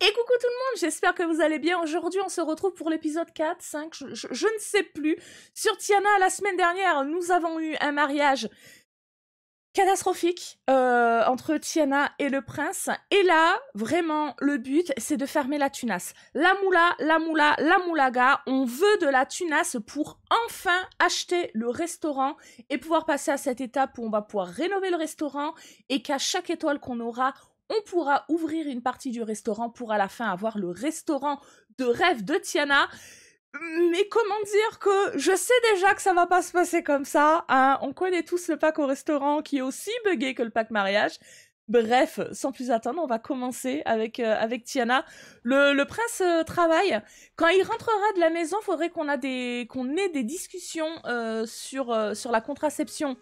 Et coucou tout le monde, j'espère que vous allez bien. Aujourd'hui, on se retrouve pour l'épisode 4, 5, je, ne sais plus. Sur Tiana, la semaine dernière, nous avons eu un mariage catastrophique euh, entre Tiana et le prince. Et là, vraiment, le but, c'est de fermer la tunasse. La moula, la moula, la moulaga, on veut de la tunasse pour enfin acheter le restaurant et pouvoir passer à cette étape où on va pouvoir rénover le restaurant et qu'à chaque étoile qu'on aura, on pourra ouvrir une partie du restaurant pour à la fin avoir le restaurant de rêve de Tiana. Mais comment dire que je sais déjà que ça va pas se passer comme ça. Hein. On connaît tous le pack au restaurant qui est aussi buggé que le pack mariage. Bref, sans plus attendre, on va commencer avec, euh, avec Tiana. Le, prince euh, travaille. Quand il rentrera de la maison, il faudrait qu'on ait des discussions euh, sur, sur la contraception.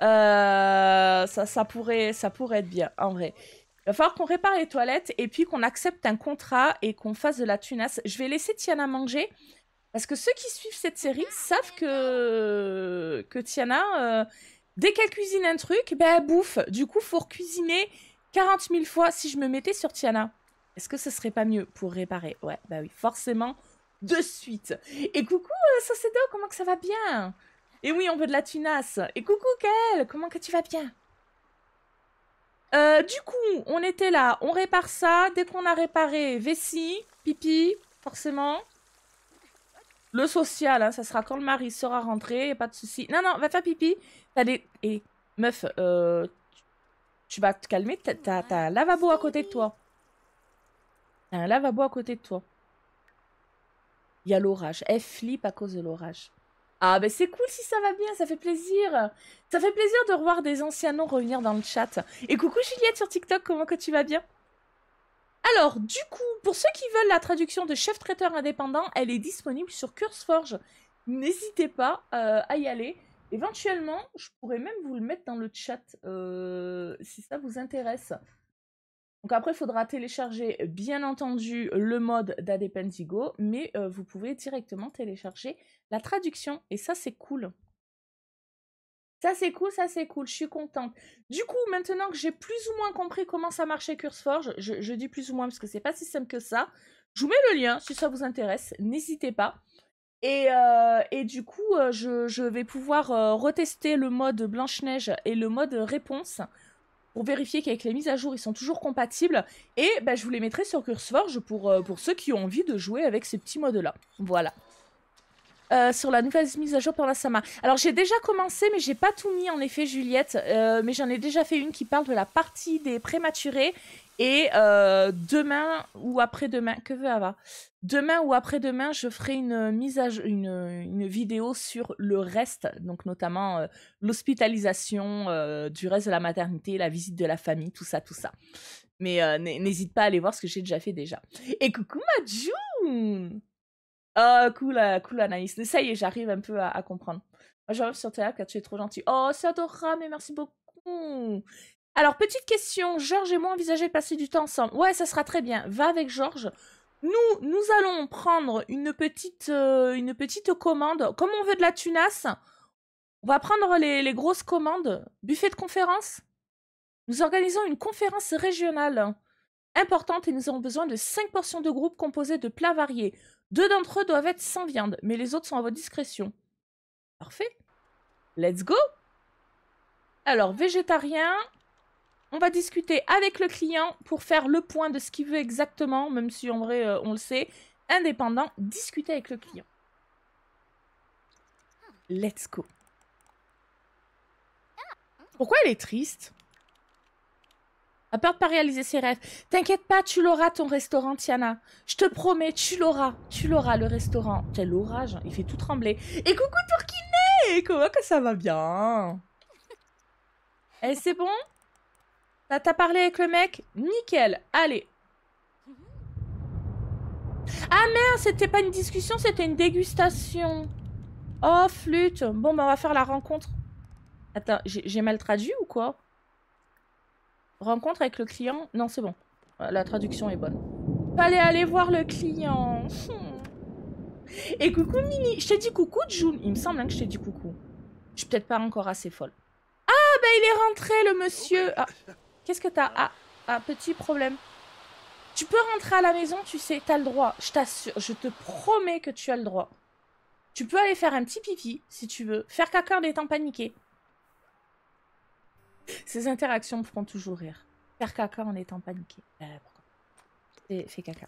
ça, ça, pourrait, ça pourrait être bien, en vrai. Il va falloir qu'on répare les toilettes et puis qu'on accepte un contrat et qu'on fasse de la tunasse. Je vais laisser Tiana manger parce que ceux qui suivent cette série savent que, que Tiana, euh, dès qu'elle cuisine un truc, ben, elle bouffe. Du coup, faut cuisiner 40 000 fois si je me mettais sur Tiana. Est-ce que ce serait pas mieux pour réparer Ouais, bah oui, forcément, de suite. Et coucou, euh, Sosedo, comment que ça va bien Et oui, on veut de la tunasse. Et coucou, Kael, comment que tu vas bien euh, du coup, on était là, on répare ça. Dès qu'on a réparé vessie, pipi, forcément. Le social, hein, ça sera quand le mari sera rentré, pas de souci. Non, non, va faire pipi. Et, meuf, euh, tu vas te calmer, t'as un lavabo à côté de toi. T'as un lavabo à côté de toi. Il y a l'orage. Elle flippe à cause de l'orage. Ah ben c'est cool si ça va bien, ça fait plaisir. Ça fait plaisir de revoir des anciens noms revenir dans le chat. Et coucou Juliette sur TikTok, comment que tu vas bien alors, du coup, pour ceux qui veulent la traduction de chef traiteur indépendant, elle est disponible sur CurseForge. N'hésitez pas euh, à y aller. Éventuellement, je pourrais même vous le mettre dans le chat euh, si ça vous intéresse. Donc après, il faudra télécharger bien entendu le mode d'Adependigo, mais euh, vous pouvez directement télécharger la traduction. Et ça, c'est cool. Ça, c'est cool, ça, c'est cool. Je suis contente. Du coup, maintenant que j'ai plus ou moins compris comment ça marchait CurseForge, je, dis plus ou moins parce que c'est pas si simple que ça. Je vous mets le lien si ça vous intéresse. N'hésitez pas. Et, euh, du coup, euh, je, vais pouvoir retester le mode Blanche-Neige et le mode Réponse pour vérifier qu'avec les mises à jour, ils sont toujours compatibles. Et bah, je vous les mettrai sur CurseForge pour, euh, pour ceux qui ont envie de jouer avec ces petits modes-là. Voilà. Euh, sur la nouvelle mise à jour pour la Sama. Alors j'ai déjà commencé, mais j'ai pas tout mis en effet, Juliette. Euh, mais j'en ai déjà fait une qui parle de la partie des prématurés et euh, demain ou après-demain, que veut avoir Demain ou après-demain, je ferai une mise une, une, vidéo sur le reste, donc notamment euh, l'hospitalisation euh, du reste de la maternité, la visite de la famille, tout ça, tout ça. Mais n'hésite pas à aller voir ce que j'ai déjà fait déjà. Et coucou Madjou Oh, cool, cool Anaïs. Ça y est, j'arrive un peu à, comprendre. J'arrive sur Théâtre car tu es trop gentil. Oh, c'est adorable, mais merci beaucoup. Alors, petite question, Georges et moi envisageons de passer du temps ensemble. Ouais, ça sera très bien. Va avec Georges. Nous, nous allons prendre une petite, euh, une petite commande. Comme on veut de la tunasse, on va prendre les, grosses commandes. Buffet de conférence Nous organisons une conférence régionale importante et nous avons besoin de 5 portions de groupe composées de plats variés. Deux d'entre eux doivent être sans viande, mais les autres sont à votre discrétion. Parfait. Let's go Alors, végétarien, on va discuter avec le client pour faire le point de ce qu'il veut exactement, même si en vrai euh, on le sait, indépendant, discuter avec le client. Let's go. Pourquoi elle est triste a peur de pas réaliser ses rêves. T'inquiète pas, tu l'auras ton restaurant, Tiana. Je te promets, tu l'auras. Tu l'auras le restaurant. Quel orage, il fait tout trembler. Et coucou n'est. Comment que ça va bien Eh, c'est bon t'as parlé avec le mec Nickel. Allez. Ah merde, c'était pas une discussion, c'était une dégustation. Oh, flûte. Bon, bah, on va faire la rencontre. Attends, j'ai mal traduit ou quoi Rencontre avec le client Non, c'est bon. Euh, la traduction est bonne. Fallait aller voir le client. Et coucou mini. Je t'ai dit coucou, June. Il me semble hein, que je t'ai dit coucou. Je suis peut-être pas encore assez folle. Ah, bah, il est rentré, le monsieur. Ah. Qu'est-ce que t'as ah, un petit problème. Tu peux rentrer à la maison, tu sais, t'as le droit. Je t'assure, je te promets que tu as le droit. Tu peux aller faire un petit pipi, si tu veux. Faire caca en étant paniqué. Ces interactions me feront toujours rire. Faire caca en étant paniqué. Euh, fais caca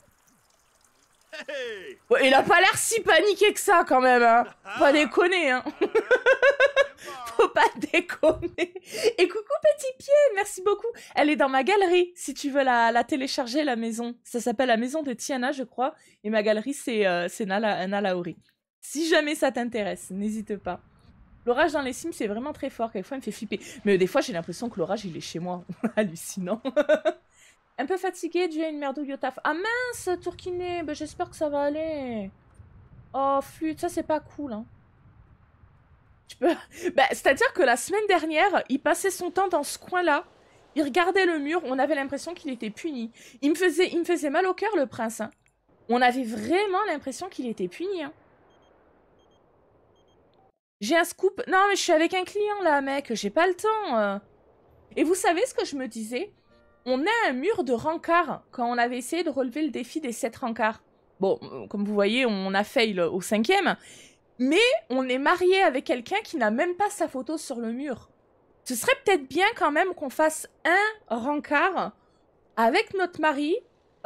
il a pas l'air si paniqué que ça quand même, hein. Faut pas ah. déconner, hein. ah, Faut pas déconner. Et coucou petit pied, merci beaucoup. Elle est dans ma galerie, si tu veux la, la télécharger, la maison. Ça s'appelle la maison de Tiana, je crois. Et ma galerie, c'est euh, c'est Nalaori. Si jamais ça t'intéresse, n'hésite pas. L'orage dans les cimes, c'est vraiment très fort. Quelquefois, il me fait flipper. Mais des fois, j'ai l'impression que l'orage, il est chez moi. Hallucinant. Un peu fatigué, à une merde au taf. Ah mince, Turquine, ben, j'espère que ça va aller. Oh, flûte, ça c'est pas cool. Hein. Tu peux... ben, C'est-à-dire que la semaine dernière, il passait son temps dans ce coin-là. Il regardait le mur, on avait l'impression qu'il était puni. Il me, faisait, il me faisait mal au cœur, le prince. Hein. On avait vraiment l'impression qu'il était puni. Hein. J'ai un scoop. Non, mais je suis avec un client là, mec. J'ai pas le temps. Euh. Et vous savez ce que je me disais on a un mur de rancard quand on avait essayé de relever le défi des sept rancards. Bon, euh, comme vous voyez, on a fail euh, au cinquième, mais on est marié avec quelqu'un qui n'a même pas sa photo sur le mur. Ce serait peut-être bien quand même qu'on fasse un rancard avec notre mari,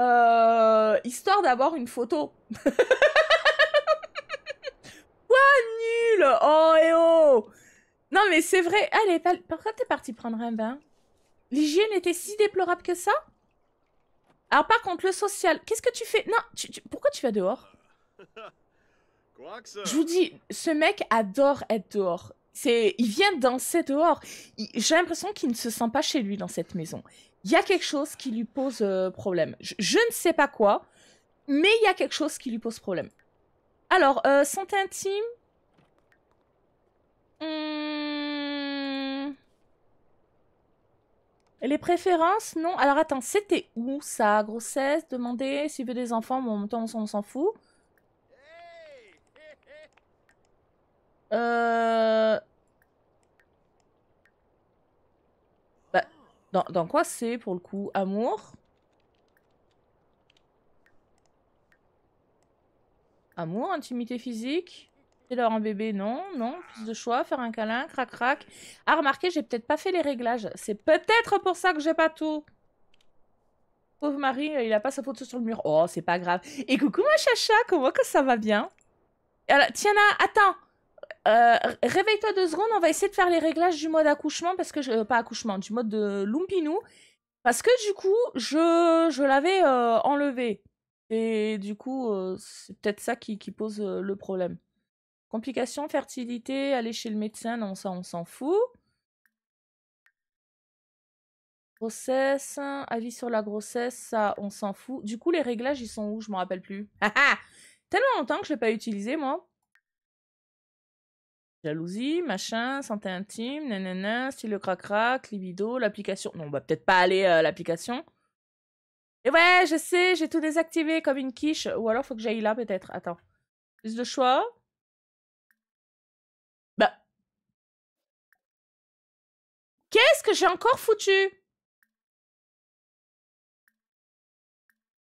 euh, histoire d'avoir une photo. Quoi nul Oh et eh oh Non mais c'est vrai, allez, pourquoi t'es parti prendre un bain L'hygiène était si déplorable que ça Alors par contre, le social, qu'est-ce que tu fais Non, pourquoi tu vas dehors Je vous dis, ce mec adore être dehors. C'est, il vient danser dehors. J'ai l'impression qu'il ne se sent pas chez lui dans cette maison. Il y a quelque chose qui lui pose euh, problème. Je... ne sais pas quoi, mais il y a quelque chose qui lui pose problème. Alors, son euh, santé intime. Mmh les préférences, non. Alors attends, c'était où ça Grossesse, demander s'il veut des enfants, bon, en on s'en fout. Euh... Bah, dans quoi c'est pour le coup Amour Amour, intimité physique leur un bébé, non, non, plus de choix, faire un câlin, crac crac. Ah, remarquez, j'ai peut-être pas fait les réglages. C'est peut-être pour ça que j'ai pas tout. Pauvre Marie, euh, il a pas sa photo sur le mur. Oh, c'est pas grave. Et coucou ma chacha, comment que ça va bien Alors, Tiana, attends. Euh, réveille-toi deux secondes, on va essayer de faire les réglages du mode accouchement, parce que... Je, euh, pas accouchement, du mode de lumpinou. Parce que du coup, je, je l'avais enlevé. Et du coup, c'est peut-être ça qui pose le problème. Complications, fertilité, aller chez le médecin, non, ça on s'en fout. Grossesse, avis sur la grossesse, ça on s'en fout. Du coup, les réglages ils sont où Je m'en rappelle plus. Ah, ah! Tellement longtemps que je l'ai pas utilisé moi. Jalousie, machin, santé intime, nanana, style crac-crac, libido, l'application. Non, on va peut-être pas aller euh, à l'application. Et ouais, je sais, j'ai tout désactivé comme une quiche. Ou alors faut que j'aille là peut-être. Attends. Plus de choix. Qu'est-ce que j'ai encore foutu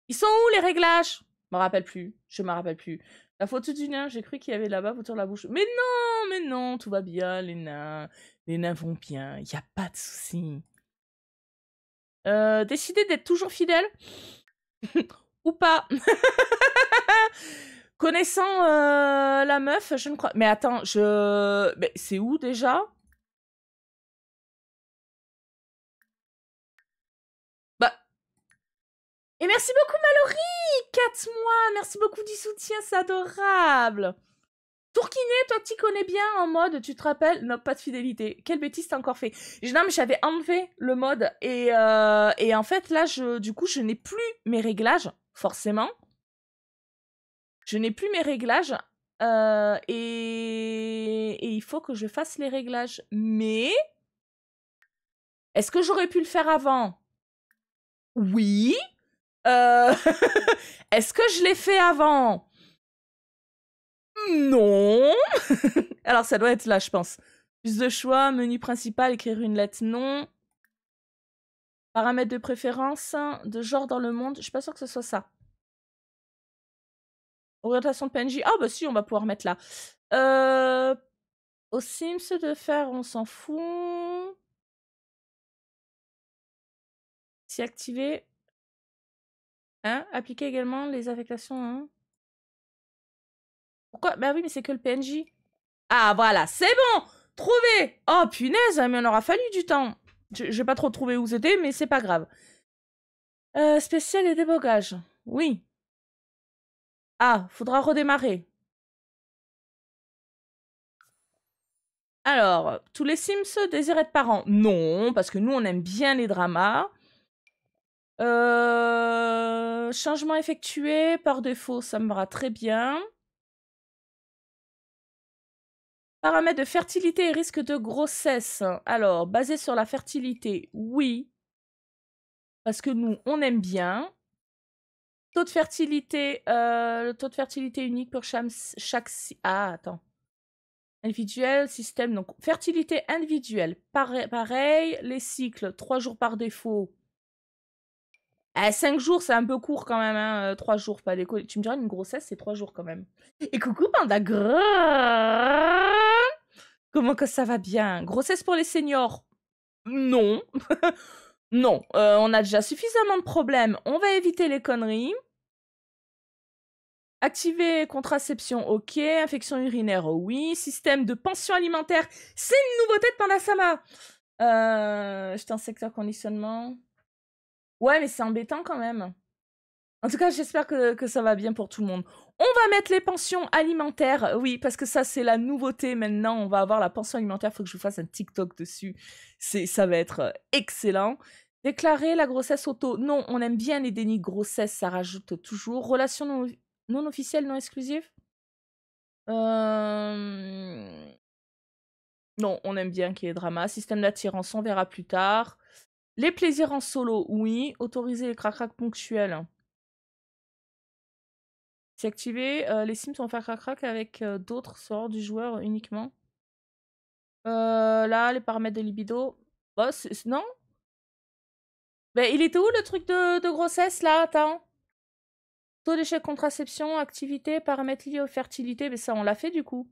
Ils sont où les réglages Je me rappelle plus. Je me rappelle plus. La photo du nain, j'ai cru qu'il y avait là-bas autour de la bouche. Mais non, mais non, tout va bien, les nains. Les nains vont bien, il n'y a pas de souci. Euh, décider d'être toujours fidèle ou pas. Connaissant euh, la meuf, je ne crois. Mais attends, je. Mais c'est où déjà Et merci beaucoup Mallory 4 mois Merci beaucoup du soutien, c'est adorable Tourquinet, toi tu connais bien en mode, tu te rappelles Non, pas de fidélité. Quelle bêtise t'as encore fait Non, mais j'avais enlevé le mode et, euh, et en fait là, je, du coup, je n'ai plus mes réglages, forcément. Je n'ai plus mes réglages euh, et il faut que je fasse les réglages. Mais est-ce que j'aurais pu le faire avant Oui, euh, est-ce que je l'ai fait avant Non. Alors ça doit être là, je pense. Plus de choix, menu principal, écrire une lettre non. Paramètres de préférence, de genre dans le monde. Je suis pas sûre que ce soit ça. Orientation de PNJ. Ah bah si, on va pouvoir mettre là. Euh... Au Sims de faire, on s'en fout. Si activé, Hein, appliquer également les affectations. Hein. Pourquoi? Ben oui, mais c'est que le PNJ. Ah voilà, c'est bon! Trouvé! Oh punaise, ah, mais on aura fallu du temps. Je J'ai pas trop trouvé où c'était, mais c'est pas grave. Euh, spécial et débogage. Oui. Ah, faudra redémarrer. Alors, tous les Sims désirent être parents. Non, parce que nous, on aime bien les dramas. Euh, changement effectué par défaut, ça me va très bien. Paramètres de fertilité et risque de grossesse. Alors, basé sur la fertilité, oui. Parce que nous, on aime bien. Taux de fertilité, euh, taux de fertilité unique pour chaque... ah, attends. Individuel, système, donc fertilité individuelle, pareil, pareil, les cycles, 3 jours par défaut, eh, cinq jours, c'est un peu court quand même, hein, euh, Trois jours, pas décoller. Tu me diras, une grossesse, c'est trois jours quand même. Et coucou, panda Comment que ça va bien Grossesse pour les seniors Non. non, euh, on a déjà suffisamment de problèmes. On va éviter les conneries. Activer contraception, ok. Infection urinaire, oui. Système de pension alimentaire, c'est une nouveauté de Pandasama. Euh, J'étais en secteur conditionnement. Ouais, mais c'est embêtant quand même. En tout cas, j'espère que, que, ça va bien pour tout le monde. On va mettre les pensions alimentaires, oui, parce que ça, c'est la nouveauté maintenant. On va avoir la pension alimentaire, il faut que je vous fasse un TikTok dessus. Ça va être euh, excellent. Déclarer la grossesse auto. Non, on aime bien les dénis grossesse, ça rajoute toujours. Relations non, non officielles, non exclusive. Euh, non, on aime bien qu'il y ait drama. Système d'attirance, on verra plus tard. Les plaisirs en solo, oui. Autoriser les crac-crac ponctuels. C'est activé. Euh, les sims sont faire crac-crac avec euh, d'autres sorts du joueur uniquement. Euh, là, les paramètres de libido. boss bah, non bah, Il était où le truc de, grossesse là Attends. Taux d'échec contraception, activité, paramètres liés aux fertilités. Mais ça, on l'a fait du coup.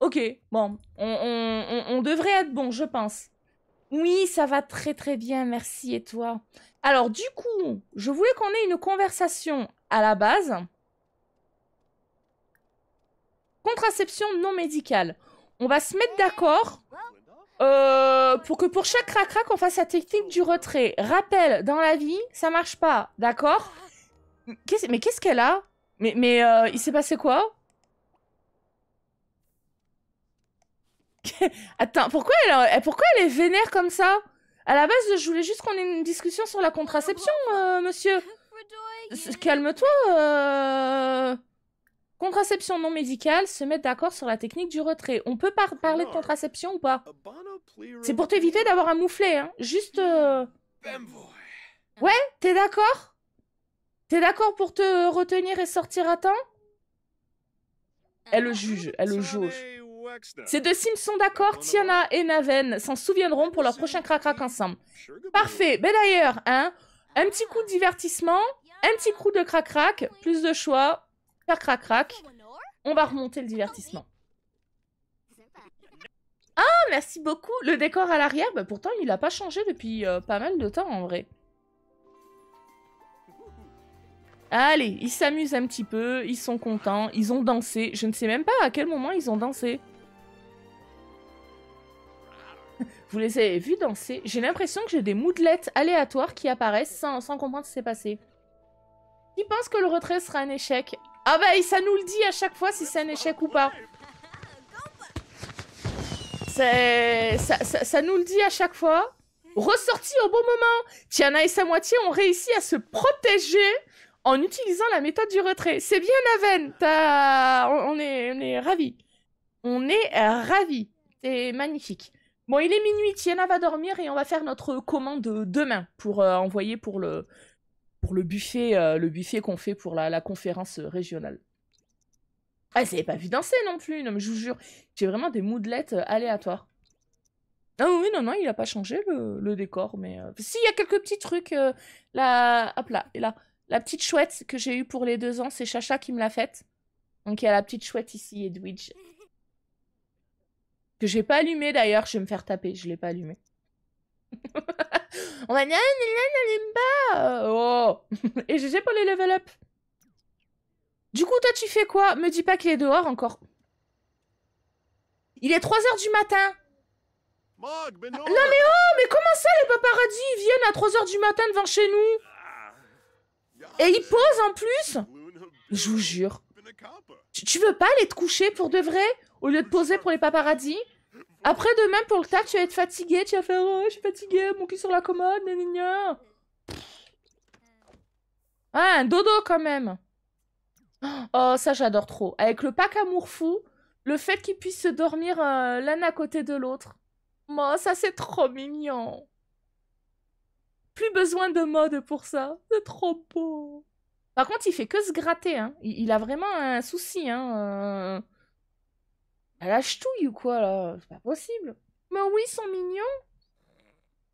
Ok, bon. on devrait être bon, je pense. Oui, ça va très très bien, merci. Et toi Alors, du coup, je voulais qu'on ait une conversation à la base. Contraception non médicale. On va se mettre d'accord euh, pour que pour chaque crac on fasse la technique du retrait. Rappel, dans la vie, ça marche pas, d'accord Mais qu'est-ce qu'elle a Mais, mais euh, il s'est passé quoi Attends, pourquoi elle, eh, pourquoi elle est vénère comme ça À la base, je voulais juste qu'on ait une discussion sur la contraception, euh, monsieur. Calme-toi. Euh. Contraception non médicale, se mettre d'accord sur la technique du retrait. On peut parler de contraception ou pas C'est pour t'éviter d'avoir un mouflet, hein. Juste... Euh. Ouais, t'es d'accord T'es d'accord pour te retenir et sortir à temps Elle le juge, elle le jauge. Ces deux sims sont d'accord, Tiana et Naven s'en souviendront pour leur prochain crac-crac ensemble. Parfait, ben d'ailleurs, hein, un petit coup de divertissement, un petit coup de crac-crac, plus de choix, faire crac-crac, on va remonter le divertissement. Ah, merci beaucoup Le décor à l'arrière, ben pourtant il n'a pas changé depuis euh, pas mal de temps en vrai. Allez, ils s'amusent un petit peu, ils sont contents, ils ont dansé. Je ne sais même pas à quel moment ils ont dansé. Vous les avez vus danser. J'ai l'impression que j'ai des moodlets aléatoires qui apparaissent sans, comprendre ce qui s'est passé. Qui pense que le retrait sera un échec Ah bah ça nous le dit à chaque fois si c'est un échec ou pas. Ça, nous le dit à chaque fois. Ressorti au bon moment. Tiana et sa moitié ont réussi à se protéger en utilisant la méthode du retrait. C'est bien, Naven. On, est, on est ravis. On est ravis. C'est magnifique. Bon, il est minuit, Tiana va dormir et on va faire notre commande demain pour euh, envoyer pour le, pour le buffet, euh, le buffet qu'on fait pour la, conférence régionale. Ah, c'est pas vu danser non plus, non, mais je vous jure, j'ai vraiment des moodlettes euh, aléatoires. Ah oui, non, non, il a pas changé le, décor, mais... s'il Si, il y a quelques petits trucs, là, hop là, là, la petite chouette que j'ai eue pour les deux ans, c'est Chacha qui me l'a faite. Donc il y a la petite chouette ici, Edwidge que j'ai pas allumé d'ailleurs, je vais me faire taper, je l'ai pas allumé. On va... Ah, pas Oh Et sais pas les level up Du coup, toi, tu fais quoi Me dis pas qu'il est dehors encore. Il est 3h du matin non. mais oh Mais comment ça, les paparazzis, ils viennent à 3h du matin devant chez nous Et ils posent en plus Je vous jure. Tu veux pas aller te coucher pour de vrai Au lieu de poser pour les paparazzis après, demain, pour le tag, tu vas être fatigué. Tu vas faire Oh, je suis fatigué, mon cul sur la commode, gna gna Ah, un dodo quand même. Oh, ça, j'adore trop. Avec le pack amour fou, le fait qu'ils puissent se dormir euh, l'un à côté de l'autre. Oh, ça, c'est trop mignon. Plus besoin de mode pour ça. C'est trop beau. Par contre, il fait que se gratter. Hein. Il, a vraiment un souci. Hein, euh. Elle lâche ou quoi là C'est pas possible. Mais oui, ils sont mignons.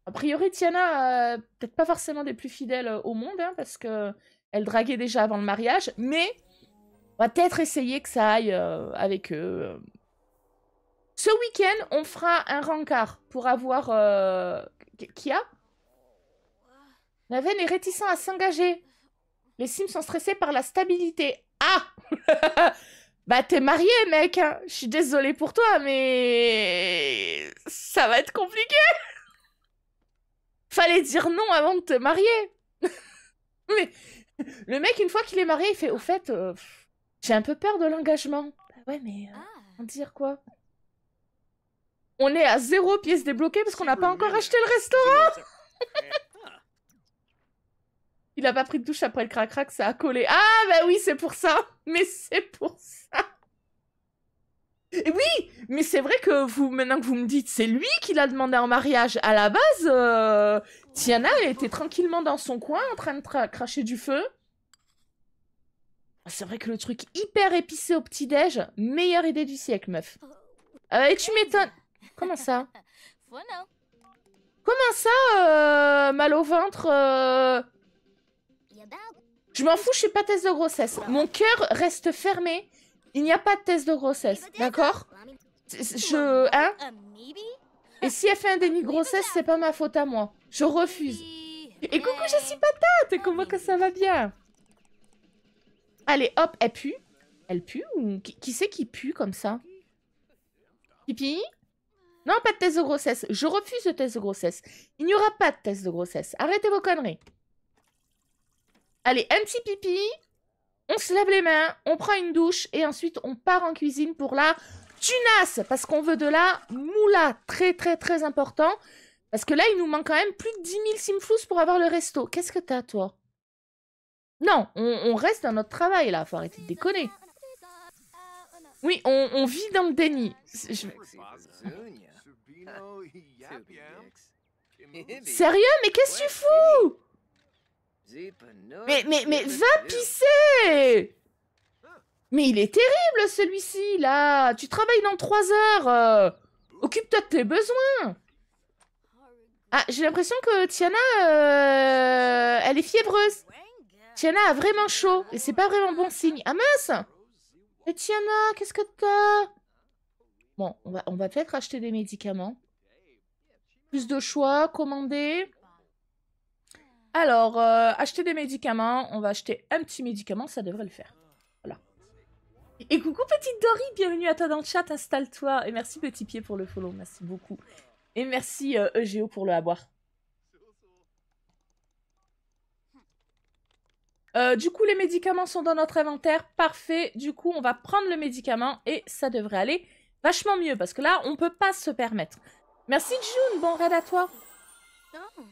A priori, Tiana, peut-être pas forcément des plus fidèles euh, au monde, hein, parce que elle draguait déjà avant le mariage, mais on va peut-être essayer que ça aille euh, avec eux. Euh. Ce week-end, on fera un rencard pour avoir a? La veine est réticent à s'engager. Les Sims sont stressés par la stabilité. Ah Bah, t'es marié, mec. Hein. Je suis désolée pour toi, mais. Ça va être compliqué. Fallait dire non avant de te marier. mais le mec, une fois qu'il est marié, il fait Au fait, euh, j'ai un peu peur de l'engagement. Bah ouais, mais. On euh, ah. dire quoi On est à zéro pièce débloquée parce qu'on n'a pas encore acheté le restaurant Il a pas pris de douche après le crac-crac, ça a collé. Ah bah oui, c'est pour ça Mais c'est pour ça oui Mais c'est vrai que vous, maintenant que vous me dites, c'est lui qui l'a demandé en mariage. À la base, euh, Tiana était tranquillement dans son coin en train de cracher du feu. Ah, c'est vrai que le truc hyper épicé au petit-déj, meilleure idée du siècle, meuf. Ah, et tu m'étonnes... Comment ça Comment ça, euh, mal au ventre euh, je m'en fous, je suis pas test de grossesse. Mon cœur reste fermé. Il n'y a pas de test de grossesse, d'accord Je... Hein Et si elle fait un de grossesse c'est pas ma faute à moi. Je refuse. Et coucou, je suis patate Comment que ça va bien Allez, hop, elle pue. Elle pue ou... Qui, sait c'est qui pue comme ça Pipi Non, pas de test de grossesse. Je refuse de test de grossesse. Il n'y aura pas de test de grossesse. Arrêtez vos conneries. Allez, un petit pipi, on se lave les mains, on prend une douche et ensuite on part en cuisine pour la tunas parce qu'on veut de la moula, très très très important. Parce que là, il nous manque quand même plus de 10 000 simflous pour avoir le resto. Qu'est-ce que t'as, toi Non, on, reste dans notre travail, là. Faut arrêter de déconner. Oui, on, vit dans le déni. Sérieux Mais qu'est-ce que tu fous mais, mais, mais va pisser hein Mais il est terrible, celui-ci, là Tu travailles dans trois heures euh, Occupe-toi de tes besoins Ah, j'ai l'impression que Tiana, euh, elle est fiévreuse. Tiana a vraiment chaud, et c'est pas vraiment bon signe. Ah mince Et Tiana, qu'est-ce que t'as Bon, on va, on va peut-être acheter des médicaments. Plus de choix, commander... Alors, euh, acheter des médicaments. On va acheter un petit médicament, ça devrait le faire. Voilà. Et coucou petite Dory, bienvenue à toi dans le chat, installe-toi. Et merci petit pied pour le follow, merci beaucoup. Et merci EGO euh, e pour le avoir. Euh, du coup, les médicaments sont dans notre inventaire. Parfait. Du coup, on va prendre le médicament et ça devrait aller vachement mieux parce que là, on peut pas se permettre. Merci June, bon raid à toi. Non.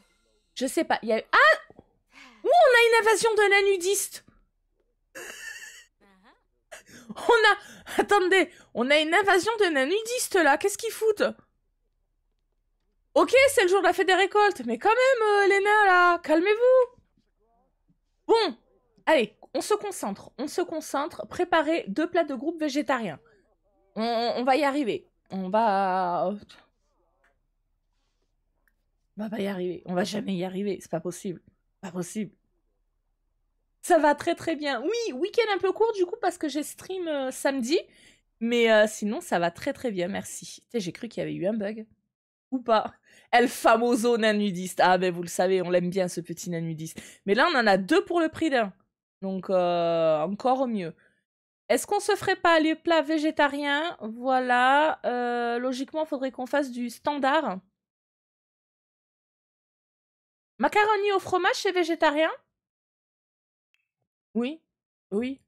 Je sais pas. Il y a... Ah Ouh, on a une invasion de nanudistes uh-huh. On a... Attendez, on a une invasion de nanudistes là, qu'est-ce qu'ils foutent Ok, c'est le jour de la fête des récoltes, mais quand même, euh, les là, calmez-vous Bon, allez, on se concentre, on se concentre, préparez deux plats de groupe végétarien. on va y arriver. On va... On va pas y arriver. On va jamais y arriver. C'est pas possible. Pas possible. Ça va très très bien. Oui, week-end un peu court du coup parce que j'ai stream euh, samedi. Mais euh, sinon, ça va très très bien, merci. J'ai cru qu'il y avait eu un bug. Ou pas. El famoso nanudiste. Ah ben vous le savez, on l'aime bien ce petit nanudiste. Mais là, on en a deux pour le prix d'un. Donc euh, encore mieux. Est-ce qu'on se ferait pas les plat végétarien, Voilà. Euh, logiquement, il faudrait qu'on fasse du standard. Macaroni au fromage, chez végétarien Oui, oui.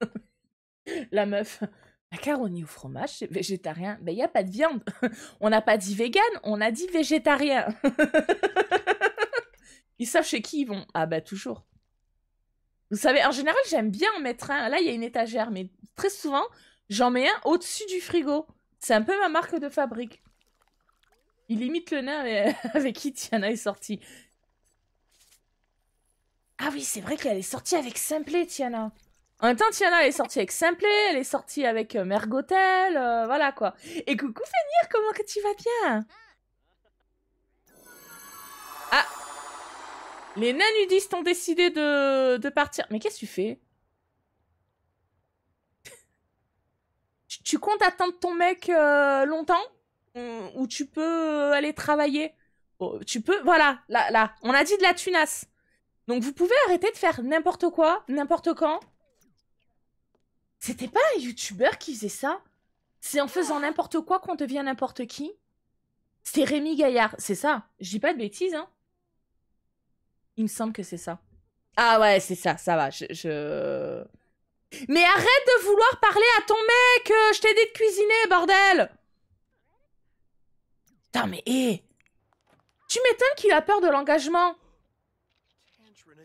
La meuf. Macaroni au fromage, chez végétarien. Mais il n'y a pas de viande. On n'a pas dit vegan, on a dit végétarien. ils savent chez qui ils vont. Ah bah toujours. Vous savez, en général, j'aime bien en mettre un. Là, il y a une étagère, mais très souvent, j'en mets un au-dessus du frigo. C'est un peu ma marque de fabrique. Il imite le nain avec qui Tiana est sortie. Ah oui, c'est vrai qu'elle est sortie avec Simplet, Tiana. En même temps, Tiana, est sortie avec Simplet, elle est sortie avec euh, Mergotel, euh, voilà quoi. Et coucou Fenir, comment que tu vas bien Ah Les nanudistes ont décidé de, partir. Mais qu'est-ce que tu fais tu, comptes attendre ton mec euh, longtemps Ou tu peux aller travailler oh, Tu peux... Voilà, là, là. On a dit de la tunasse. Donc vous pouvez arrêter de faire n'importe quoi, n'importe quand. C'était pas un youtubeur qui faisait ça C'est en faisant n'importe quoi qu'on devient n'importe qui C'était Rémi Gaillard, c'est ça. Je dis pas de bêtises, hein Il me semble que c'est ça. Ah ouais, c'est ça, ça va, je... Mais arrête de vouloir parler à ton mec euh, Je t'ai dit de cuisiner, bordel Putain, mais hé Tu m'étonnes qu'il a peur de l'engagement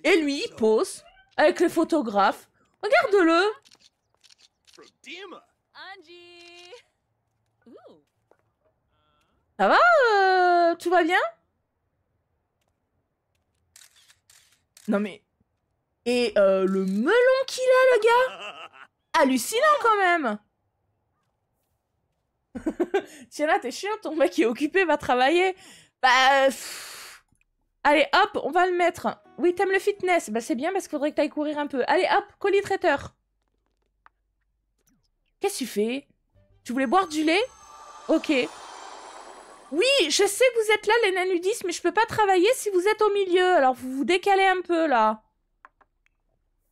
et lui, il pose avec le photographe. Regarde-le Ça va euh, Tout va bien Non mais... Et euh, le melon qu'il a, le gars Hallucinant quand même Tiens là, t'es chiant, ton mec est occupé, va travailler. Bah... Allez, hop, on va le mettre. Oui, t'aimes le fitness. Bah, c'est bien parce qu'il faudrait que t'ailles courir un peu. Allez, hop, colis traiteur. Qu'est-ce que tu fais Tu voulais boire du lait Ok. Oui, je sais que vous êtes là, les nanudistes, mais je peux pas travailler si vous êtes au milieu. Alors, vous vous décalez un peu, là.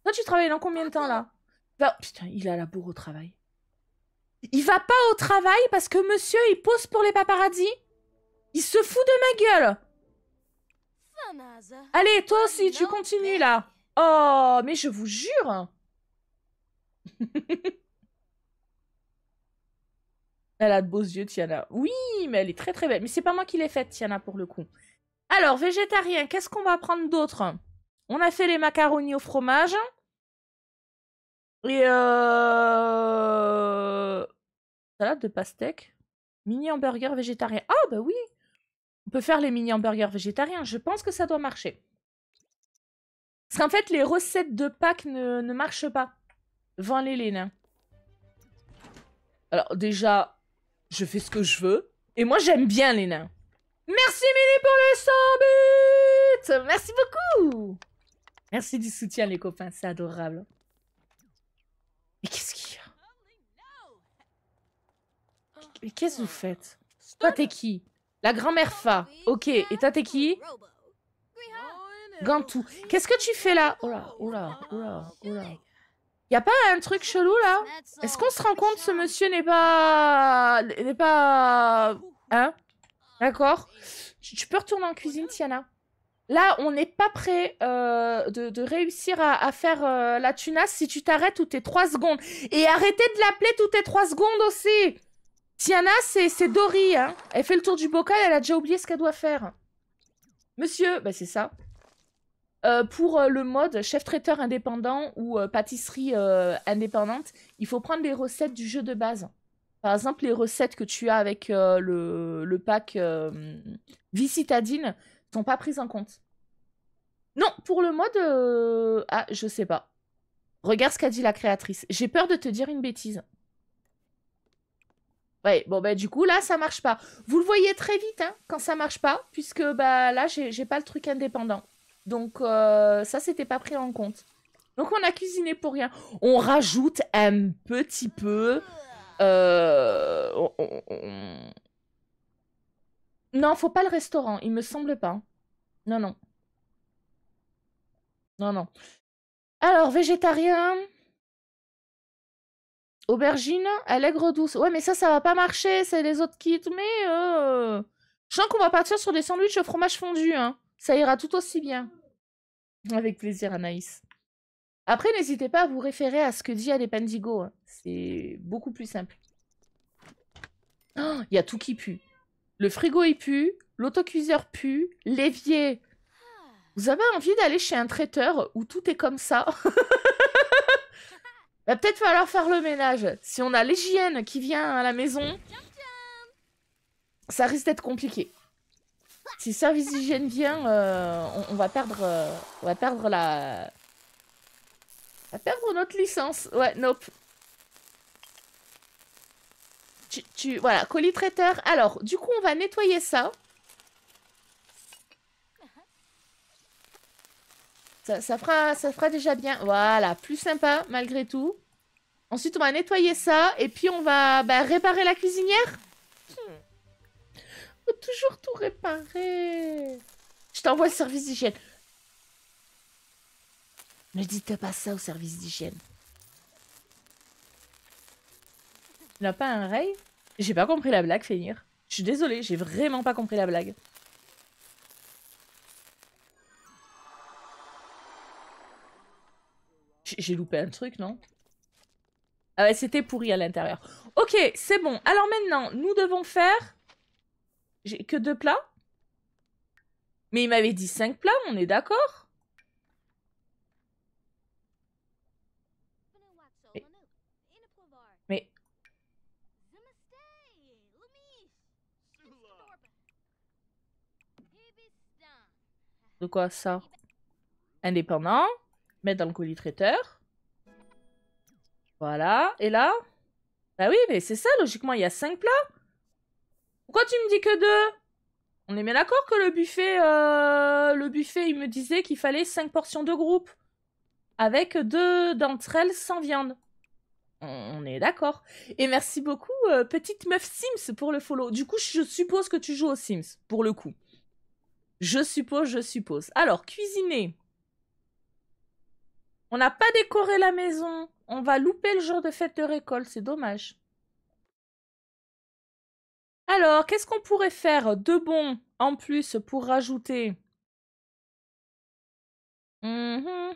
Toi, tu travailles dans combien de temps, là Putain, il a la bourre au travail. Il va pas au travail parce que monsieur, il pose pour les paparazzis. Il se fout de ma gueule. Allez, toi oh, aussi, tu continues là. Oh, mais je vous jure. elle a de beaux yeux, Tiana. Oui, mais elle est très très belle. Mais c'est pas moi qui l'ai faite, Tiana, pour le coup. Alors, végétarien, qu'est-ce qu'on va prendre d'autre On a fait les macaronis au fromage. Et euh... Salade de pastèque. Mini hamburger végétarien. Ah, bah oui peut faire les mini hamburgers végétariens. Je pense que ça doit marcher. Parce qu'en fait, les recettes de Pâques ne, ne marchent pas. Vends les nains. Hein. Alors déjà, je fais ce que je veux. Et moi, j'aime bien les nains. Merci Mini pour les 100 Merci beaucoup Merci du soutien, les copains. C'est adorable. Mais qu'est-ce qu'il y a Mais qu'est-ce que vous faites Toi, t'es qui la grand-mère Fa. Ok. Et toi, t'es qui Gantou. Qu'est-ce que tu fais oh oh là Oh là, oh là, Y a pas un truc chelou là Est-ce qu'on se rend compte ce monsieur n'est pas... n'est pas... Hein D'accord tu, peux retourner en cuisine, Tiana. Là, on n'est pas prêt euh, de, réussir à, faire euh, la tunasse si tu t'arrêtes toutes tes 3 secondes. Et arrêtez de l'appeler toutes tes 3 secondes aussi Tiana, c'est Dory. Hein. Elle fait le tour du bocal, elle a déjà oublié ce qu'elle doit faire. Monsieur, bah, c'est ça. Euh, pour euh, le mode chef traiteur indépendant ou euh, pâtisserie indépendante, il faut prendre les recettes du jeu de base. Par exemple, les recettes que tu as avec le, le, pack Vicitadine ne sont pas prises en compte. Non, pour le mode... Ah, je sais pas. Regarde ce qu'a dit la créatrice. J'ai peur de te dire une bêtise. Ouais, bon, bah, du coup, là, ça marche pas. Vous le voyez très vite, hein, quand ça marche pas, puisque bah, là, j'ai pas le truc indépendant. Donc, euh, ça, c'était pas pris en compte. Donc, on a cuisiné pour rien. On rajoute un petit peu. Euh, Non, faut pas le restaurant, il me semble pas. Non, non. Non, non. Alors, végétarien. Aubergine, allègre douce. Ouais, mais ça, ça va pas marcher, c'est les autres kits. Mais euh. je sens qu'on va partir sur des sandwichs au fromage fondu. Hein. Ça ira tout aussi bien. Avec plaisir, Anaïs. Après, n'hésitez pas à vous référer à ce que dit Alepandigo. Hein. C'est beaucoup plus simple. Oh, il y a tout qui pue. Le frigo, il pue. L'autocuiseur pue. L'évier. Vous avez envie d'aller chez un traiteur où tout est comme ça Va peut-être falloir faire le ménage. Si on a l'hygiène qui vient à la maison, ça risque d'être compliqué. Si service d'hygiène vient, euh, on, va perdre, euh, on va perdre la, on va perdre notre licence. Ouais, nope. Tu, voilà, colis traiteur. Alors, du coup, on va nettoyer ça. Ça, fera, ça fera déjà bien. Voilà, plus sympa malgré tout. Ensuite, on va nettoyer ça et puis on va bah, réparer la cuisinière. On hmm. toujours tout réparer. Je t'envoie le service d'hygiène. Ne dites pas ça au service d'hygiène. Tu n'as pas un rail J'ai pas compris la blague, Fénir. Je suis désolée, j'ai vraiment pas compris la blague. J'ai loupé un truc, non Ah ouais, c'était pourri à l'intérieur. Ok, c'est bon. Alors maintenant, nous devons faire... J'ai que deux plats Mais il m'avait dit cinq plats, on est d'accord Mais... Mais... De quoi ça Indépendant mettre dans le colis traiteur. Voilà. Et là Bah oui, mais c'est ça, logiquement, il y a cinq plats. Pourquoi tu me dis que deux On est bien d'accord que le buffet, euh, le buffet, il me disait qu'il fallait cinq portions de groupe. Avec deux d'entre elles sans viande. On est d'accord. Et merci beaucoup, euh, petite meuf Sims, pour le follow. Du coup, je suppose que tu joues aux Sims, pour le coup. Je suppose, je suppose. Alors, cuisiner. On n'a pas décoré la maison. On va louper le jour de fête de récolte. C'est dommage. Alors, qu'est-ce qu'on pourrait faire de bon en plus pour rajouter hum, hum,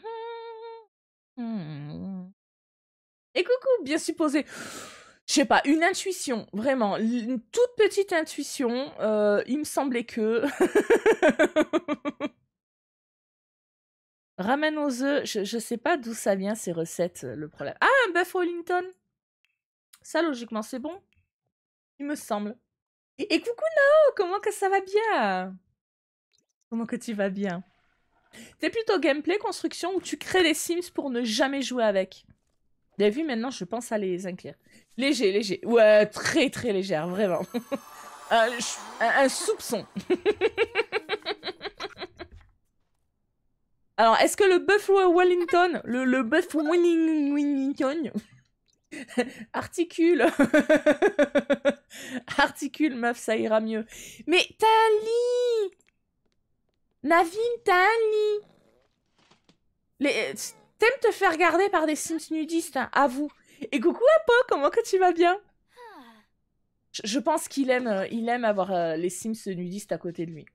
hum. Et coucou, bien supposé. Je sais pas, une intuition, vraiment, une toute petite intuition. Euh, il me semblait que... Ramène aux œufs, je, sais pas d'où ça vient ces recettes, euh, le problème. Ah, un bœuf Wellington Ça, logiquement, c'est bon. Il me semble. Et, coucou Nao, Comment que ça va bien Comment que tu vas bien T'es plutôt gameplay, construction, où tu crées les Sims pour ne jamais jouer avec. T'as vu, maintenant, je pense à les inclure. Léger, léger. Ouais, très très légère, vraiment. un soupçon. Alors, est-ce que le bœuf Wellington, le, le bœuf Wellington, articule, articule, meuf, ça ira mieux. Mais t'as un lit Navin, t'as Les... Euh, t'aimes te faire garder par des sims nudistes, hein, avoue. Et coucou Pau, comment que tu vas bien je, pense qu'il aime, euh, il aime avoir euh, les sims nudistes à côté de lui.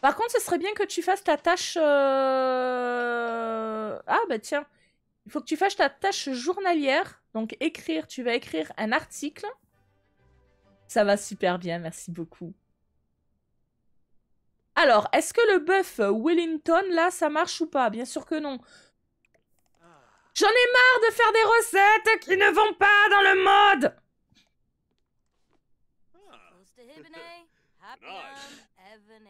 Par contre, ce serait bien que tu fasses ta tâche. Euh, ah, bah tiens. Il faut que tu fasses ta tâche journalière. Donc, écrire. Tu vas écrire un article. Ça va super bien, merci beaucoup. Alors, est-ce que le bœuf Wellington, là, ça marche ou pas Bien sûr que non. J'en ai marre de faire des recettes qui ne vont pas dans le mode ah,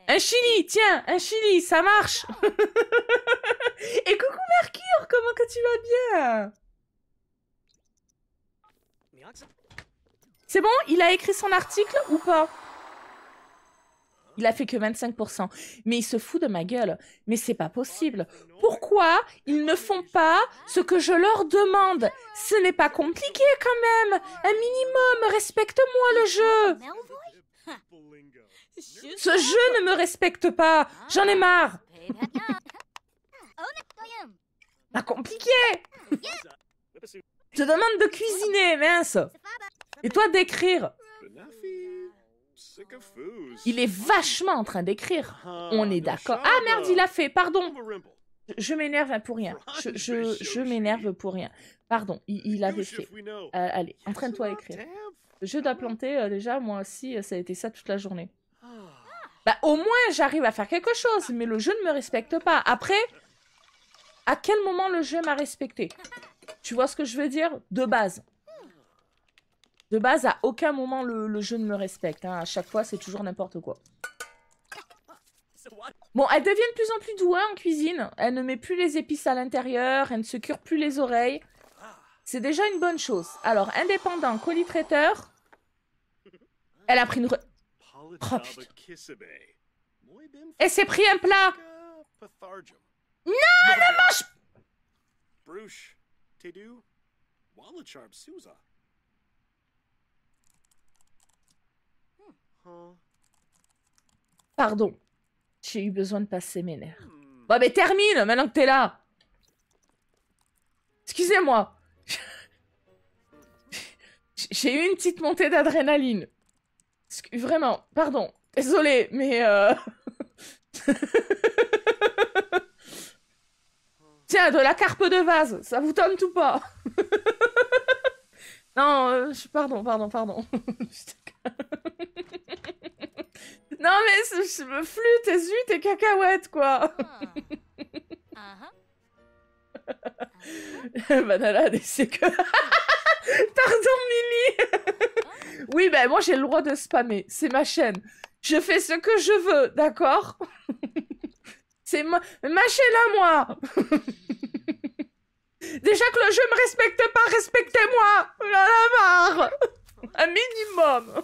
un chili, tiens, un chili, ça marche Et coucou Mercure, comment que tu vas bien C'est bon, il a écrit son article ou pas il a fait que 25%. Mais il se fout de ma gueule. Mais c'est pas possible. Pourquoi ils ne font pas ce que je leur demande Ce n'est pas compliqué quand même. Un minimum, respecte-moi le jeu. Ce jeu ne me respecte pas J'en ai marre Pas compliqué Je te demande de cuisiner, mince Et toi d'écrire Il est vachement en train d'écrire. On est d'accord. Ah merde, il a fait, pardon je m'énerve pour rien. Je, m'énerve pour rien. Pardon, il, a avait fait. Euh, allez, entraîne-toi à écrire. Je jeu planter, euh, déjà, moi aussi, euh, ça a été ça toute la journée. Bah, au moins j'arrive à faire quelque chose, mais le jeu ne me respecte pas. Après, à quel moment le jeu m'a respecté Tu vois ce que je veux dire De base. De base, à aucun moment le, jeu ne me respecte. Hein. À chaque fois, c'est toujours n'importe quoi. Bon, elle devient de plus en plus douée en cuisine. Elle ne met plus les épices à l'intérieur, elle ne se cure plus les oreilles. C'est déjà une bonne chose. Alors, indépendant, colis traiteur. Elle a pris une... Et c'est pris un plat Non, ne mange hmm, Pardon. J'ai eu besoin de passer mes nerfs. Bah, mais termine, maintenant que t'es là. Excusez-moi. J'ai eu une petite montée d'adrénaline. Vraiment, pardon. Désolé, mais... Euh, Tiens, de la carpe de vase, ça vous tombe tout pas Non, euh, pardon, pardon, pardon. non mais je... flûte et zut et cacahuètes, quoi. Ah. Ah, ah. Banala c'est que. Pardon, Mimi. Hein oui, ben moi j'ai le droit de spammer. C'est ma chaîne. Je fais ce que je veux, d'accord C'est ma... chaîne à moi. Déjà que le jeu me respecte pas, respectez-moi. J'en oh ai marre. Un minimum.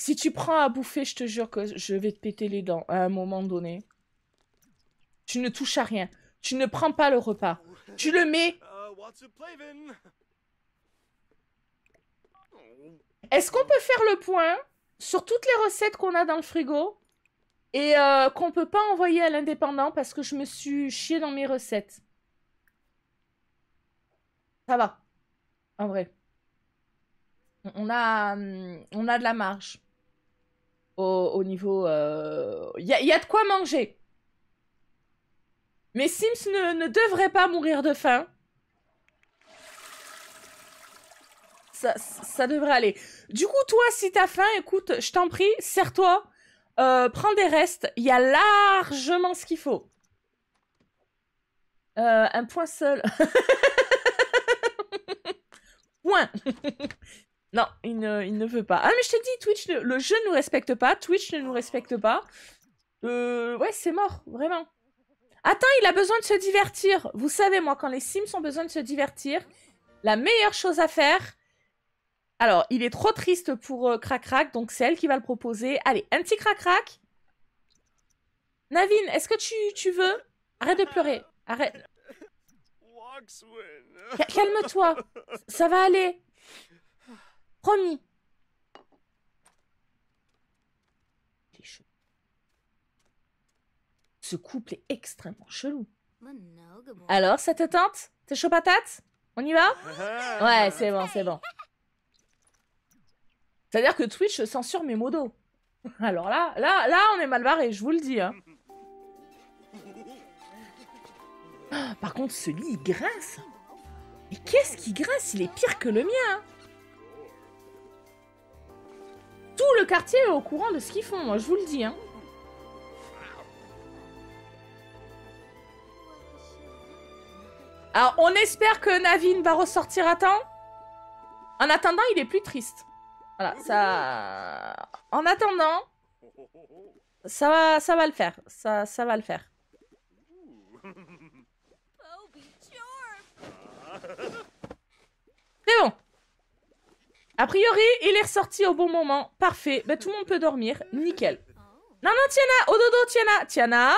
Si tu prends à bouffer, je te jure que je vais te péter les dents à un moment donné. Tu ne touches à rien. Tu ne prends pas le repas. Tu le mets. Est-ce qu'on peut faire le point sur toutes les recettes qu'on a dans le frigo et qu'on euh, qu'on peut pas envoyer à l'indépendant parce que je me suis chié dans mes recettes Ça va. En vrai. On a, hum, on a de la marge au, niveau. Il euh, y, a, de quoi manger. Mais Sims ne, devrait pas mourir de faim. Ça, ça, devrait aller. Du coup, toi, si t'as faim, écoute, je t'en prie, serre-toi, euh, prends des restes. Il y a largement ce qu'il faut. Euh, un point seul. point. Non, il ne, il ne, veut pas. Ah, mais je te dis, Twitch, le, jeu ne nous respecte pas. Twitch ne nous respecte pas. Euh, ouais, c'est mort, vraiment. Attends, il a besoin de se divertir. Vous savez, moi, quand les Sims ont besoin de se divertir, la meilleure chose à faire... Alors, il est trop triste pour euh, Crack, donc c'est elle qui va le proposer. Allez, un petit Crack. Navin, est-ce que tu, tu veux... Arrête de pleurer. Arrête. Calme-toi. Ça va aller. Promis. Ce couple est extrêmement chelou. Alors, ça te tente T'es chaud patate On y va uh-huh. Ouais, c'est bon, c'est bon. C'est-à-dire que Twitch censure mes modos. Alors là, là, là, on est mal barré, je vous le dis. Hein. Ah, par contre, celui, il grince. Mais qu'est-ce qui grince Il est pire que le mien. Hein. Tout le quartier est au courant de ce qu'ils font, moi, je vous le dis. Hein. Alors, on espère que Navin va ressortir à temps. En attendant, il est plus triste. Voilà, ça... En attendant, ça va, ça va le faire. Ça, ça va le faire. C'est bon. A priori, il est ressorti au bon moment. Parfait. Bah, tout le monde peut dormir. Nickel. Non, non, Tiana Au dodo, Tiana Tiana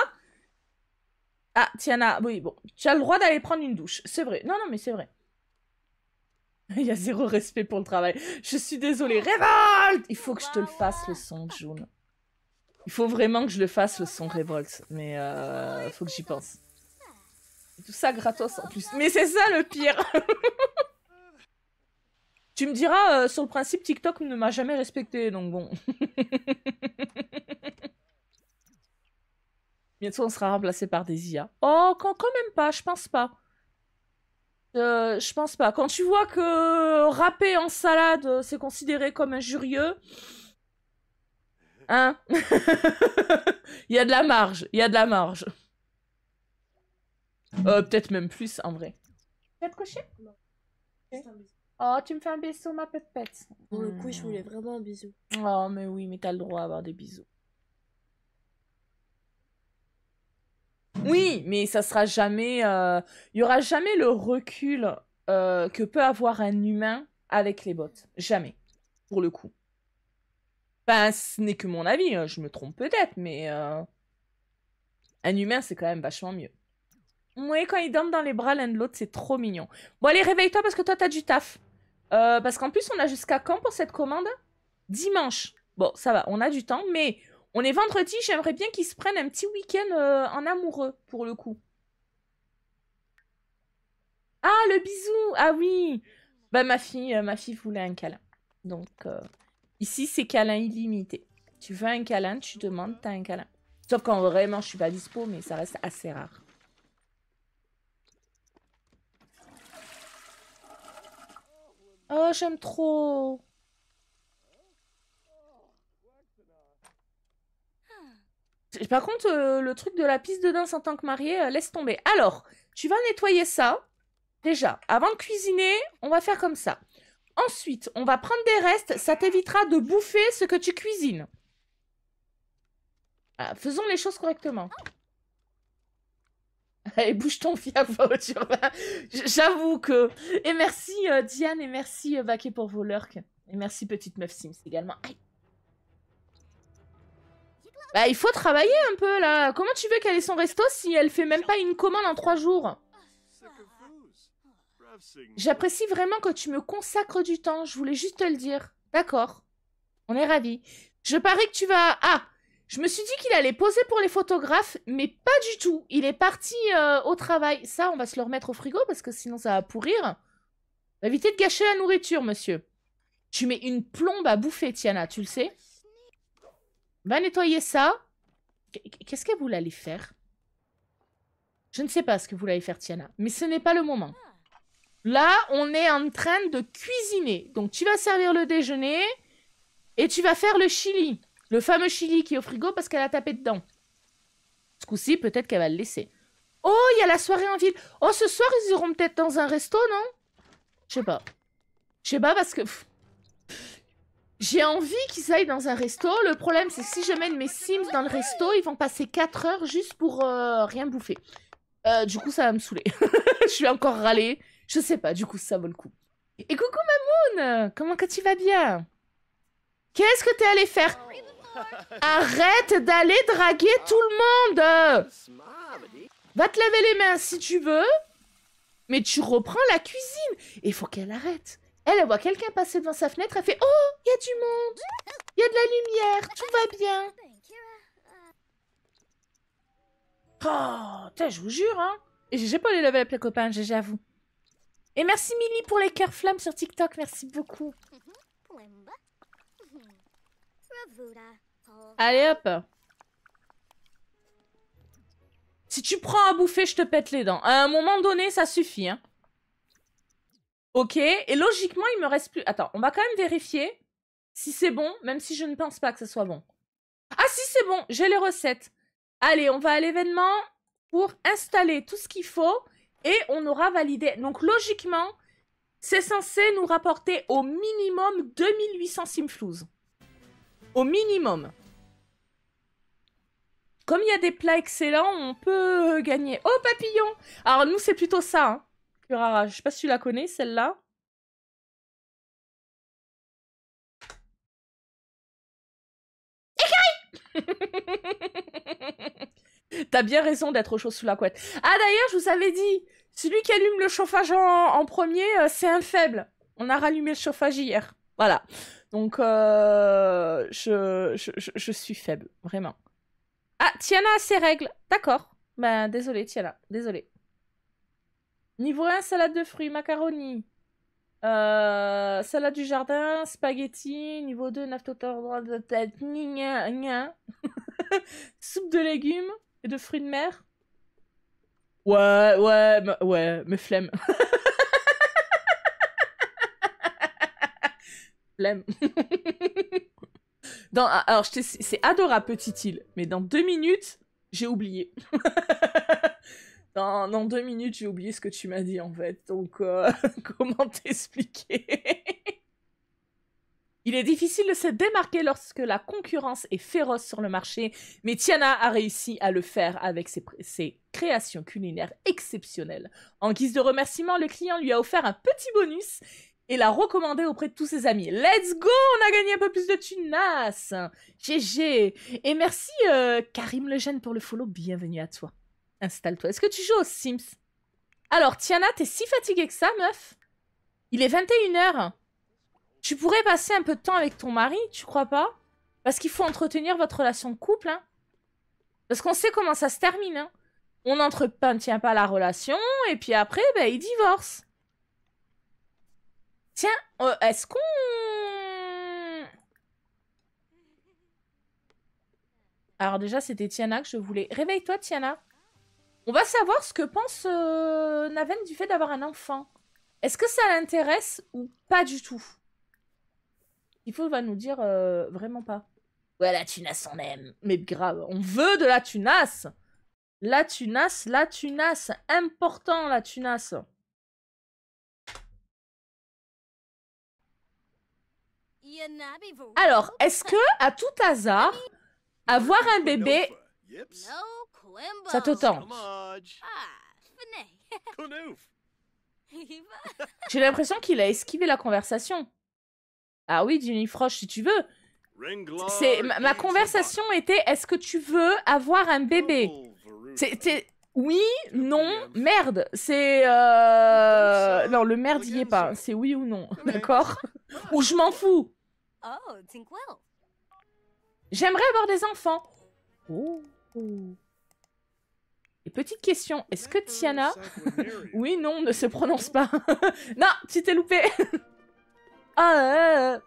Ah, Tiana, oui, bon. Tu as le droit d'aller prendre une douche. C'est vrai. Non, non, mais c'est vrai. il y a zéro respect pour le travail. Je suis désolée. Révolte Il faut que je te le fasse, le son, June. Il faut vraiment que je le fasse, le son révolte. Mais euh, faut que j'y pense. Tout ça gratos en plus. Mais c'est ça le pire Tu me diras, euh, sur le principe, TikTok ne m'a jamais respecté, donc bon. Bientôt, on sera remplacé par des IA. Oh, quand, quand même pas, je pense pas. Euh, je pense pas. Quand tu vois que râper en salade, euh, c'est considéré comme injurieux. Hein Il y a de la marge, il y a de la marge. Peut-être même plus, en vrai. Peut-être cocher Non. Oh, tu me fais un bisou, ma pépette. Pour le coup, je hmm. voulais vraiment un bisou. Oh, mais oui, mais t'as le droit à avoir des bisous. Oui, mais ça sera jamais. Il euh, y aura jamais le recul euh, que peut avoir un humain avec les bottes. Jamais. Pour le coup. Ben, ce n'est que mon avis. Hein, je me trompe peut-être, mais. Euh, un humain, c'est quand même vachement mieux. Oui, quand ils dorment dans les bras l'un de l'autre, c'est trop mignon. Bon, allez, réveille-toi parce que toi, t'as du taf. Euh, parce qu'en plus, on a jusqu'à quand pour cette commande Dimanche. Bon, ça va, on a du temps, mais on est vendredi, j'aimerais bien qu'ils se prennent un petit week-end euh, en amoureux, pour le coup. Ah, le bisou Ah oui Bah, ma fille, euh, ma fille voulait un câlin. Donc, ici, c'est câlin illimité. Tu veux un câlin, tu demandes, t'as un câlin. Sauf quand vraiment je suis pas dispo, mais ça reste assez rare. Oh, j'aime trop. Par contre, euh, le truc de la piste de danse en tant que mariée, euh, laisse tomber. Alors, tu vas nettoyer ça. Déjà, avant de cuisiner, on va faire comme ça. Ensuite, on va prendre des restes. Ça t'évitera de bouffer ce que tu cuisines. Ah, faisons les choses correctement. Allez, bouge ton fiaf, J'avoue que. Et merci euh, Diane et merci euh, pour vos lurks. Et merci Petite Meuf Sims également. Bah, il faut travailler un peu là. Comment tu veux qu'elle ait son resto si elle fait même pas une commande en trois jours J'apprécie vraiment que tu me consacres du temps. Je voulais juste te le dire. D'accord. On est ravis. Je parie que tu vas. Ah je me suis dit qu'il allait poser pour les photographes, mais pas du tout. Il est parti euh, au travail. Ça, on va se le remettre au frigo parce que sinon ça va pourrir. Évitez de gâcher la nourriture, monsieur. Tu mets une plombe à bouffer, Tiana, tu le sais. Va nettoyer ça. Qu'est-ce que vous l'allez faire Je ne sais pas ce que vous l'allez faire, Tiana, mais ce n'est pas le moment. Là, on est en train de cuisiner. Donc, tu vas servir le déjeuner et tu vas faire le chili. Le fameux chili qui est au frigo parce qu'elle a tapé dedans. Ce coup-ci, peut-être qu'elle va le laisser. Oh, il y a la soirée en ville. Oh, ce soir, ils iront peut-être dans un resto, non Je sais pas. Je sais pas parce que... J'ai envie qu'ils aillent dans un resto. Le problème, c'est si je mène mes Sims dans le resto, ils vont passer 4 heures juste pour euh, rien bouffer. Euh, du coup, ça va me saouler. je suis encore râler. Je sais pas, du coup, ça vaut le coup. Et coucou Mamoun Comment que tu vas bien Qu'est-ce que t'es allé faire Arrête d'aller draguer tout le monde Va te laver les mains si tu veux, mais tu reprends la cuisine. Et faut qu'elle arrête. Elle, voit quelqu'un passer devant sa fenêtre, elle fait « Oh, il y a du monde Il y a de la lumière, tout va bien !» Oh, je vous jure, hein J'ai pas les laver avec les copains, j'avoue. Et merci Milly pour les cœurs flammes sur TikTok, merci beaucoup. Allez hop Si tu prends à bouffer, je te pète les dents. À un moment donné, ça suffit. Hein. Ok, et logiquement, il me reste plus... Attends, on va quand même vérifier si c'est bon, même si je ne pense pas que ce soit bon. Ah si, c'est bon, j'ai les recettes. Allez, on va à l'événement pour installer tout ce qu'il faut et on aura validé. Donc logiquement, c'est censé nous rapporter au minimum 2800 simflouz. Au minimum. Comme il y a des plats excellents, on peut gagner. Oh, papillon Alors, nous, c'est plutôt ça. Je hein. ne je sais pas si tu la connais, celle-là. T'as bien raison d'être chaud sous la couette. Ah d'ailleurs, je vous avais dit, celui qui allume le chauffage en, premier, euh, c'est un faible. On a rallumé le chauffage hier. Voilà. Donc, euh, je, je, suis faible, vraiment. Ah, Tiana a ses règles. D'accord. Ben, désolé, Tiana. Désolé. Niveau 1, salade de fruits, macaroni. Euh, salade du jardin, spaghetti. Niveau 2, tête. Soupe de légumes et de fruits de mer. Ouais, ouais, ouais, me flemme. dans, ah, alors, c'est adorable, petite île, mais dans deux minutes, j'ai oublié. dans, deux minutes, j'ai oublié ce que tu m'as dit, en fait. Donc, euh, comment t'expliquer Il est difficile de se démarquer lorsque la concurrence est féroce sur le marché, mais Tiana a réussi à le faire avec ses, créations culinaires exceptionnelles. En guise de remerciement, le client lui a offert un petit bonus et l'a recommandé auprès de tous ses amis. Let's go, on a gagné un peu plus de tunas. GG. Et merci Karim euh, Karim Lejeune pour le follow. Bienvenue à toi. Installe-toi. Est-ce que tu joues aux Sims Alors, Tiana, t'es si fatiguée que ça, meuf Il est 21h. Tu pourrais passer un peu de temps avec ton mari, tu crois pas Parce qu'il faut entretenir votre relation de couple, hein Parce qu'on sait comment ça se termine, hein On n'entretient pas la relation, et puis après, ben, il divorce Tiens, euh, est-ce qu'on... Alors déjà, c'était Tiana que je voulais. Réveille-toi, Tiana. On va savoir ce que pense euh, Naven du fait d'avoir un enfant. Est-ce que ça l'intéresse ou pas du tout Il faut va nous dire euh, vraiment pas. Ouais, la tunasse, on aime. Mais grave, on veut de la tunasse. La tunasse, la tunasse. Important, la tunasse. Alors, est-ce que, à tout hasard, avoir un bébé, ça te tente ah, J'ai l'impression qu'il a esquivé la conversation. Ah oui, Dini Froche, si tu veux. C'est ma, conversation était est-ce que tu veux avoir un bébé C'était oui, non, merde. C'est euh, non, le merde y est pas. C'est oui ou non, d'accord ah. Ou je m'en fous. Oh, J'aimerais avoir des enfants. Oh. Et petite question, est-ce que Tiana... oui, non, ne se prononce pas. non, tu t'es loupé. Ah, euh, euh,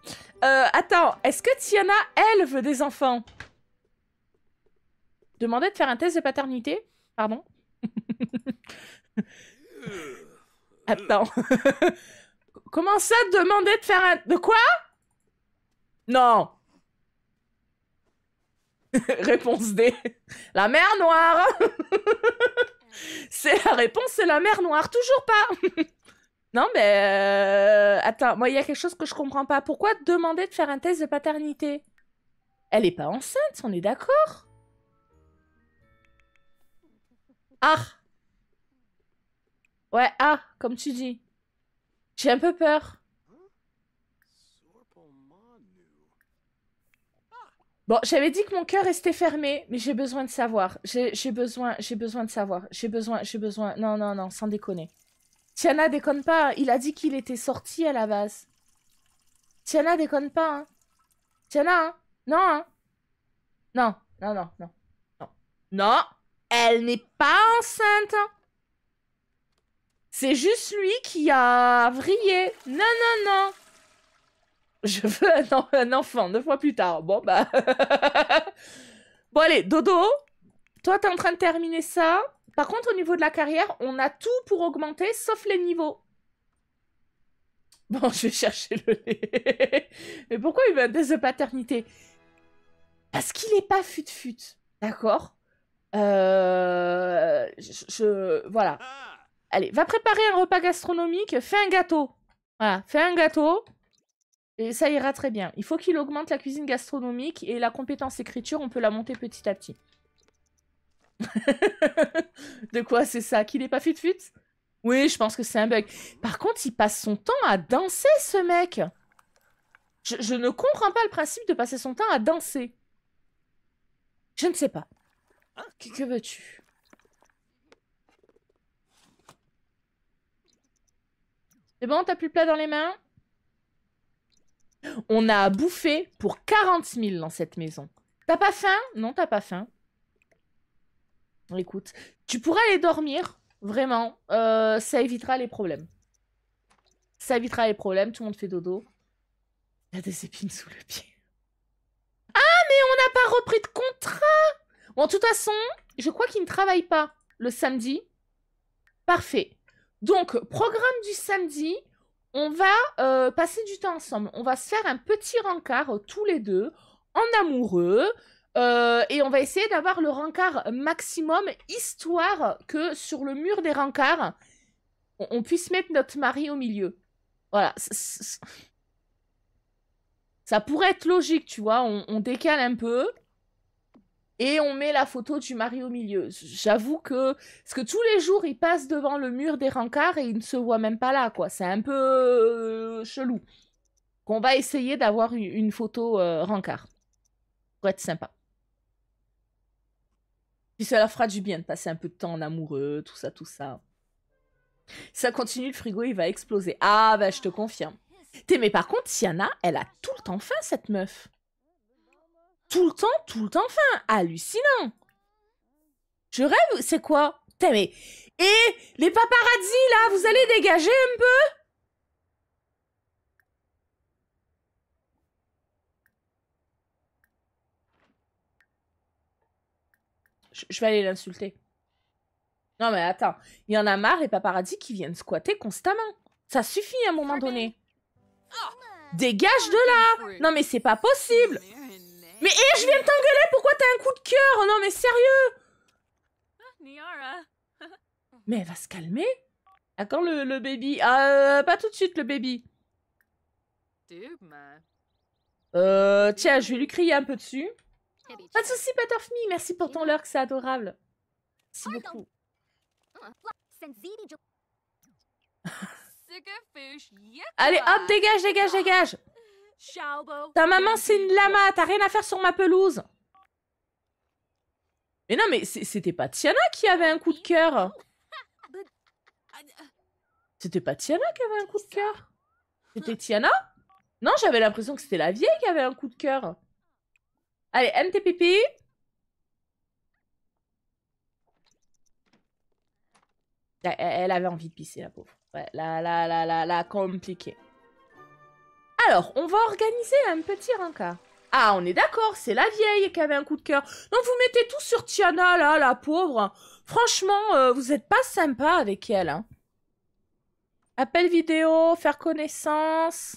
euh, attends, est-ce que Tiana, elle, veut des enfants Demander de faire un test de paternité Pardon Attends. Comment ça, demander de faire un... De quoi non! réponse D. La mer Noire! c'est la réponse, c'est la mer Noire. Toujours pas! non, mais. Euh, attends, moi, il y a quelque chose que je comprends pas. Pourquoi demander de faire un test de paternité? Elle est pas enceinte, on est d'accord? Ah! Ouais, ah, comme tu dis. J'ai un peu peur. Bon, j'avais dit que mon cœur restait fermé, mais j'ai besoin de savoir. J'ai besoin, j'ai besoin de savoir. J'ai besoin, j'ai besoin. Non, non, non, sans déconner. Tiana déconne pas. Hein. Il a dit qu'il était sorti à la base. Tiana déconne pas. Hein. Tiana, hein. non, non, non, non, non, non, non. elle n'est pas enceinte. C'est juste lui qui a vrillé. Non, non, non je veux un, enfant deux fois plus tard. Bon, bah. bon, allez, Dodo, toi, t'es en train de terminer ça. Par contre, au niveau de la carrière, on a tout pour augmenter, sauf les niveaux. Bon, je vais chercher le lait. Mais pourquoi il veut un test de paternité Parce qu'il n'est pas fut-fut, d'accord euh, je, Voilà. Allez, va préparer un repas gastronomique, fais un gâteau. Voilà, fais un gâteau, et ça ira très bien. Il faut qu'il augmente la cuisine gastronomique et la compétence écriture, on peut la monter petit à petit. de quoi c'est ça Qu'il n'est pas fut fut Oui, je pense que c'est un bug. Par contre, il passe son temps à danser, ce mec je, ne comprends pas le principe de passer son temps à danser. Je ne sais pas. Que, que veux-tu C'est bon, t'as plus le plat dans les mains on a bouffé pour 40 000 dans cette maison. T'as pas faim Non, t'as pas faim. Écoute, tu pourrais aller dormir, vraiment. Euh, ça évitera les problèmes. Ça évitera les problèmes, tout le monde fait dodo. Il y a des épines sous le pied. Ah, mais on n'a pas repris de contrat Bon, de toute façon, je crois qu'il ne travaille pas le samedi. Parfait. Donc, programme du samedi, on va euh, passer du temps ensemble. On va se faire un petit rencard tous les deux, en amoureux, euh, et on va essayer d'avoir le rencard maximum, histoire que sur le mur des rencards, on, puisse mettre notre mari au milieu. Voilà. ça pourrait être logique, tu vois. On, on décale un peu et on met la photo du mari au milieu. J'avoue que parce que tous les jours il passe devant le mur des rencarts et il ne se voit même pas là quoi. C'est un peu euh, chelou. Qu'on va essayer d'avoir une photo euh, rancard pour être sympa. Puis ça leur fera du bien de passer un peu de temps en amoureux, tout ça, tout ça. ça continue, le frigo il va exploser. Ah bah je te confirme. mais par contre, Siana, elle a tout le temps faim cette meuf tout le temps, tout le temps fin Hallucinant. Je rêve, c'est quoi Eh mais... Et les paparazzi, là, vous allez dégager un peu je vais aller l'insulter. Non mais attends, il y en a marre les paparazzi qui viennent squatter constamment. Ça suffit à un moment donné. Oh, Dégage oh, de là Non mais c'est pas possible mais hé, eh, je viens de t'engueuler, pourquoi t'as un coup de cœur Non mais sérieux Mais elle va se calmer À quand le, le baby Ah, pas tout de suite le baby. Euh, tiens, je vais lui crier un peu dessus. Pas de soucis, me merci pour ton que c'est adorable. Merci beaucoup. Allez, hop, dégage, dégage, dégage ta maman, c'est une lama, t'as rien à faire sur ma pelouse. Mais non, mais c'était pas Tiana qui avait un coup de cœur. C'était pas Tiana qui avait un coup de cœur. C'était Tiana Non, j'avais l'impression que c'était la vieille qui avait un coup de cœur. Allez, MTPP. Elle avait envie de pisser, la pauvre. la, la, la, la, la compliquée. Alors, on va organiser un petit rencard. Ah, on est d'accord, c'est la vieille qui avait un coup de cœur. Donc vous mettez tout sur Tiana, là, la pauvre. Franchement, euh, vous êtes pas sympa avec elle. Hein. Appel vidéo, faire connaissance.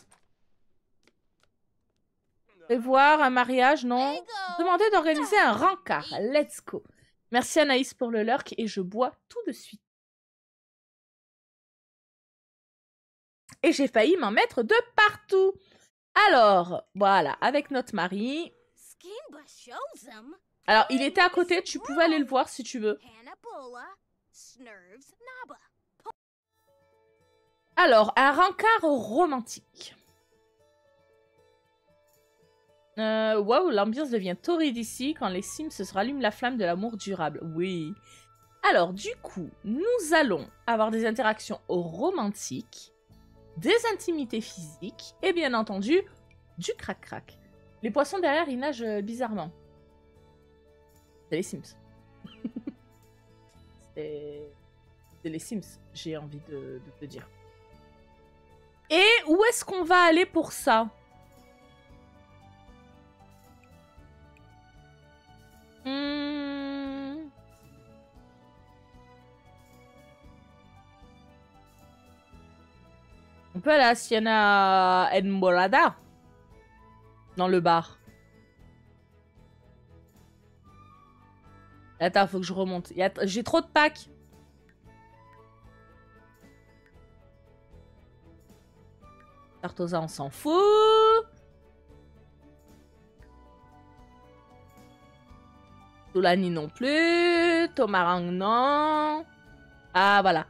voir, un mariage, non. Demandez d'organiser un rencard. Let's go. Merci Anaïs pour le lurk et je bois tout de suite. et j'ai failli m'en mettre de partout. Alors, voilà, avec notre mari. Alors, il était à côté, tu pouvais aller le voir si tu veux. Alors, un rencard romantique. Euh, waouh, wow, l'ambiance devient torride ici quand les Sims se rallument la flamme de l'amour durable. Oui. Alors, du coup, nous allons avoir des interactions romantiques des intimités physiques et bien entendu du crac-crac. Les poissons derrière, ils nagent euh, bizarrement. C'est les Sims. C'est les Sims, j'ai envie de, te dire. Et où est-ce qu'on va aller pour ça hmm. On peut Siena Dans le bar. Attends, faut que je remonte. J'ai trop de packs. Tartosa, on s'en fout. Solani non plus. Tomarang, non. Ah, voilà.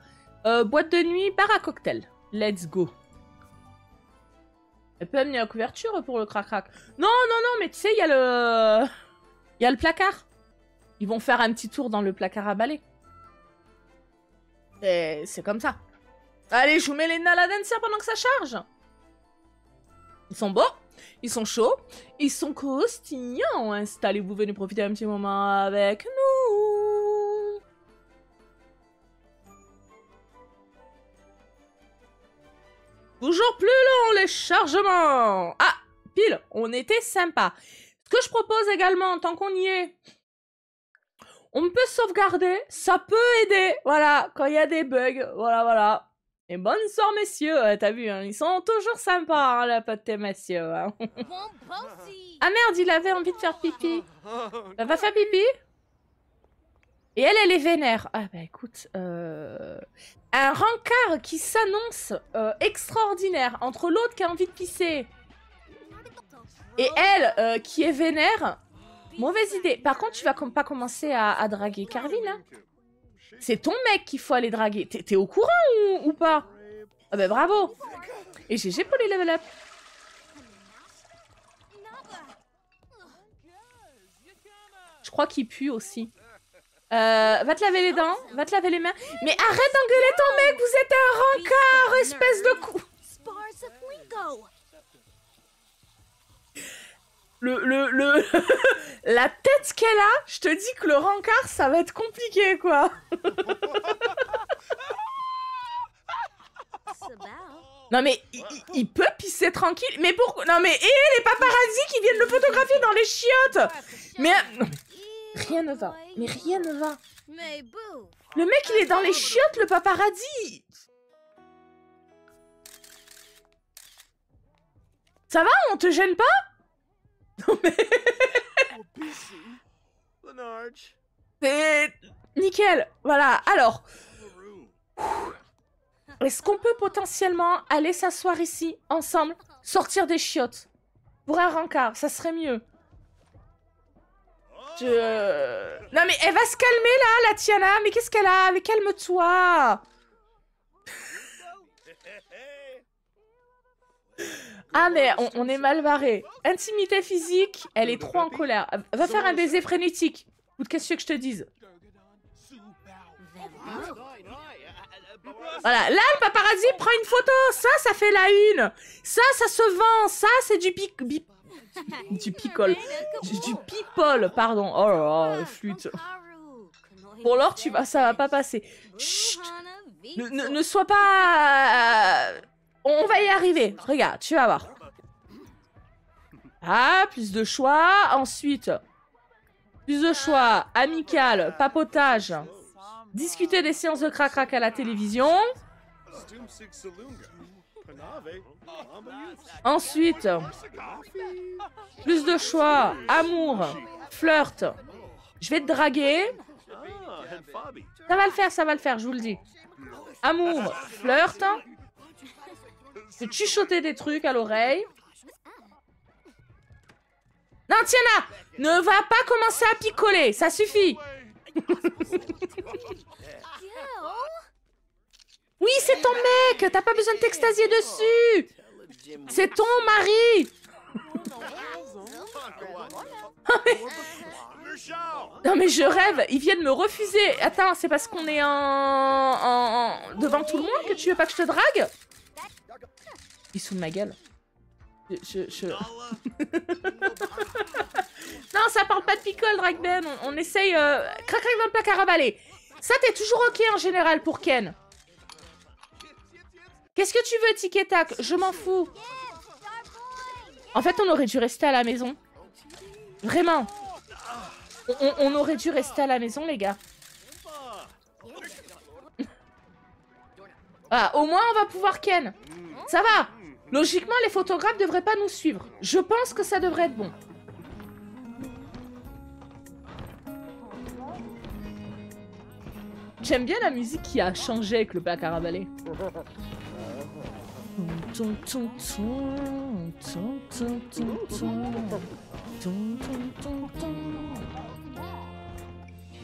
Euh, boîte de nuit, bar à cocktail. Let's go. Elle peut amener la couverture pour le crac-crac. Non, non, non, mais tu sais, il y a le... Il y a le placard. Ils vont faire un petit tour dans le placard à balai. Et c'est comme ça. Allez, je vous mets les Nala pendant que ça charge. Ils sont beaux, ils sont chauds, ils sont costillants. Installez-vous, venez profiter un petit moment avec nous. Toujours plus long les chargements Ah Pile, on était sympa. Ce que je propose également, tant qu'on y est, on peut sauvegarder, ça peut aider, voilà, quand il y a des bugs, voilà, voilà. Et bonne soirée, messieurs. T'as vu, hein, ils sont toujours sympas, les hein, la patte messieurs. Hein. ah merde, il avait envie de faire pipi. Bah, va faire pipi. Et elle, elle est vénère. Ah bah écoute, euh, un rencard qui s'annonce euh, extraordinaire entre l'autre qui a envie de pisser et elle euh, qui est vénère. Mauvaise idée. Par contre, tu vas pas commencer à, draguer Carvin. Hein. C'est ton mec qu'il faut aller draguer. T'es au courant ou, ou pas Ah bah bravo. Et GG pour les level up. Je crois qu'il pue aussi. Euh, va te laver les dents, va te laver les mains. Mais arrête d'engueuler ton mec, vous êtes un rancard, espèce de cou. Le, le, le la tête qu'elle a, je te dis que le rancard, ça va être compliqué, quoi. Non mais il, peut, peut pisser tranquille. Mais pourquoi Non mais hé, eh, les paparazzi qui viennent le photographier dans les chiottes. mais... Rien ne va. Mais rien ne va. Le mec, il est dans les chiottes, le paparazzi Ça va On te gêne pas Non mais... C'est... Nickel Voilà, alors... Est-ce qu'on peut potentiellement aller s'asseoir ici, ensemble, sortir des chiottes Pour un rencard, ça serait mieux. Euh, non mais elle va se calmer là, la Tiana. Mais qu'est-ce qu'elle a Mais calme-toi. ah mais on, est mal barré. Intimité physique, elle est trop en colère. Va faire un baiser frénétique. Ou qu'est-ce que je te dise Voilà, là le paparazzi prend une photo, ça ça fait la une, ça ça se vend, ça c'est du bip bip du picole. Du, people pardon. Oh là flûte. Bon, alors, tu vas, ça va pas passer. Chut ne, sois pas... Euh, on va y arriver. Regarde, tu vas voir. Ah, plus de choix. Ensuite, plus de choix. Amical, papotage. Discuter des séances de crac-crac à la télévision. Ensuite, plus de choix, amour, flirt. Je vais te draguer. Ça va le faire, ça va le faire, je vous le dis. Amour, flirt. Je vais chuchoter des trucs à l'oreille. Non, ne va pas commencer à picoler, ça suffit. Oui, c'est ton mec T'as pas besoin de t'extasier dessus C'est ton mari non mais je rêve, ils viennent me refuser. Attends, c'est parce qu'on est en... devant tout le monde que tu veux pas que je te drague Ils sont ma gueule. Je... je... non, ça parle pas de picole, Dragben. On, on, essaye... Euh, crac, crac dans le placard à Ça, t'es toujours ok en général pour Ken. Qu'est-ce que tu veux, Tiketak Tac Je m'en fous. En fait, on aurait dû rester à la maison. Vraiment. On, aurait dû rester à la maison, les gars. ah, au moins, on va pouvoir Ken. Ça va. Logiquement, les photographes devraient pas nous suivre. Je pense que ça devrait être bon. J'aime bien la musique qui a changé avec le bac à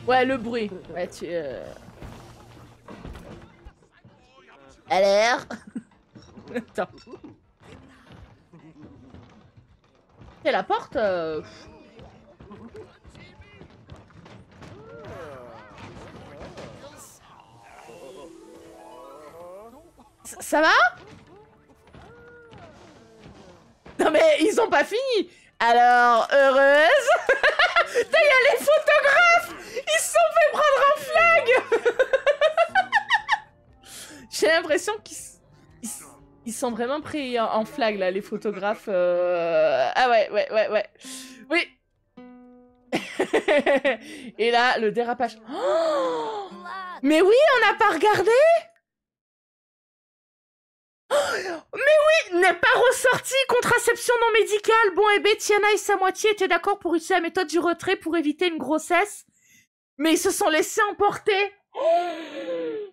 Ouais, le bruit. Ouais, tu. Alors Attends. Et la porte Ça va Non mais ils ont pas fini Alors, heureuse y a les photographes Ils se sont fait prendre en flag J'ai l'impression qu'ils ils, sont vraiment pris en, flag, là, les photographes. Euh. Ah ouais, ouais, ouais, ouais. Oui Et là, le dérapage. Mais oui, on n'a pas regardé mais oui, n'est pas ressorti. Contraception non médicale. Bon, et eh bé, ben, Tiana et sa moitié étaient d'accord pour utiliser la méthode du retrait pour éviter une grossesse. Mais ils se sont laissés emporter. Oh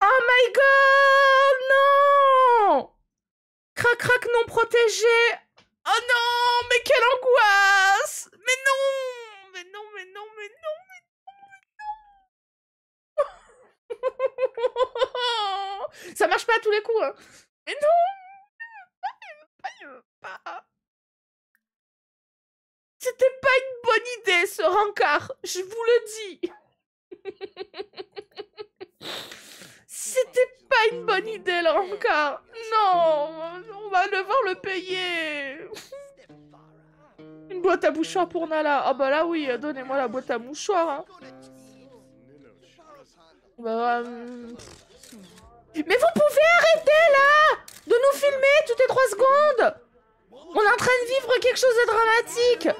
my god, non Crac-crac non protégé. Oh non, mais quelle angoisse Mais non Mais non, mais non, mais non ça marche pas à tous les coups, hein. Mais non C'était pas une bonne idée, ce rencard, je vous le dis. C'était pas une bonne idée, le rencard. Non, on va devoir le payer. Une boîte à mouchoirs pour Nala. Ah bah là oui, donnez-moi la boîte à mouchoir hein. Bah, euh, mais vous pouvez arrêter là De nous filmer toutes les 3 secondes On est en train de vivre quelque chose de dramatique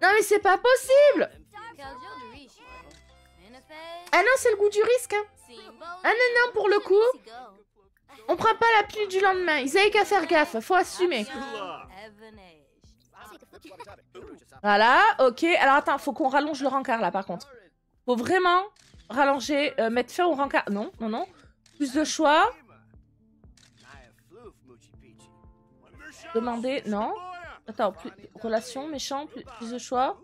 Non mais c'est pas possible Ah non, c'est le goût du risque hein. Ah non, non, pour le coup On prend pas la pilule du lendemain, ils avaient qu'à faire gaffe, faut assumer voilà, ok. Alors attends, faut qu'on rallonge le rencard là par contre. Faut vraiment rallonger, euh, mettre fin au rencard. Non, non, non. Plus de choix. Demander, non. Attends, relation, méchant, plus... de choix.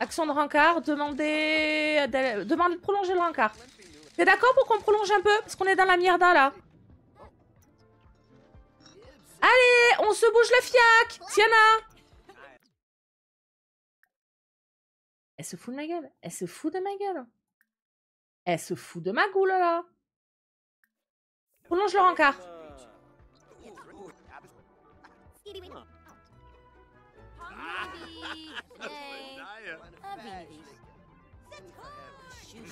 Action de rencard, demander, demander de prolonger le rencard. T'es d'accord pour qu'on prolonge un peu Parce qu'on est dans la merde là. Allez, on se bouge le fiac Tiana Elle se fout de ma gueule. Elle se fout de ma gueule. Elle se fout de ma goule, là. Prolonge le rencard.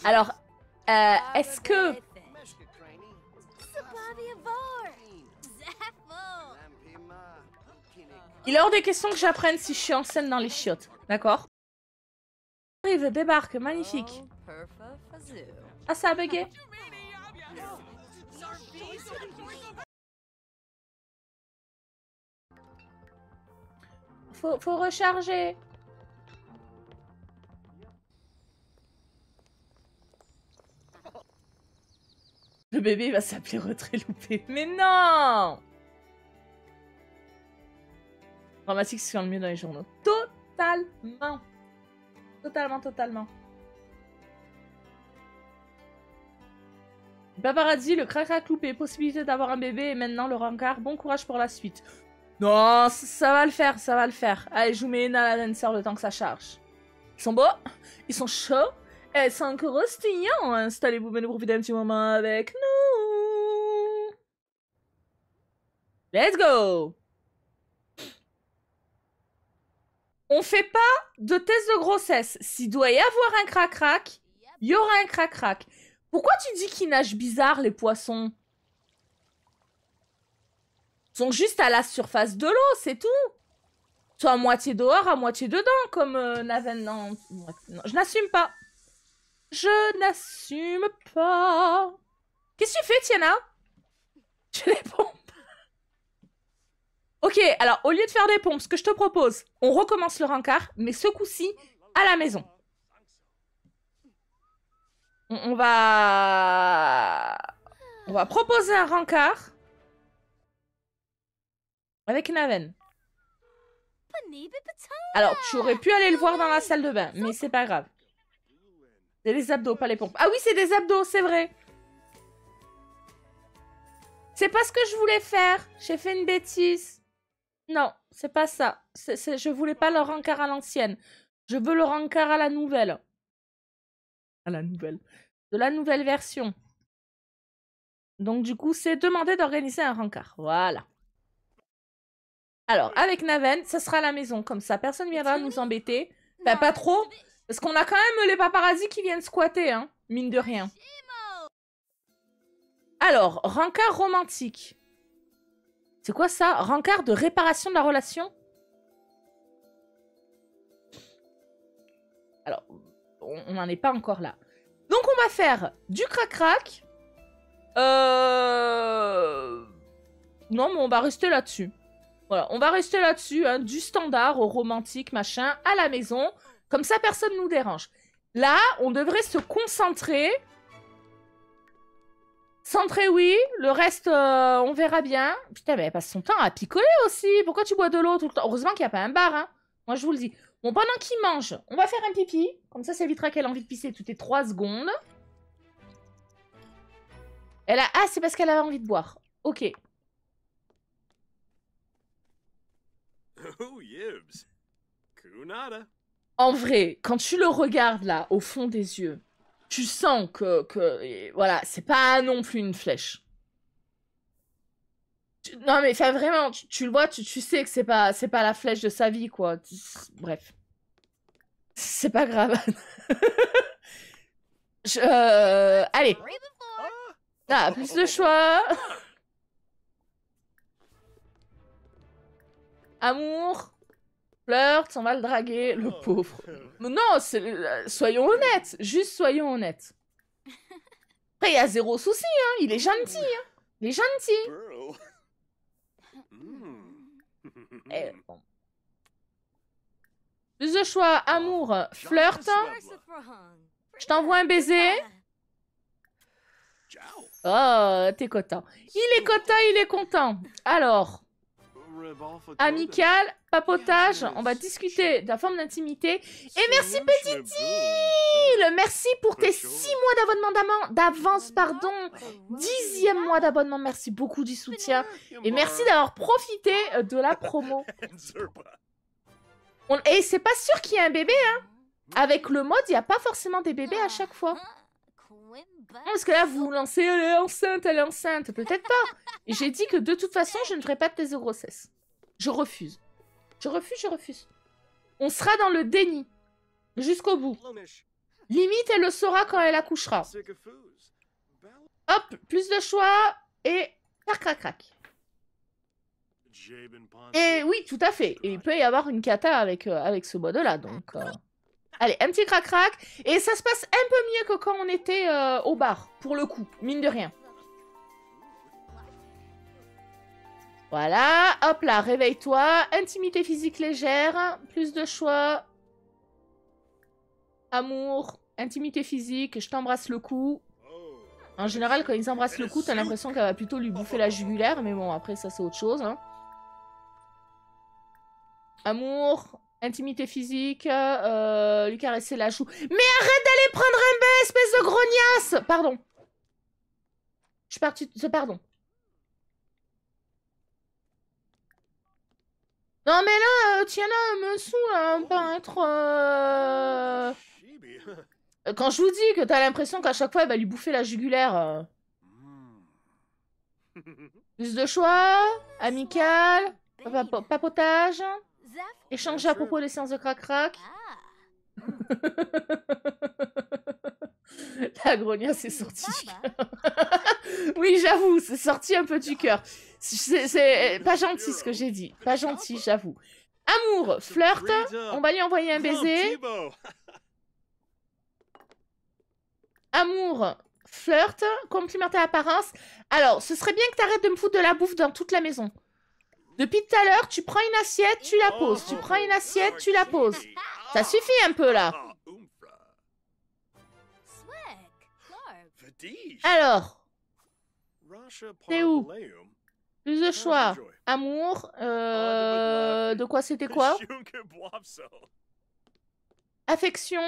Alors, euh, est-ce que... Il est hors de question que j'apprenne si je suis en scène dans les chiottes, d'accord Arrive, oh, débarque, magnifique. Oh, ah, ça a bugué Faut, recharger Le bébé va s'appeler Retrait Mais non Dramatique, c'est quand le mieux dans les journaux. Totalement Totalement, totalement. Paparazzi, le crac loupé, possibilité d'avoir un bébé et maintenant le rencard. Bon courage pour la suite. Non, ça, va le faire, ça va le faire. Allez, je vous mets une à la le temps que ça charge. Ils sont beaux, ils sont chauds, et ils sont croustillants. Installez-vous, venez profiter un petit moment avec nous. Let's go! on fait pas de test de grossesse. S'il doit y avoir un crac-crac, il y aura un crac-crac. Pourquoi tu dis qu'ils nagent bizarre, les poissons Ils sont juste à la surface de l'eau, c'est tout. Soit à moitié dehors, à moitié dedans, comme euh, Non, je n'assume pas. Je n'assume pas. Qu'est-ce que tu fais, Tiana Tu les Ok, alors au lieu de faire des pompes, ce que je te propose, on recommence le rencard, mais ce coup-ci, à la maison. On, va... On va proposer un rencard. Avec Naven. Alors, tu aurais pu aller le voir dans la salle de bain, mais c'est pas grave. C'est les abdos, pas les pompes. Ah oui, c'est des abdos, c'est vrai. C'est pas ce que je voulais faire. J'ai fait une bêtise. Non, c'est pas ça. Je je voulais pas le rancard à l'ancienne. Je veux le rencard à la nouvelle. À la nouvelle. De la nouvelle version. Donc du coup, c'est demander d'organiser un rencard. Voilà. Alors, avec Naven, ça sera à la maison. Comme ça, personne ne viendra nous embêter. Ben pas trop. Parce qu'on a quand même les paparazzis qui viennent squatter, hein. Mine de rien. Alors, rencard romantique. C'est quoi ça Rancard de réparation de la relation Alors, on n'en est pas encore là. Donc on va faire du crac-crac. Euh, non, mais on va rester là-dessus. Voilà, on va rester là-dessus, hein, du standard au romantique, machin, à la maison. Comme ça, personne ne nous dérange. Là, on devrait se concentrer Centré, oui. Le reste, euh, on verra bien. Putain, mais elle passe son temps à picoler aussi. Pourquoi tu bois de l'eau tout le temps Heureusement qu'il n'y a pas un bar, hein. Moi, je vous le dis. Bon, pendant qu'il mange, on va faire un pipi. Comme ça, ça évitera qu'elle ait envie de pisser toutes les 3 secondes. Elle a... Ah, c'est parce qu'elle avait envie de boire. Ok. Oh, en vrai, quand tu le regardes là, au fond des yeux, tu sens que, que voilà, c'est pas non plus une flèche. non mais enfin vraiment, tu, le vois, tu, sais que c'est pas c'est pas la flèche de sa vie quoi. Bref, c'est pas grave. Je, euh, allez, ah plus de choix. Amour. Flirt, on va le draguer, le oh. pauvre. Non, soyons honnêtes, juste soyons honnêtes. Après, il y a zéro souci, hein, il est gentil. Hein. Il est gentil. Et eh, hmm. choix, oh, amour, flirt. Je t'envoie un baiser. Oh, t'es content. Il est content, il est content. Alors, Amical, papotage, on va discuter de la forme d'intimité. Et merci Petit Merci pour tes 6 mois d'abonnement d'avance, pardon Dixième mois d'abonnement, merci beaucoup du soutien. Et merci d'avoir profité euh, de la promo. On... Et c'est pas sûr qu'il y ait un bébé, hein Avec le mode, il n'y a pas forcément des bébés à chaque fois. est parce que là, vous lancez, elle euh, est enceinte, elle est enceinte. Peut-être pas. J'ai dit que de toute façon, je ne ferai pas de thèse grossesse. Je refuse. Je refuse, je refuse. On sera dans le déni. Jusqu'au bout. Limite, elle le saura quand elle accouchera. Hop, plus de choix et crac crac crac. Et oui, tout à fait. il peut y avoir une cata avec, euh, avec ce mode-là, donc... Euh. Allez, un petit crac crac. Et ça se passe un peu mieux que quand on était euh, au bar, pour le coup, mine de rien. Voilà, hop là, réveille-toi. Intimité physique légère, plus de choix. Amour, intimité physique, je t'embrasse le cou. En général, quand ils embrassent le cou, t'as l'impression qu'elle va plutôt lui bouffer la jugulaire, mais bon, après, ça, c'est autre chose. Hein. Amour, intimité physique, euh, lui caresser la joue. Mais arrête d'aller prendre un bain, espèce de grognasse Pardon. Je suis partie... Pardon. Non mais là, euh, Tiana me saoule un hein, pas être... Euh, Quand je vous dis que t'as l'impression qu'à chaque fois, elle va lui bouffer la jugulaire. Euh. Plus de choix, amical, papotage, échanger à propos des séances de crac-crac. Ah. La grognasse est sortie du cœur. Hein. oui, j'avoue, c'est sorti un peu du cœur. C'est eh, pas gentil ce que j'ai dit. Pas gentil, j'avoue. Amour, flirt, on va lui envoyer un baiser. Amour, flirt, Complimenter l'apparence apparence. Alors, ce serait bien que t'arrêtes de me foutre de la bouffe dans toute la maison. Depuis tout à l'heure, tu prends une assiette, tu la oh, poses. Tu prends une oh, assiette, oh, tu la poses. Ça suffit un peu là. Alors, c'est où Plus de choix. Amour, euh, oh, de quoi c'était quoi Affection.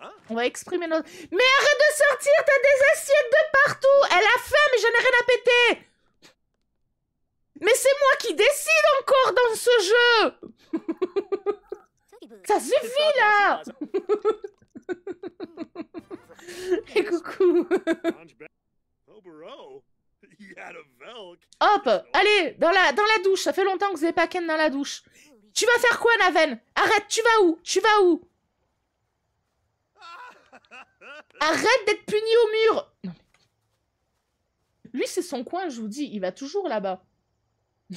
Hein On va exprimer notre... Mais arrête de sortir, t'as des assiettes de partout Elle a faim, mais j'en ai rien à péter Mais c'est moi qui décide encore dans ce jeu Ça suffit, là Et coucou Hop Allez dans la, dans la douche Ça fait longtemps que vous n'avez pas Ken dans la douche. Tu vas faire quoi, Naven Arrête Tu vas où Tu vas où Arrête d'être puni au mur Lui, c'est son coin, je vous dis. Il va toujours là-bas.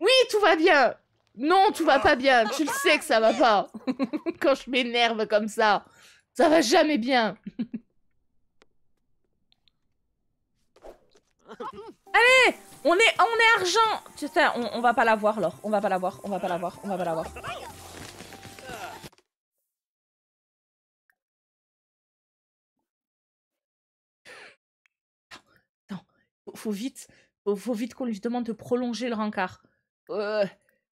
oui, tout va bien non, tout va pas bien. Tu le sais que ça va pas. Quand je m'énerve comme ça. Ça va jamais bien Allez on est, on est argent Tu on, on va pas l'avoir, l'or. On va pas l'avoir, on va pas l'avoir, on va pas l'avoir. faut vite, faut, vite qu'on lui demande de prolonger le rencard. Euh,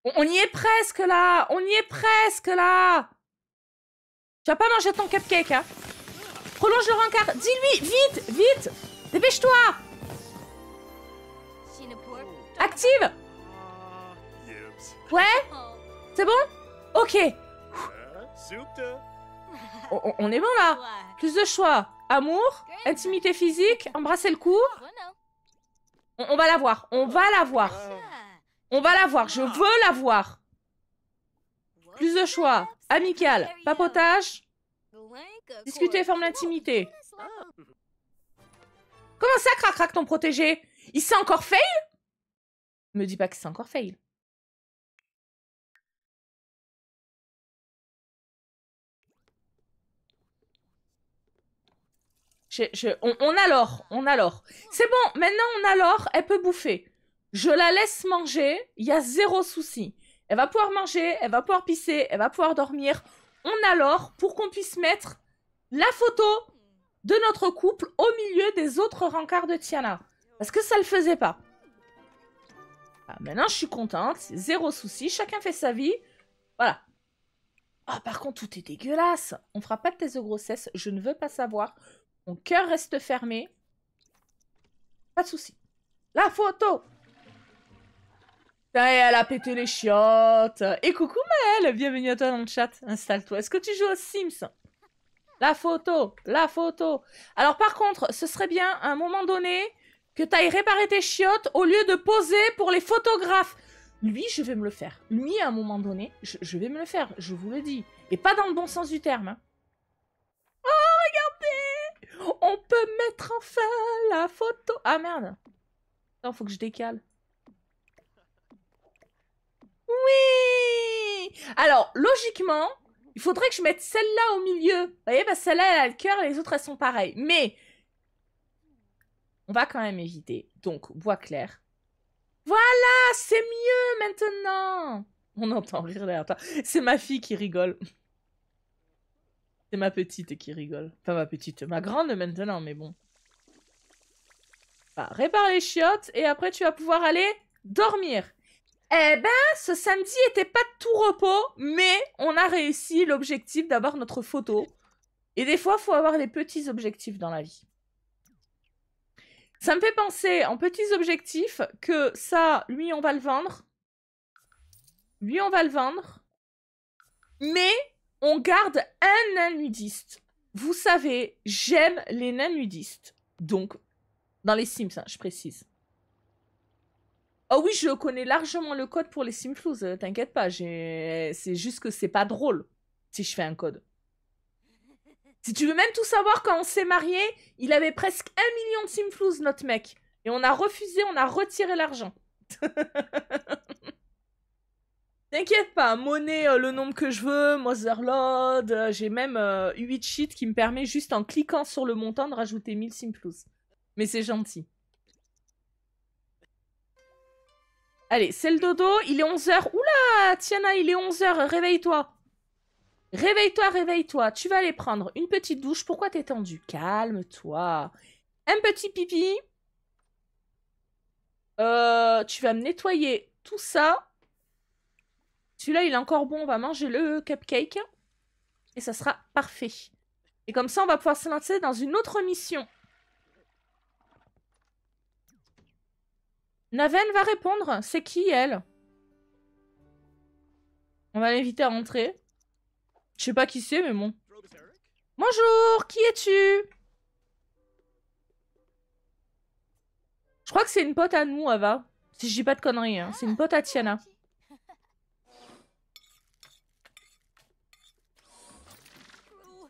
on, y est presque là, on y est presque là. Tu vas pas manger ton cupcake, hein Prolonge le rencard. Dis-lui, vite, vite Dépêche-toi Active Ouais C'est bon Ok. On, est bon là Plus de choix. Amour, intimité physique, embrasser le cou. on va la voir, on va la voir. On va la voir, je veux la voir. Plus de choix. Amical. Papotage. Discuter forme d'intimité. Comment ça, crac-crac, ton protégé Il s'est encore fail Me dis pas que c'est encore fail. on, a l'or, on a l'or. C'est bon, maintenant on a l'or, elle peut bouffer. Je la laisse manger, il y a zéro souci. Elle va pouvoir manger, elle va pouvoir pisser, elle va pouvoir dormir. On a l'or pour qu'on puisse mettre la photo de notre couple au milieu des autres rencarts de Tiana. Parce que ça le faisait pas. Ah, maintenant, je suis contente. Zéro souci. Chacun fait sa vie. Voilà. Ah, par contre, tout est dégueulasse. On fera pas de thèse de grossesse. Je ne veux pas savoir. Mon cœur reste fermé. Pas de souci. La photo elle a pété les chiottes. Et coucou Maëlle, bienvenue à toi dans le chat. Installe-toi. Est-ce que tu joues aux Sims La photo, la photo. Alors par contre, ce serait bien à un moment donné que tu ailles réparer tes chiottes au lieu de poser pour les photographes. Lui, je vais me le faire. Lui, à un moment donné, je, vais me le faire, je vous le dis. Et pas dans le bon sens du terme. Hein. Oh, regardez On peut mettre enfin la photo. Ah merde. Non, faut que je décale. Oui Alors, logiquement, il faudrait que je mette celle-là au milieu. Vous voyez, celle-là, elle a le cœur les autres, elles sont pareilles. Mais, on va quand même éviter. Donc, bois clair. Voilà, c'est mieux maintenant On entend rire derrière toi. C'est ma fille qui rigole. C'est ma petite qui rigole. enfin, ma petite, ma grande maintenant, mais bon. Bah, répare les chiottes et après tu vas pouvoir aller dormir. Eh ben, ce samedi était pas de tout repos, mais on a réussi l'objectif d'avoir notre photo. Et des fois, faut avoir les petits objectifs dans la vie. Ça me fait penser en petits objectifs que ça, lui, on va le vendre. Lui, on va le vendre. Mais on garde un nain nudiste. Vous savez, j'aime les nanudistes. nudistes. Donc, dans les Sims, hein, je précise oh oui, je connais largement le code pour les Simflouz, euh, t'inquiète pas, c'est juste que c'est pas drôle si je fais un code. Si tu veux même tout savoir, quand on s'est marié, il avait presque un million de Simflouz, notre mec. Et on a refusé, on a retiré l'argent. T'inquiète pas, monnaie euh, le nombre que je veux, motherload euh, j'ai même 8 sheets qui me permet juste en cliquant sur le montant de rajouter 1000 Simflouz. Mais c'est gentil. Allez, c'est le dodo, il est 11h. Oula, Tiana, il est 11h, réveille-toi. Réveille-toi, réveille-toi. Tu vas aller prendre une petite douche. Pourquoi t'es tendu Calme-toi. Un petit pipi. Euh, tu vas me nettoyer tout ça. Celui-là, il est encore bon. On va manger le cupcake. Et ça sera parfait. Et comme ça, on va pouvoir se lancer dans une autre mission. Naven va répondre. C'est qui, elle On va l'inviter à rentrer. Je sais pas qui c'est, mais bon. Bonjour, qui es-tu Je crois que c'est une pote à nous, Ava. Si je dis pas de conneries, hein. c'est une pote à Tiana.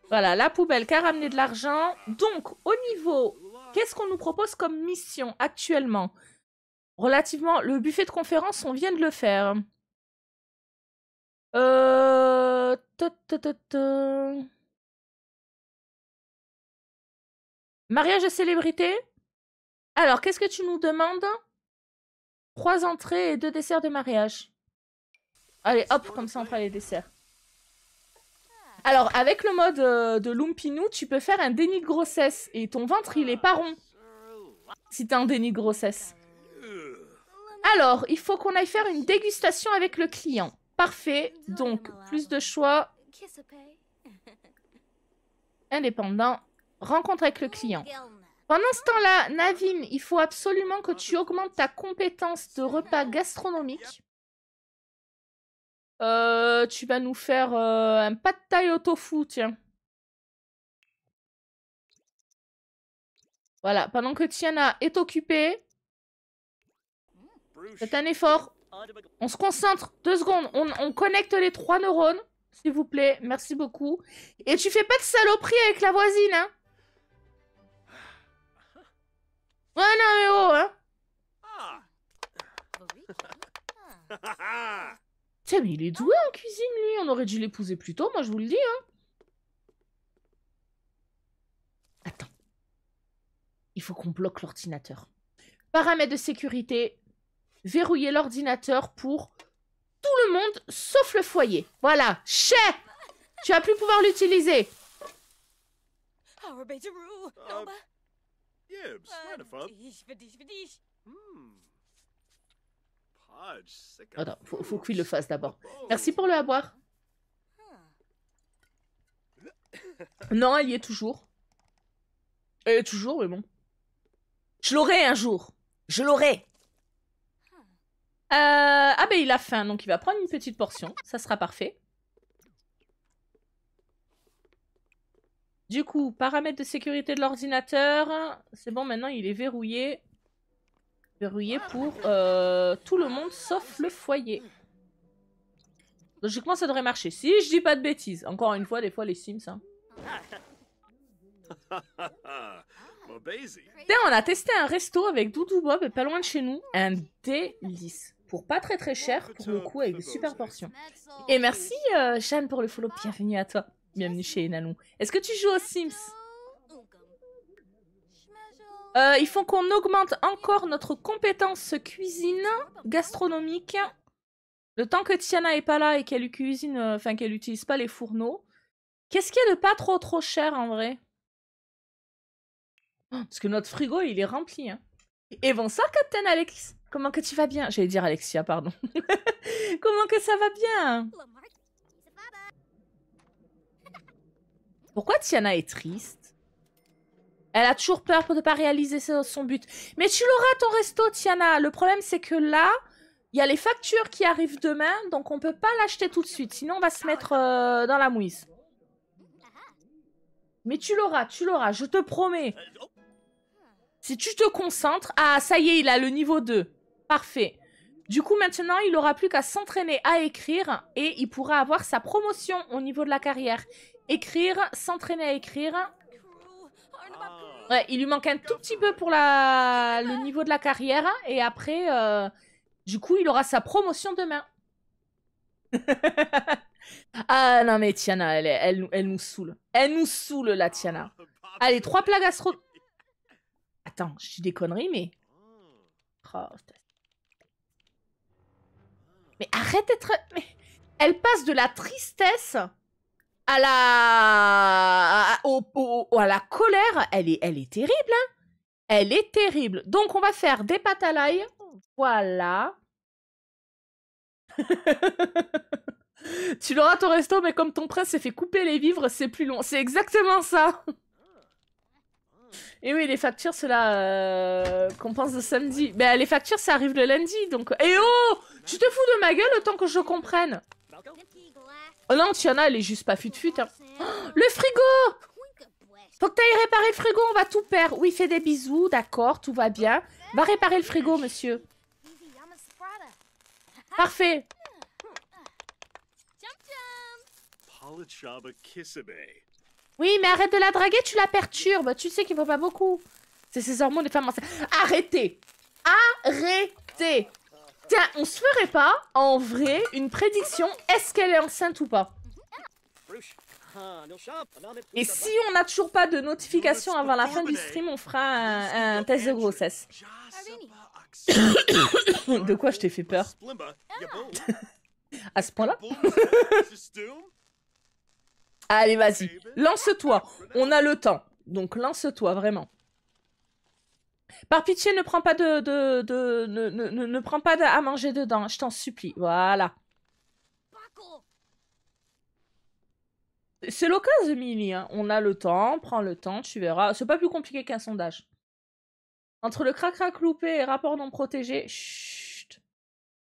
Voilà, la poubelle qui a ramené de l'argent. Donc, au niveau, qu'est-ce qu'on nous propose comme mission actuellement Relativement, le buffet de conférence, on vient de le faire. Euh... Mariage de célébrité Alors, qu'est-ce que tu nous demandes Trois entrées et deux desserts de mariage. Allez, hop, comme ça on prend les desserts. Alors, avec le mode euh, de Lumpinou, tu peux faire un déni de grossesse. Et ton ventre, il est pas rond. Si t'as un déni de grossesse. Alors, il faut qu'on aille faire une dégustation avec le client. Parfait. Donc, plus de choix. Indépendant. Rencontre avec le client. Pendant ce temps-là, Navin, il faut absolument que tu augmentes ta compétence de repas gastronomique. Euh, tu vas nous faire euh, un de taille au tofu, tiens. Voilà, pendant que Tiana est occupée, Faites un effort. On se concentre. Deux secondes. On, connecte les trois neurones. S'il vous plaît. Merci beaucoup. Et tu fais pas de saloperie avec la voisine, hein Ouais, non, mais oh, hein. Tiens, mais il est doué en cuisine, lui. On aurait dû l'épouser plus tôt, moi, je vous le dis, hein. Attends. Il faut qu'on bloque l'ordinateur. Paramètres de sécurité, verrouiller l'ordinateur pour tout le monde sauf le foyer. Voilà, chais Tu vas plus pouvoir l'utiliser. Attends, faut, qu'il le fasse d'abord. Oh. Merci pour le avoir. Ah. Non, elle y est toujours. Elle est toujours, mais bon. Je l'aurai un jour. Je l'aurai. Euh, ah ben il a faim, donc il va prendre une petite portion, ça sera parfait. Du coup, paramètres de sécurité de l'ordinateur, c'est bon maintenant il est verrouillé. Verrouillé pour euh, tout le monde sauf le foyer. Logiquement ça devrait marcher, si je dis pas de bêtises. Encore une fois, des fois les Sims. Hein. on a testé un resto avec Doudou Bob pas loin de chez nous. Un délice pour pas très très cher, pour le euh, coup avec des super portions. Et merci Jeanne euh, pour le follow, bienvenue à toi, bienvenue chez Enalon. Est-ce que tu joues aux Sims euh, Il faut qu'on augmente encore notre compétence cuisine gastronomique. Le temps que Tiana est pas là et qu'elle cuisine, enfin qu'elle utilise pas les fourneaux. Qu'est-ce qu'il y a de pas trop trop cher en vrai Parce que notre frigo il est rempli. Hein. Et bon ça, Captain Alex Comment que tu vas bien J'allais dire Alexia, pardon. Comment que ça va bien Pourquoi Tiana est triste Elle a toujours peur de ne pas réaliser son but. Mais tu l'auras ton resto, Tiana. Le problème, c'est que là, il y a les factures qui arrivent demain, donc on ne peut pas l'acheter tout de suite. Sinon, on va se mettre euh, dans la mouise. Mais tu l'auras, tu l'auras, je te promets. Si tu te concentres... Ah, ça y est, il a le niveau 2. Parfait. Du coup, maintenant, il n'aura plus qu'à s'entraîner à écrire et il pourra avoir sa promotion au niveau de la carrière. Écrire, s'entraîner à écrire. Ouais, il lui manque un tout petit peu pour la... le niveau de la carrière et après, euh, du coup, il aura sa promotion demain. ah non, mais Tiana, elle, nous saoule. Elle nous saoule, la Tiana. Allez, trois plats gastro. Attends, je dis des conneries, mais. Oh, mais arrête d'être... Elle passe de la tristesse à la... Au, à la colère. Elle est, elle est terrible, hein. Elle est terrible. Donc, on va faire des pâtes à l'ail. Voilà. tu l'auras ton resto, mais comme ton prince s'est fait couper les vivres, c'est plus long. C'est exactement ça et oui, les factures, cela, là euh, qu'on pense de samedi. Mais ben, les factures, ça arrive le lundi, donc... Eh oh Tu te fous de ma gueule autant que je comprenne Oh non, Tiana, elle est juste pas fut-fut, hein. oh, Le frigo Faut que t'ailles réparer le frigo, on va tout perdre. Oui, fais des bisous, d'accord, tout va bien. Va réparer le frigo, monsieur. Parfait. Oui, mais arrête de la draguer, tu la perturbes. Tu sais qu'il faut pas beaucoup. C'est ses hormones de femmes enceintes. Arrêtez Arrêtez Tiens, on se ferait pas, en vrai, une prédiction est-ce qu'elle est enceinte ou pas Et si on n'a toujours pas de notification avant la fin du stream, on fera un, un test de grossesse. de quoi je t'ai fait peur À ce point-là Allez, vas-y. Lance-toi. On a le temps. Donc lance-toi, vraiment. Par pitié, ne prends pas de... de, ne, ne, ne, prends pas à manger dedans. Je t'en supplie. Voilà. C'est l'occasion, Mimi. Hein. On a le temps. Prends le temps. Tu verras. C'est pas plus compliqué qu'un sondage. Entre le crac-crac loupé et rapport non protégé... Chut.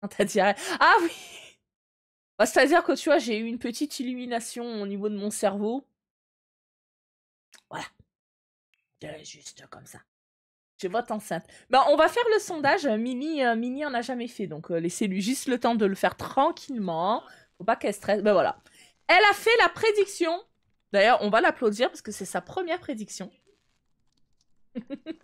T'as dit... Ah oui bah, c'est-à-dire que tu vois, j'ai eu une petite illumination au niveau de mon cerveau. Voilà. Juste comme ça. Je vote enceinte. Bah, on va faire le sondage. Mini, euh, Mini en a jamais fait, donc euh, laissez-lui juste le temps de le faire tranquillement. Faut pas qu'elle stresse. Ben voilà. Elle a fait la prédiction. D'ailleurs, on va l'applaudir parce que c'est sa première prédiction.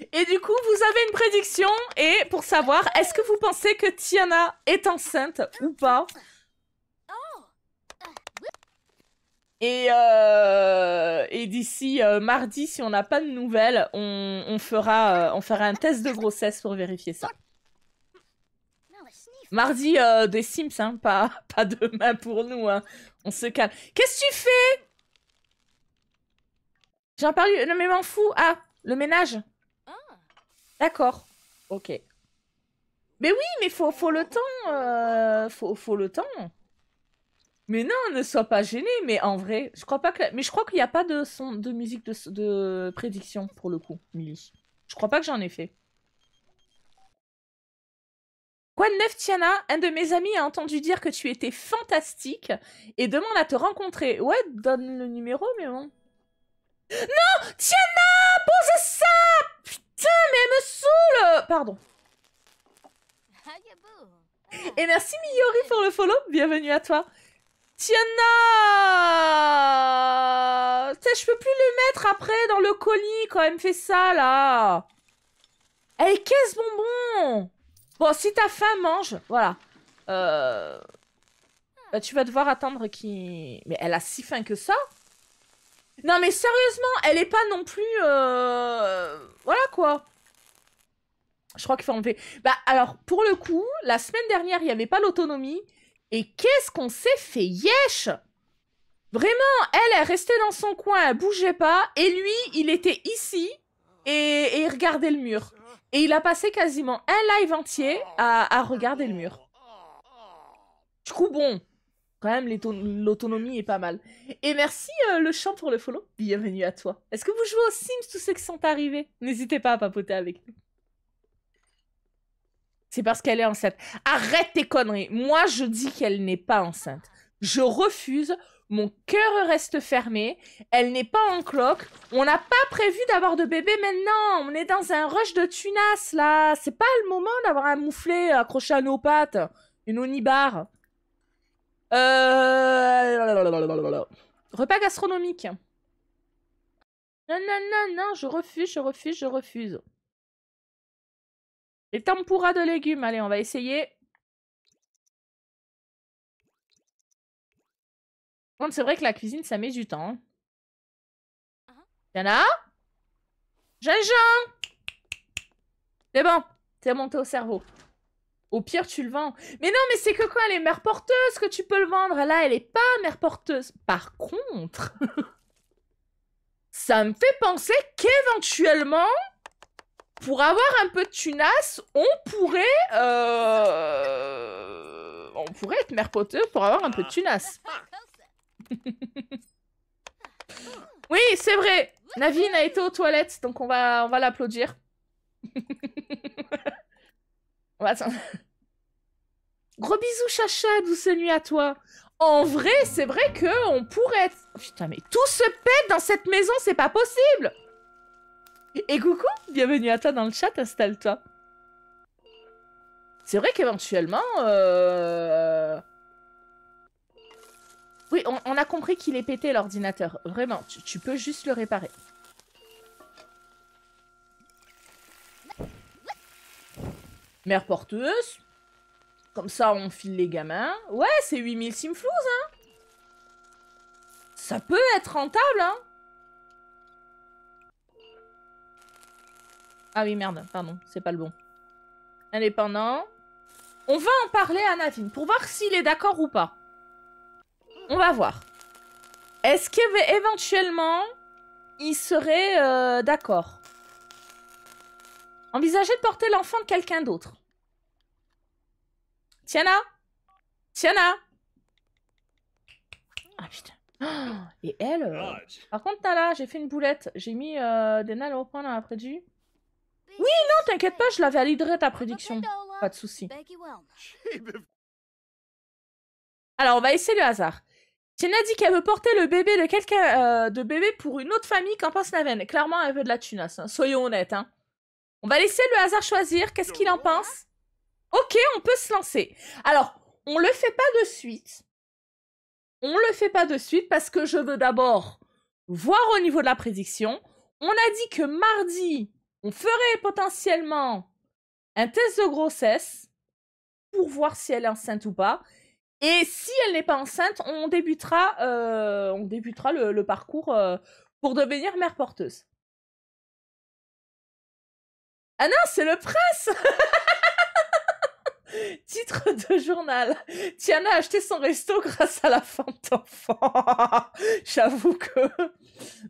Et du coup, vous avez une prédiction et pour savoir, est-ce que vous pensez que Tiana est enceinte ou pas Et, euh, d'ici euh, mardi, si on n'a pas de nouvelles, on, fera, euh, on fera un test de grossesse pour vérifier ça. Mardi des Sims, hein, pas, pas demain pour nous. Hein. On se calme. Qu'est-ce que tu fais J'en parle, Non mais m'en fous. Ah, le ménage. D'accord. Ok. Mais oui, mais faut, faut le temps. Euh, faut, le temps. Mais non, ne sois pas gêné. Mais en vrai, je crois pas que. Mais je crois qu'il n'y a pas de son de musique de, de prédiction pour le coup, Milly. Je crois pas que j'en ai fait. Quoi de neuf, Tiana Un de mes amis a entendu dire que tu étais fantastique et demande à te rencontrer. Ouais, donne le numéro, mais bon. Non Tiana Pose ça Tiens, mais elle me saoule Pardon. Et merci Miyori pour le follow, bienvenue à toi. Tiana Je peux plus le mettre après dans le colis quand elle me fait ça, là Elle ce bonbon Bon, si t'as faim, mange. Voilà. Euh... Bah, tu vas devoir attendre qu'il... Mais elle a si faim que ça non mais sérieusement, elle est pas non plus... Euh, voilà quoi. Je crois qu'il faut enlever. Bah alors, pour le coup, la semaine dernière, il n'y avait pas l'autonomie. Et qu'est-ce qu'on s'est fait Yes Vraiment, elle, est restée dans son coin, elle bougeait pas. Et lui, il était ici et, il regardait le mur. Et il a passé quasiment un live entier à, regarder le mur. Du bon, quand même l'autonomie est pas mal. Et merci euh, le champ pour le follow. Bienvenue à toi. Est-ce que vous jouez aux Sims tous ceux qui sont arrivés N'hésitez pas à papoter avec nous. C'est parce qu'elle est enceinte. Arrête tes conneries. Moi, je dis qu'elle n'est pas enceinte. Je refuse. Mon cœur reste fermé. Elle n'est pas en cloque. On n'a pas prévu d'avoir de bébé maintenant. On est dans un rush de tunas là. C'est pas le moment d'avoir un mouflet accroché à nos pattes. Une onibar. Euh... Repas gastronomique. Non, non, non, non, je refuse, je refuse, je refuse. Les tempuras de légumes, allez, on va essayer. C'est vrai que la cuisine, ça met du temps. Hein. Uh-huh. Yana jean C'est bon, c'est monté au cerveau. Au pire, tu le vends. Mais non, mais c'est que quand elle est mère porteuse que tu peux le vendre. Là, elle est pas mère porteuse. Par contre, ça me fait penser qu'éventuellement, pour avoir un peu de tunas on pourrait, euh, on pourrait être mère porteuse pour avoir un peu de tunas. oui, c'est vrai. Navine a été aux toilettes, donc on va, on va l'applaudir. Gros bisous, Chacha, douce nuit à toi. En vrai, c'est vrai que on pourrait être... Putain, mais tout se pète dans cette maison, c'est pas possible Et coucou, bienvenue à toi dans le chat, installe-toi. C'est vrai qu'éventuellement... Euh, oui, on, a compris qu'il est pété l'ordinateur. Vraiment, tu peux juste le réparer. mère porteuse. Comme ça, on file les gamins. Ouais, c'est 8000 simflouz, hein Ça peut être rentable, hein Ah oui, merde, pardon, c'est pas le bon. Indépendant. On va en parler à Nadine. pour voir s'il est d'accord ou pas. On va voir. Est-ce qu'éventuellement, il serait euh, d'accord Envisager de porter l'enfant de quelqu'un d'autre. Tiana Tiana Ah putain. et elle euh, Par contre, Nala, j'ai fait une boulette. J'ai mis euh, des au point dans la prédiction. Oui, non, t'inquiète pas, je la validerai ta prédiction. Pas de souci. Alors, on va essayer le hasard. Tiana dit qu'elle veut porter le bébé de quelqu'un euh, de bébé pour une autre famille qu'en pense Naven. Clairement, elle veut de la tunasse hein. Soyons honnêtes. Hein. On va laisser le hasard choisir. Qu'est-ce qu'il en pense Ok, on peut se lancer. Alors, on le fait pas de suite. On le fait pas de suite parce que je veux d'abord voir au niveau de la prédiction. On a dit que mardi, on ferait potentiellement un test de grossesse pour voir si elle est enceinte ou pas. Et si elle n'est pas enceinte, on débutera, euh, on débutera le, parcours euh, pour devenir mère porteuse. Ah non, c'est le prince Titre de journal. Tiana a acheté son resto grâce à la femme d'enfant. J'avoue que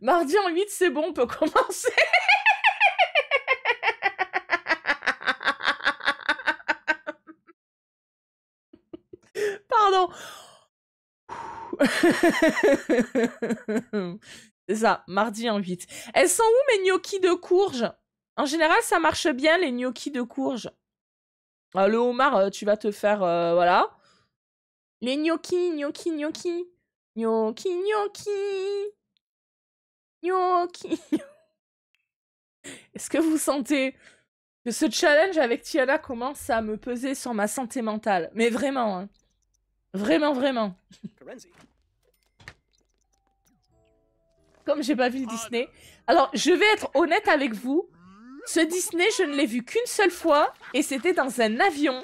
mardi en 8, c'est bon, on peut commencer. Pardon. c'est ça, mardi en 8. Elles sont où mes gnocchis de courge En général, ça marche bien les gnocchis de courge. Ah, le homard, euh, tu vas te faire. Euh, voilà. Les gnocchi, gnocchi, gnocchi. Gnocchi, gnocchi. Gnocchi. Est-ce que vous sentez que ce challenge avec Tiana commence à me peser sur ma santé mentale Mais vraiment, hein. Vraiment, vraiment. Comme j'ai pas vu le oh, Disney. Alors, je vais être honnête avec vous. Ce Disney, je ne l'ai vu qu'une seule fois, et c'était dans un avion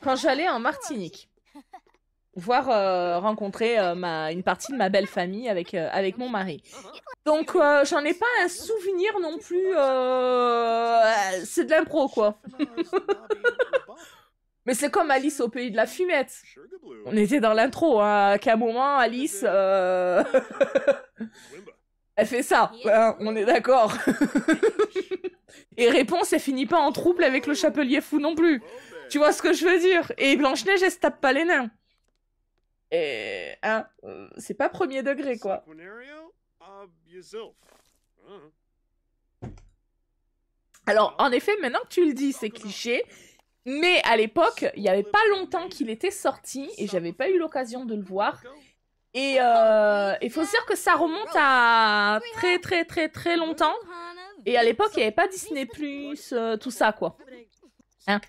quand j'allais en Martinique. Voir euh, rencontrer euh, ma, une partie de ma belle famille avec, euh, avec mon mari. Donc j'en ai pas un souvenir non plus. C'est de l'impro quoi. Mais c'est comme Alice au pays de la fumette. On était dans l'intro, à' hein, qu'à un moment Alice. Elle fait ça, on est d'accord. et réponse, elle finit pas en trouble avec le chapelier fou non plus. Ben. Tu vois ce que je veux dire Et Blanche-Neige, elle se tape pas les nains. Et... Hein, euh, c'est pas premier degré, quoi. Uh-huh. Alors, en effet, maintenant que tu le dis, c'est cliché. Mais à l'époque, il n'y avait pas longtemps qu'il était sorti et j'avais pas eu l'occasion de le voir. Et euh, il faut dire que ça remonte à très très très très longtemps. Et à l'époque, il n'y avait pas Disney Plus, euh, tout ça quoi. Hein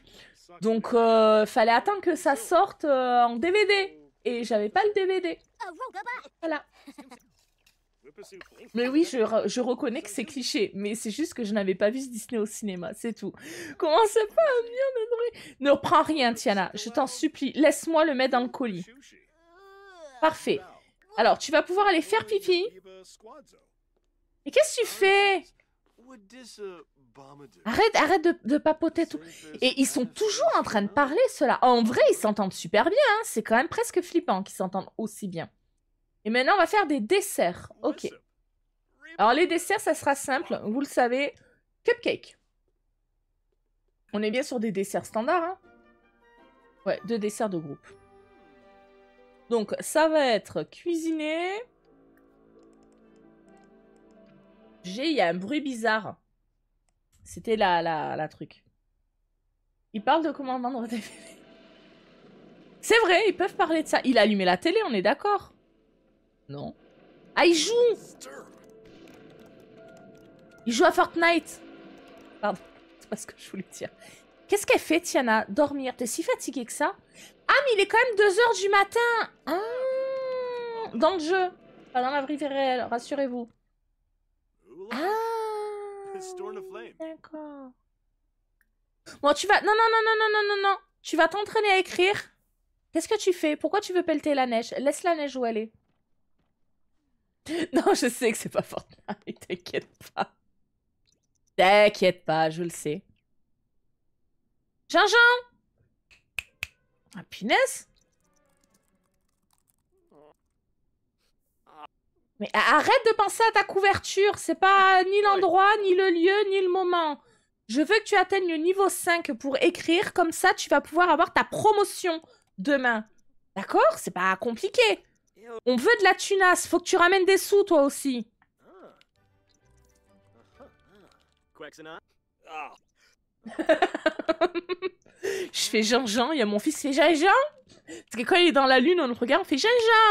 Donc, euh, fallait attendre que ça sorte en DVD. Et j'avais pas le DVD. Mais oui, je, reconnais que c'est cliché, mais c'est juste que je n'avais pas vu ce Disney au cinéma, c'est tout. ça pas bien me Ne prends rien, Tiana, je t'en supplie, laisse-moi le mettre dans le colis. Parfait. Alors, tu vas pouvoir aller faire pipi. Mais qu'est-ce que tu fais Arrête, arrête de, de, papoter tout. Et ils sont toujours en train de parler, cela. En vrai, ils s'entendent super bien. Hein. C'est quand même presque flippant qu'ils s'entendent aussi bien. Et maintenant, on va faire des desserts. Ok. Alors, les desserts, ça sera simple. Vous le savez. Cupcake. On est bien sur des desserts standards. Hein. Ouais, deux desserts de groupe. Donc, ça va être cuisiné. J'ai, il y a un bruit bizarre. C'était la, la, la truc. Il parle de commandement de C'est vrai, ils peuvent parler de ça. Il a allumé la télé, on est d'accord. Non. Ah, il joue Il joue à Fortnite Pardon, c'est pas ce que je voulais dire. Qu'est-ce qu'elle fait, Tiana Dormir T'es si fatiguée que ça ah, mais il est quand même 2h du matin ah, Dans le jeu. Pas dans la vie réelle, rassurez-vous. Ah D'accord. Bon, tu vas... Non, non, non, non, non, non, non, non. Tu vas t'entraîner à écrire. Qu'est-ce que tu fais Pourquoi tu veux pelleter la neige Laisse la neige où elle est. non, je sais que c'est pas fort t'inquiète pas. T'inquiète pas, je le sais. Jean-Jean ah, punaise Mais arrête de penser à ta couverture, c'est pas ni l'endroit, ni le lieu, ni le moment. Je veux que tu atteignes le niveau 5 pour écrire, comme ça tu vas pouvoir avoir ta promotion demain. D'accord C'est pas compliqué. On veut de la tunasse, faut que tu ramènes des sous toi aussi. Ah. Je fais Jean-Jean, il y a mon fils qui fait Jean-Jean. Parce que quand il est dans la lune, on le regarde, on fait Jean-Jean,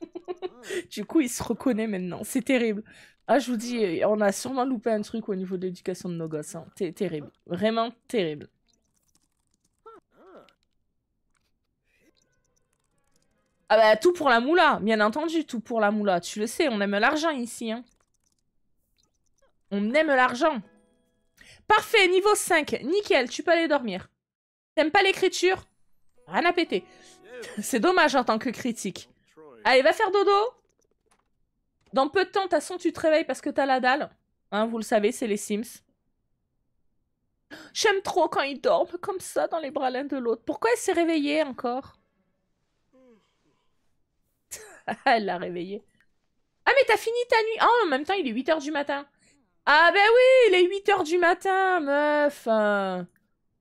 Jean-Jean. du coup, il se reconnaît maintenant. C'est terrible. Ah, je vous dis, euh, on a sûrement loupé un truc au niveau de l'éducation de nos gosses. Hein. terrible. Vraiment terrible. Ah bah, tout pour la moula, bien entendu, tout pour la moula. Tu le sais, on aime l'argent ici. Hein. On aime l'argent. Parfait, niveau 5. Nickel, tu peux aller dormir. T'aimes pas l'écriture Rien à péter. C'est dommage en tant que critique. Allez, va faire dodo. Dans peu de temps, de toute façon, tu te réveilles parce que t'as la dalle. Hein, vous le savez, c'est les Sims. J'aime trop quand ils dorment comme ça dans les bras l'un de l'autre. Pourquoi elle s'est réveillée encore Elle l'a réveillée. Ah mais t'as fini ta nuit Oh, en même temps il est 8h du matin. Ah ben oui, il est 8h du matin, meuf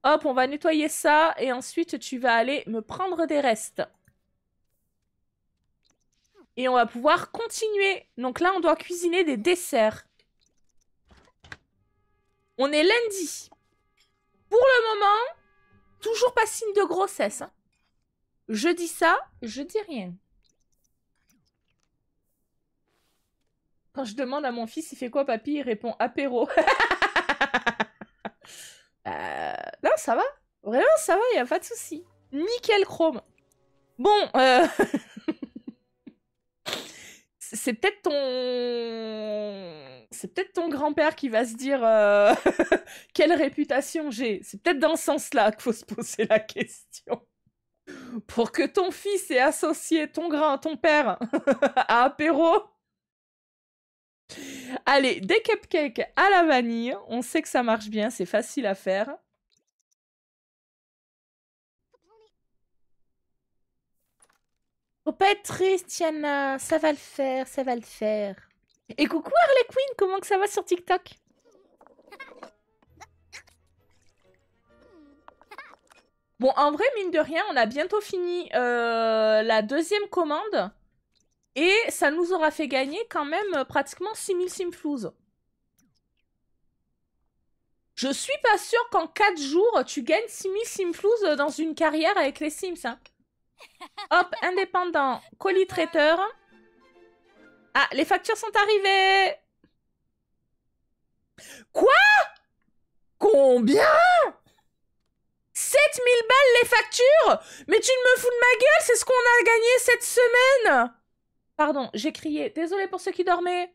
Hop, on va nettoyer ça et ensuite tu vas aller me prendre des restes. Et on va pouvoir continuer. Donc là, on doit cuisiner des desserts. On est lundi. Pour le moment, toujours pas signe de grossesse. Hein. Je dis ça, je dis rien. Quand je demande à mon fils, il fait quoi, papy Il répond apéro. Euh, non, ça va. Vraiment, ça va, il a pas de souci. Nickel chrome. Bon, euh, c'est peut-être ton c'est peut-être ton grand-père qui va se dire euh, quelle réputation j'ai. C'est peut-être dans ce sens-là qu'il faut se poser la question. Pour que ton fils ait associé ton grand ton père à apéro Allez, des cupcakes à la vanille. On sait que ça marche bien, c'est facile à faire. Faut oh, pas être triste, Ça va le faire, ça va le faire. Et coucou Harley Quinn, comment que ça va sur TikTok Bon, en vrai, mine de rien, on a bientôt fini euh, la deuxième commande. Et ça nous aura fait gagner quand même euh, pratiquement 6000 Simflouz. Je suis pas sûre qu'en 4 jours, tu gagnes 6000 Simflouz euh, dans une carrière avec les Sims. Hein. Hop, indépendant, colis traiteur. Ah, les factures sont arrivées Quoi Combien 7000 balles les factures Mais tu ne me fous de ma gueule, c'est ce qu'on a gagné cette semaine Pardon, j'ai crié. Désolé pour ceux qui dormaient.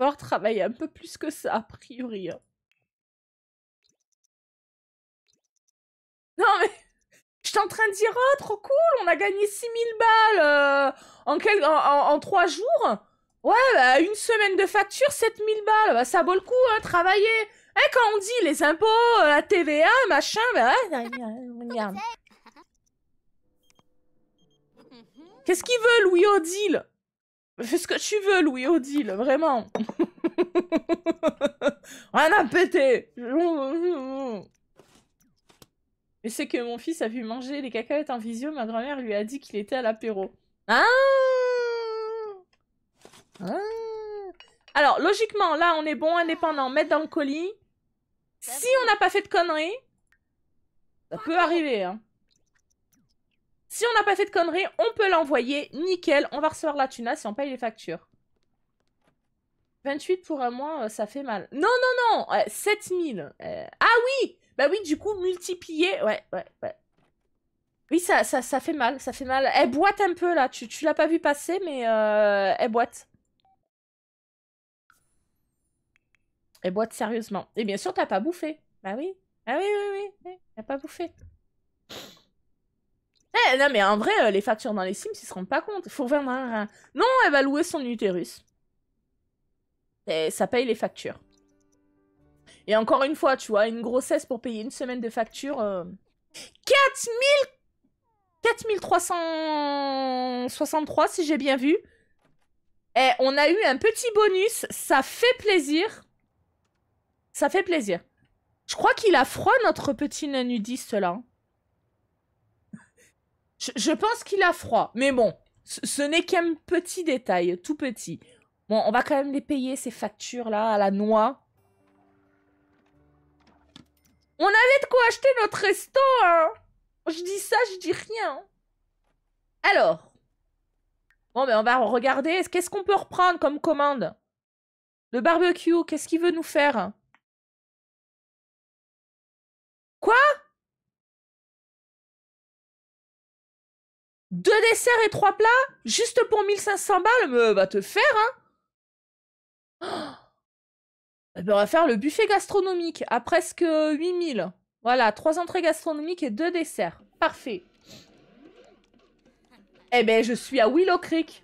Il va falloir travailler un peu plus que ça, a priori. Hein. Non mais... suis en train de dire, oh, trop cool, on a gagné 6000 balles euh, en, trois 3 jours. Ouais, bah, une semaine de facture, 7000 balles. Bah, ça vaut le coup, hein, travailler. Hein, quand on dit les impôts, euh, la TVA, machin, ben, hein? regarde. Qu'est-ce qu'il veut, Louis Odile Fais ce que tu veux, Louis Odile, vraiment. On a pété. Mais c'est que mon fils a vu manger les cacahuètes en visio, ma grand-mère lui a dit qu'il était à l'apéro. ah alors, logiquement, là, on est bon, indépendant, mettre dans le colis. Ben si on n'a pas fait de conneries, ça peut arriver. Hein. Si on n'a pas fait de conneries, on peut l'envoyer. Nickel, on va recevoir la tuna si on paye les factures. 28 pour un mois, euh, ça fait mal. Non, non, non, 7000. Euh, euh, ah oui Bah oui, du coup, multiplier. Ouais, ouais, ouais. Oui, ça, ça, ça fait mal, ça fait mal. Elle boite un peu là, tu, tu l'as pas vu passer, mais elle boite. Elle boite sérieusement. Et eh bien sûr, t'as pas bouffé. Bah oui. Ah oui, oui, oui. T'as pas bouffé. Eh, non, mais en vrai, euh, les factures dans les Sims, ils se rendent pas compte. Faut vendre un Non, elle va louer son utérus. Et ça paye les factures. Et encore une fois, tu vois, une grossesse pour payer une semaine de facture. 4000... 4363, si j'ai bien vu. Et eh, on a eu un petit bonus. Ça fait plaisir. Ça fait plaisir. Je crois qu'il a froid, notre petit nanudiste, là. Je, je pense qu'il a froid. Mais bon, ce, n'est qu'un petit détail, tout petit. Bon, on va quand même les payer, ces factures-là, à la noix. On avait de quoi acheter notre resto, hein Je dis ça, je dis rien. Alors. Bon, mais ben, on va regarder. Qu'est-ce qu'on peut reprendre comme commande Le barbecue, qu'est-ce qu'il veut nous faire Quoi Deux desserts et trois plats Juste pour 1500 balles Me va te faire, hein eh ben, On va faire le buffet gastronomique à presque 8000. Voilà, trois entrées gastronomiques et deux desserts. Parfait. Eh ben, je suis à Willow Creek.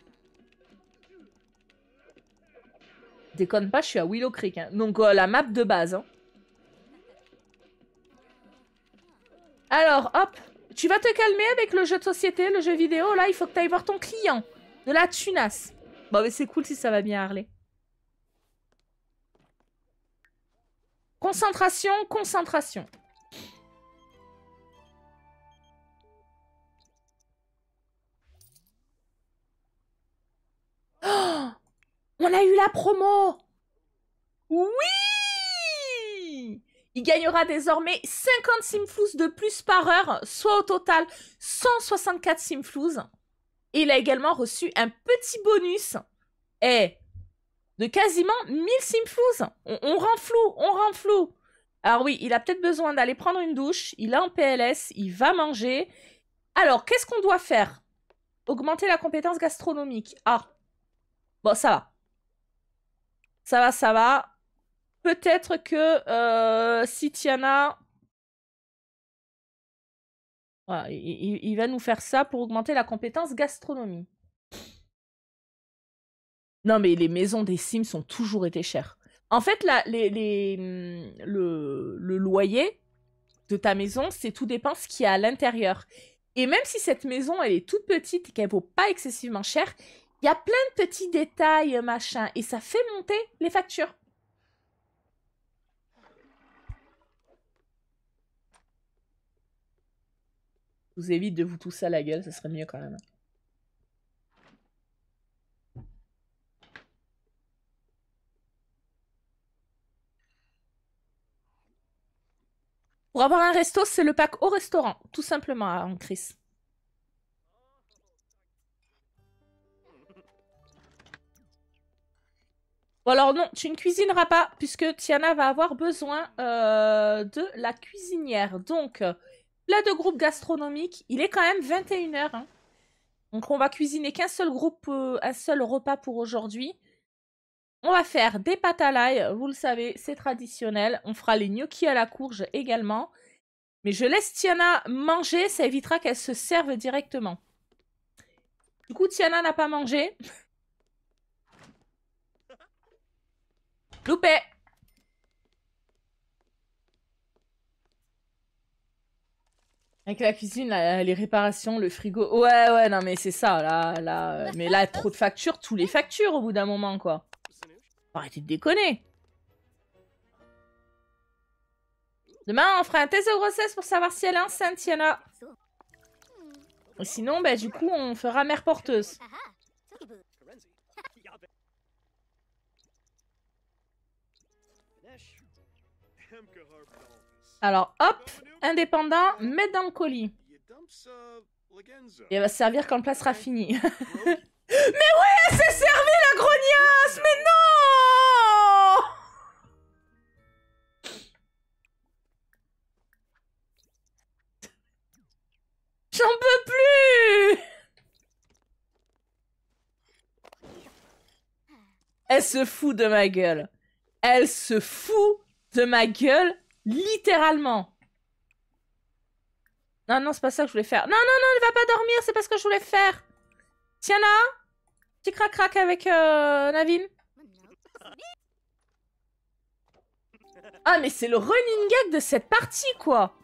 Déconne pas, je suis à Willow Creek. Hein. Donc, euh, la map de base. Hein. Alors, hop, tu vas te calmer avec le jeu de société, le jeu vidéo. Là, il faut que tu ailles voir ton client. De la tunasse. Bon, mais c'est cool si ça va bien, harler. Concentration, concentration. Oh On a eu la promo Oui il gagnera désormais 50 simflous de plus par heure, soit au total 164 simflous. Et il a également reçu un petit bonus eh, de quasiment 1000 simflous. On, on rend flou, on rend flou. Alors oui, il a peut-être besoin d'aller prendre une douche, il a un PLS, il va manger. Alors, qu'est-ce qu'on doit faire Augmenter la compétence gastronomique. Ah, bon, ça va. Ça va, ça va peut-être que euh, si Tiana. il, va nous faire ça pour augmenter la compétence gastronomie. Non, mais les maisons des Sims ont toujours été chères. En fait, les, hmm, le, loyer de ta maison, c'est tout dépend ce qu'il y a à l'intérieur. Et même si cette maison, elle est toute petite et qu'elle vaut pas excessivement cher, il y a plein de petits détails, machin, et ça fait monter les factures. Je vous évite de vous tousser à la gueule, ça serait mieux quand même. Pour avoir un resto, c'est le pack au restaurant, tout simplement, en Chris. Ou alors non, tu ne cuisineras pas puisque Tiana va avoir besoin euh, de la cuisinière. Donc, plein de groupes gastronomiques. Il est quand même 21h. Hein. Donc on va cuisiner qu'un seul groupe, euh, un seul repas pour aujourd'hui. On va faire des pâtes à l'ail, vous le savez, c'est traditionnel. On fera les gnocchis à la courge également. Mais je laisse Tiana manger, ça évitera qu'elle se serve directement. Du coup, Tiana n'a pas mangé. Loupé Avec la cuisine, les réparations, le frigo. Ouais, ouais, non, mais c'est ça. Là, là, euh, mais là, trop de factures, tous les factures au bout d'un moment, quoi. Arrêtez de déconner. Demain, on fera un test de grossesse pour savoir si elle est enceinte, Yana. Sinon, bah, du coup, on fera mère porteuse. Alors, hop, indépendant, mets dans le colis. Et elle va servir quand le plat sera fini. mais elle s'est servie, la grognasse Mais non J'en peux plus Elle se fout de ma gueule. Elle se fout de ma gueule Littéralement. Non, non, c'est pas ça que je voulais faire. Non, non, non, ne va pas dormir, c'est pas ce que je voulais faire. là Petit crac-crac avec euh, Navin Ah, mais c'est le running gag de cette partie, quoi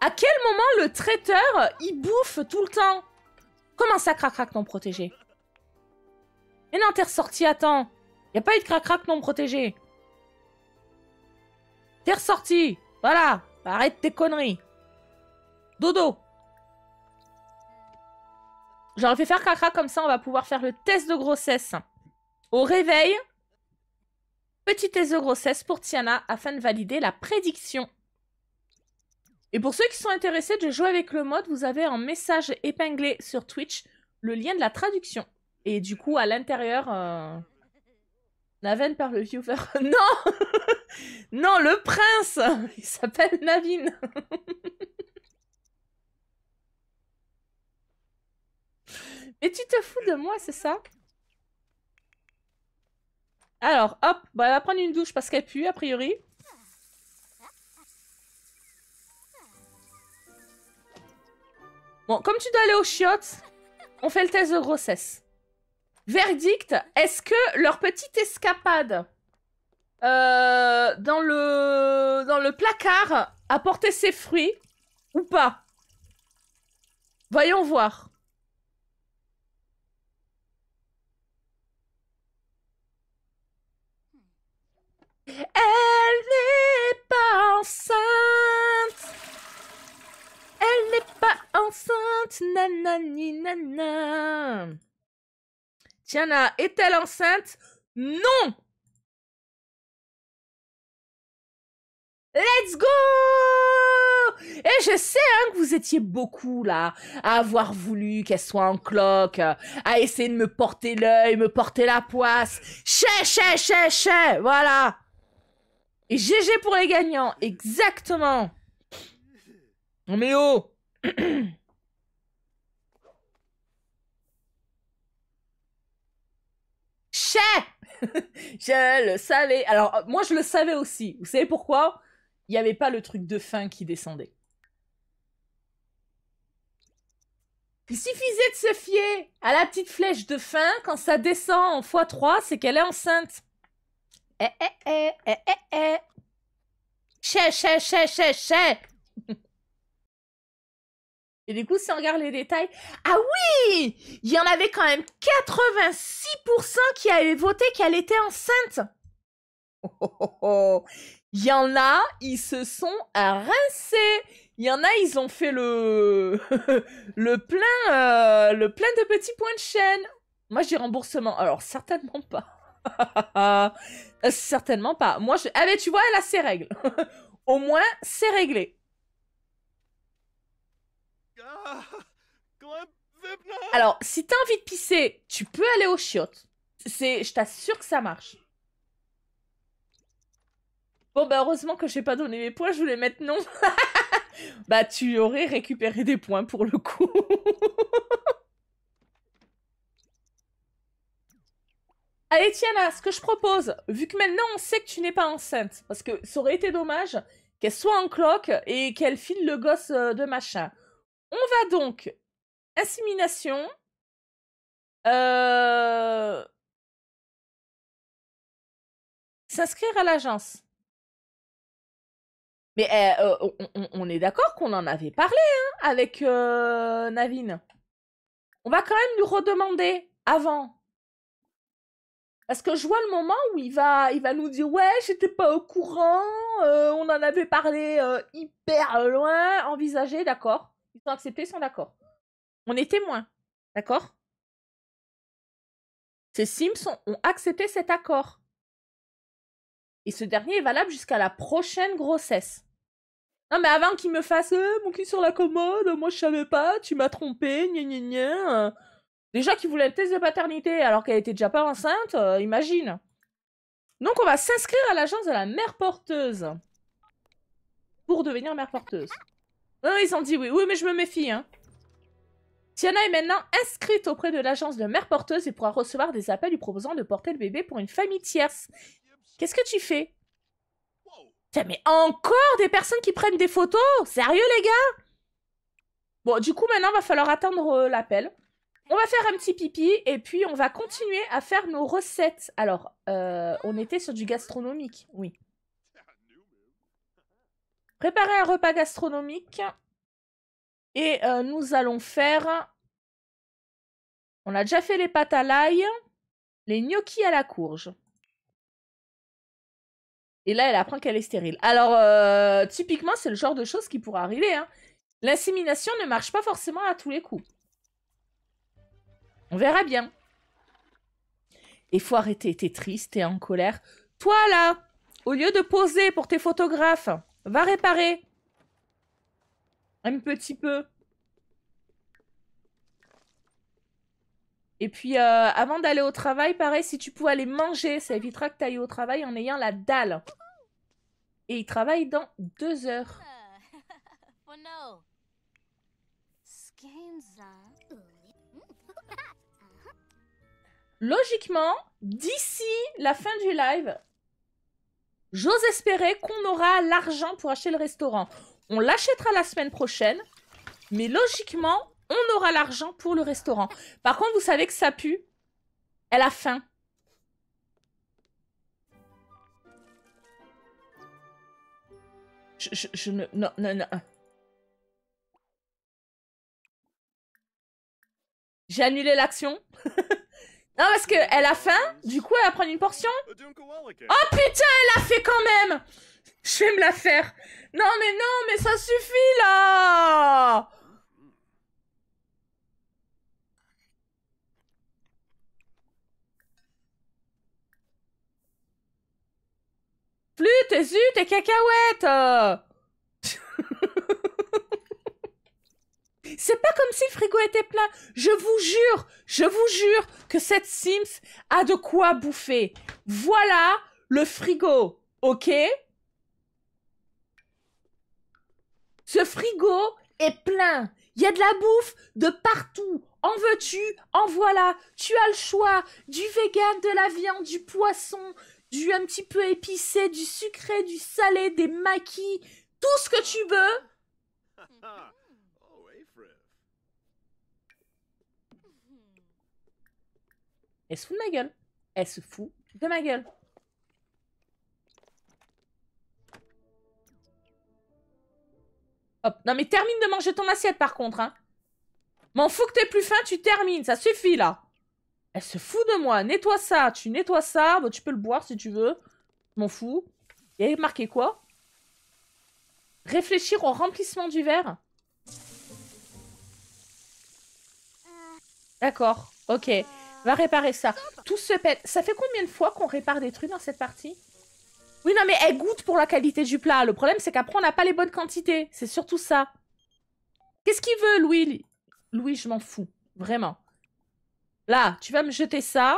À quel moment le traiteur, il bouffe tout le temps Comment ça, crac-crac non protégé Mais non, t'es ressorti à temps. Y a pas eu de crac-crac non protégé. T'es ressorti Voilà Arrête tes conneries Dodo J'aurais fait faire caca comme ça, on va pouvoir faire le test de grossesse. Au réveil, petit test de grossesse pour Tiana afin de valider la prédiction. Et pour ceux qui sont intéressés de jouer avec le mode, vous avez un message épinglé sur Twitch le lien de la traduction. Et du coup, à l'intérieur, euh, Naven par le viewer. non Non, le prince Il s'appelle Navin Mais tu te fous de moi, c'est ça Alors, hop, bah, elle va prendre une douche parce qu'elle pue, a priori. Bon, comme tu dois aller aux chiottes, on fait le test de grossesse. Verdict, est-ce que leur petite escapade euh, dans, le, dans le placard a porté ses fruits ou pas Voyons voir. Elle n'est pas enceinte. Elle n'est pas enceinte, nanani nanana. Tiana, est-elle enceinte Non Let's go Et je sais hein, que vous étiez beaucoup là à avoir voulu qu'elle soit en cloque, à essayer de me porter l'œil, me porter la poisse. Ché, ché, ché, ché Voilà Et GG pour les gagnants, exactement Mais oh chè Je le savais. Alors, moi, je le savais aussi. Vous savez pourquoi Il n'y avait pas le truc de fin qui descendait. Il suffisait de se fier à la petite flèche de fin. Quand ça descend en x3, c'est qu'elle est enceinte. Eh, eh, eh, eh, eh, et du coup, si on regarde les détails, ah oui, il y en avait quand même 86% qui avaient voté qu'elle était enceinte. Il y en a, ils se sont rincés. Il y en a, ils ont fait le le plein euh, le plein de petits points de chaîne. Moi, j'ai remboursement. Alors certainement pas. Euh, certainement pas. Moi, je... ah tu vois, elle a ses règles. Au moins, c'est réglé. Ah, Alors, si t'as envie de pisser, tu peux aller au chiottes. C'est, je t'assure que ça marche. Bon, bah heureusement que j'ai pas donné mes points, je voulais mettre non. bah, tu aurais récupéré des points pour le coup. Allez Tiana, ce que je propose, vu que maintenant on sait que tu n'es pas enceinte, parce que ça aurait été dommage qu'elle soit en cloque et qu'elle file le gosse euh, de machin. On va donc assimilation euh, S'inscrire à l'agence. Mais eh, euh, on, est d'accord qu'on en avait parlé hein, avec euh, Navine. On va quand même nous redemander avant. Parce que je vois le moment où il va, il va nous dire ouais, j'étais pas au courant, on en avait parlé hyper loin, envisagé, d'accord. Ils ont accepté son accord. On est témoin. D'accord Ces Sims ont accepté cet accord. Et ce dernier est valable jusqu'à la prochaine grossesse. Non, mais avant qu'il me fasse euh, mon cul sur la commode, moi je savais pas, tu m'as trompé, gna gna gna. Déjà qu'il voulait le test de paternité alors qu'elle était déjà pas enceinte, euh, imagine. Donc on va s'inscrire à l'agence de la mère porteuse pour devenir mère porteuse. Oh, ils ont dit oui. Oui, mais je me méfie, hein. Tiana est maintenant inscrite auprès de l'agence de mère porteuse et pourra recevoir des appels lui proposant de porter le bébé pour une famille tierce. Qu'est-ce que tu fais Tiens, mais encore des personnes qui prennent des photos Sérieux, les gars Bon, du coup, maintenant, va falloir attendre euh, l'appel. On va faire un petit pipi et puis on va continuer à faire nos recettes. Alors, euh, on était sur du gastronomique, oui préparer un repas gastronomique. Et euh, nous allons faire... On a déjà fait les pâtes à l'ail, les gnocchis à la courge. Et là, elle apprend qu'elle est stérile. Alors, euh, typiquement, c'est le genre de choses qui pourra arriver. Hein. L'insémination ne marche pas forcément à tous les coups. On verra bien. Et faut arrêter, t'es triste, et en colère. Toi là, au lieu de poser pour tes photographes, Va réparer. Un petit peu. Et puis, euh, avant d'aller au travail, pareil, si tu pouvais aller manger, ça évitera que tu ailles au travail en ayant la dalle. Et il travaille dans deux heures. Oh hein. Logiquement, d'ici la fin du live, J'ose espérer qu'on aura l'argent pour acheter le restaurant. On l'achètera la semaine prochaine, mais logiquement, on aura l'argent pour le restaurant. Par contre, vous savez que ça pue. Elle a faim. Je, ne... Non, non, non. J'ai annulé l'action. Non, parce qu'elle a faim, du coup elle va prendre une portion. Oh putain, elle a fait quand même Je vais me la faire. Non, mais non, mais ça suffit là tes zut et cacahuètes C'est pas comme si le frigo était plein. Je vous jure, je vous jure que cette Sims a de quoi bouffer. Voilà le frigo, ok Ce frigo est plein. Il y a de la bouffe de partout. En veux-tu En voilà. Tu as le choix du vegan, de la viande, du poisson, du un petit peu épicé, du sucré, du salé, des maquis, tout ce que tu veux. Elle se fout de ma gueule. Elle se fout de ma gueule. Hop. Non mais termine de manger ton assiette par contre. Hein. M'en fout que t'aies plus faim, tu termines. Ça suffit là. Elle se fout de moi. Nettoie ça. Tu nettoies ça. tu peux le boire si tu veux. M'en fous. Il y marqué quoi Réfléchir au remplissement du verre D'accord. Ok. Va réparer ça. Tout se pète. Ça fait combien de fois qu'on répare des trucs dans cette partie Oui, non, mais elle goûte pour la qualité du plat. Le problème, c'est qu'après, on n'a pas les bonnes quantités. C'est surtout ça. Qu'est-ce qu'il veut, Louis Louis, je m'en fous. Vraiment. Là, tu vas me jeter ça.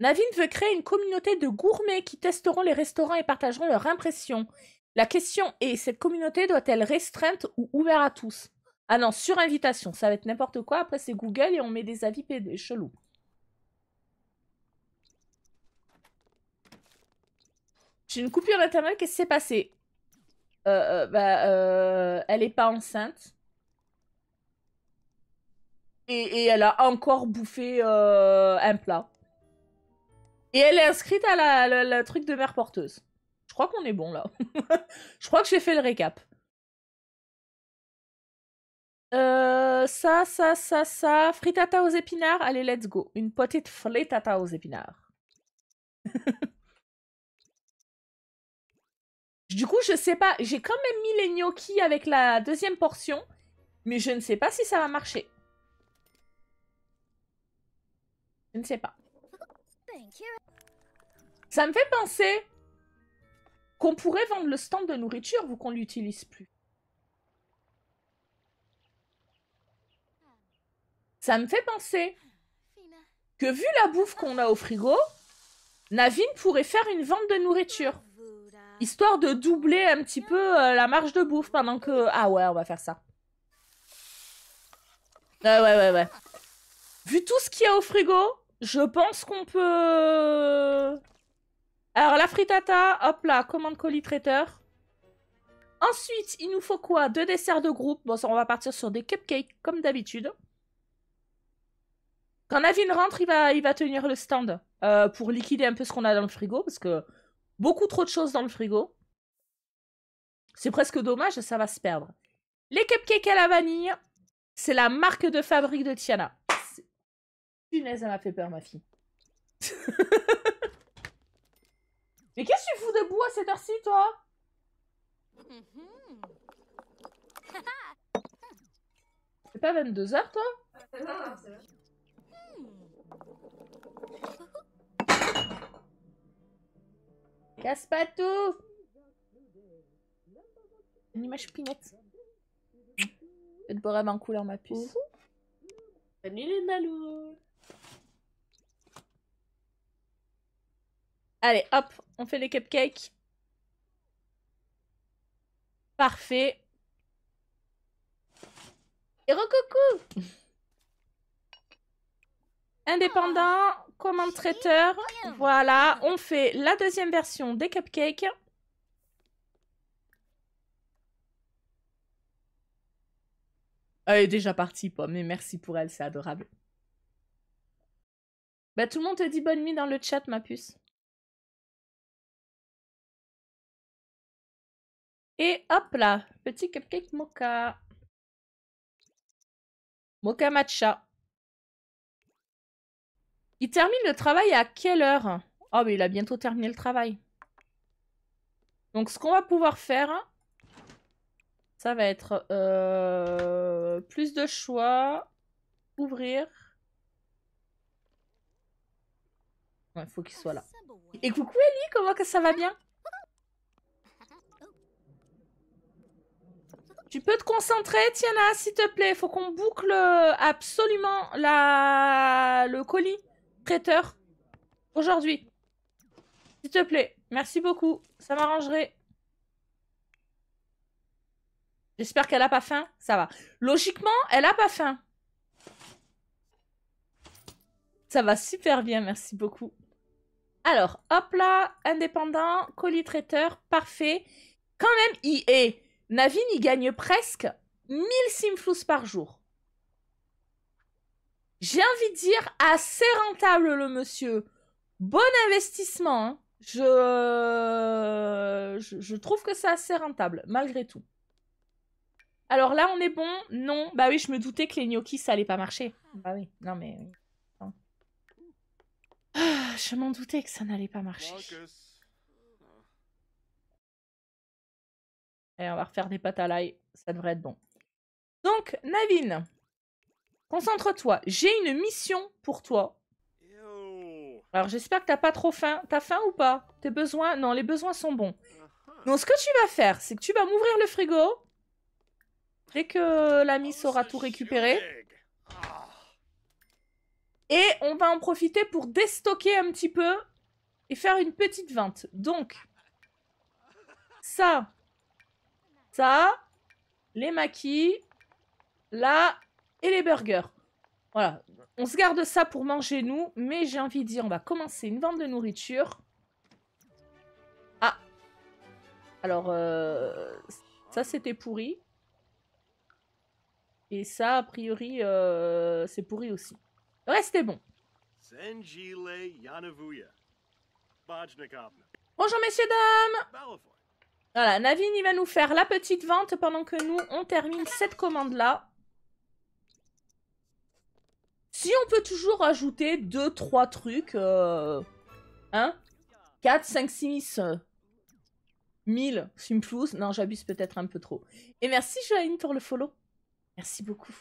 Navine veut créer une communauté de gourmets qui testeront les restaurants et partageront leurs impressions. La question est, cette communauté doit-elle restreinte ou ouverte à tous ah non, sur invitation, ça va être n'importe quoi. Après, c'est Google et on met des avis PD, chelou. J'ai une coupure d'internet, qu'est-ce qui s'est passé euh, euh, bah, euh, Elle n'est pas enceinte. Et, elle a encore bouffé un plat. Et elle est inscrite à la truc de mère porteuse. Je crois qu'on est bon là. Je crois que j'ai fait le récap. Euh, ça, ça, ça, ça. fritata aux épinards. Allez, let's go. Une petite fritata aux épinards. du coup, je sais pas. J'ai quand même mis les gnocchis avec la deuxième portion. Mais je ne sais pas si ça va marcher. Je ne sais pas. Ça me fait penser qu'on pourrait vendre le stand de nourriture vu qu'on l'utilise plus. ça me fait penser que vu la bouffe qu'on a au frigo, Navin pourrait faire une vente de nourriture. Histoire de doubler un petit peu euh, la marge de bouffe pendant que... Ah ouais, on va faire ça. Ouais, ouais, ouais, ouais. Vu tout ce qu'il y a au frigo, je pense qu'on peut... Alors, la frittata, hop là, commande colis traiteur. Ensuite, il nous faut quoi Deux desserts de groupe. Bon, ça, on va partir sur des cupcakes, comme d'habitude. Quand Navin rentre, il va, tenir le stand euh, pour liquider un peu ce qu'on a dans le frigo parce que beaucoup trop de choses dans le frigo. C'est presque dommage, ça va se perdre. Les cupcakes à la vanille, c'est la marque de fabrique de Tiana. Punaise, elle m'a fait peur, ma fille. Mais qu'est-ce que tu fous debout à cette heure-ci, toi mm-hmm. C'est pas 22h, toi ah, Casse pas tout Une image pinette. Le boram en couleur ma puce. Salut les nalous Allez, hop, on fait les cupcakes. Parfait. Et recoucou Indépendant commande traiteur. Voilà, on fait la deuxième version des cupcakes. Elle est déjà partie, Pomme, mais merci pour elle, c'est adorable. Bah, tout le monde te dit bonne nuit dans le chat, ma puce. Et hop là, petit cupcake mocha. Mocha matcha. Il termine le travail à quelle heure Oh, mais il a bientôt terminé le travail. Donc, ce qu'on va pouvoir faire, ça va être euh, plus de choix, ouvrir. Il faut qu'il soit là. Et coucou Ellie, comment que ça va bien Tu peux te concentrer, Tiana, s'il te plaît. Faut qu'on boucle euh, absolument la... le colis traiteur aujourd'hui. S'il te plaît, merci beaucoup, ça m'arrangerait. J'espère qu'elle a pas faim, ça va. Logiquement, elle a pas faim. Ça va super bien, merci beaucoup. Alors, hop là, indépendant, colis traiteur, parfait. Quand même, il est. Navin, il gagne presque 1000 simflous par jour. J'ai envie de dire assez rentable le monsieur. Bon investissement. Hein. Euh, je... je... trouve que c'est assez rentable malgré tout. Alors là on est bon Non. Bah oui, je me doutais que les gnocchis ça allait pas marcher. Bah oui. Non mais hein. ah, je m'en doutais que ça n'allait pas marcher. Et eh, on va refaire des pâtes à l'ail, ça devrait être bon. Donc Navine. Concentre-toi, j'ai une mission pour toi. Alors j'espère que t'as pas trop faim. T'as faim ou pas Tes besoins Non, les besoins sont bons. Uh-huh. Donc ce que tu vas faire, c'est que tu vas m'ouvrir le frigo. Dès que l'ami oh, saura tout récupéré. Ah. Et on va en profiter pour déstocker un petit peu et faire une petite vente. Donc, ça, ça, les maquis, là, et les burgers. Voilà, on se garde ça pour manger nous, mais j'ai envie de dire, on va commencer une vente de nourriture. Ah Alors, euh, ça c'était pourri. Et ça, a priori, euh, c'est pourri aussi. restez bon. Bonjour messieurs, dames Voilà, Navin, il va nous faire la petite vente pendant que nous, on termine cette commande-là. Si on peut toujours ajouter 2, 3 trucs, 1 4, 5, 6, 1000, plus Non, j'abuse peut-être un peu trop. Et merci Joanne pour le follow. Merci beaucoup.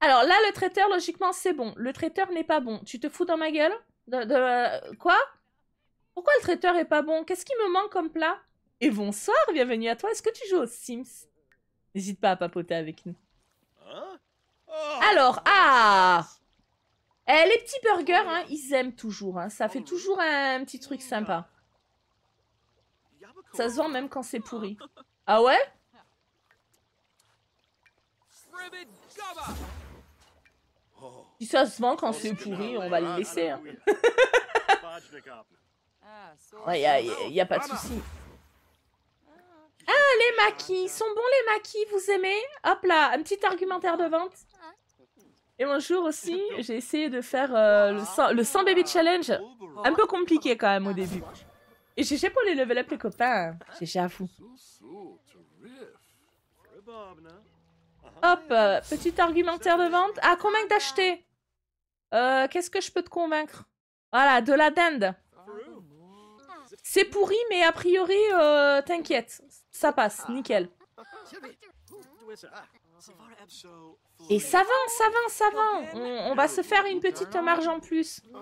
Alors là, le traiteur, logiquement, c'est bon. Le traiteur n'est pas bon. Tu te fous dans ma gueule de, Quoi Pourquoi le traiteur est pas bon Qu'est-ce qui me manque comme plat Et bonsoir, bienvenue à toi. Est-ce que tu joues aux Sims N'hésite pas à papoter avec nous. Hein Oh. Alors, ah eh, Les petits burgers, hein, ils aiment toujours. Hein. Ça fait oh. toujours un petit truc sympa. Ça se vend même quand c'est pourri. Ah ouais Si ça se vend quand c'est pourri, on va les laisser. Il hein. ouais, n'y a, a, pas de souci. Ah, les maquis Sont bons les maquis, vous aimez Hop là, un petit argumentaire de vente. Et un aussi, j'ai essayé de faire euh, le, 100, ah. Baby Challenge. Un peu compliqué quand même au début. Et j'ai pour les level up les copains. J'ai j'avoue. Hop, euh, petit argumentaire de vente. Ah, convaincre d'acheter. Euh, qu'est-ce que je peux te convaincre Voilà, de la dinde. C'est pourri, mais a priori, t'inquiète. Ça passe, nickel. Ah. Et ça va, ça va, ça va on va se faire une petite ah. marge en plus. Ah.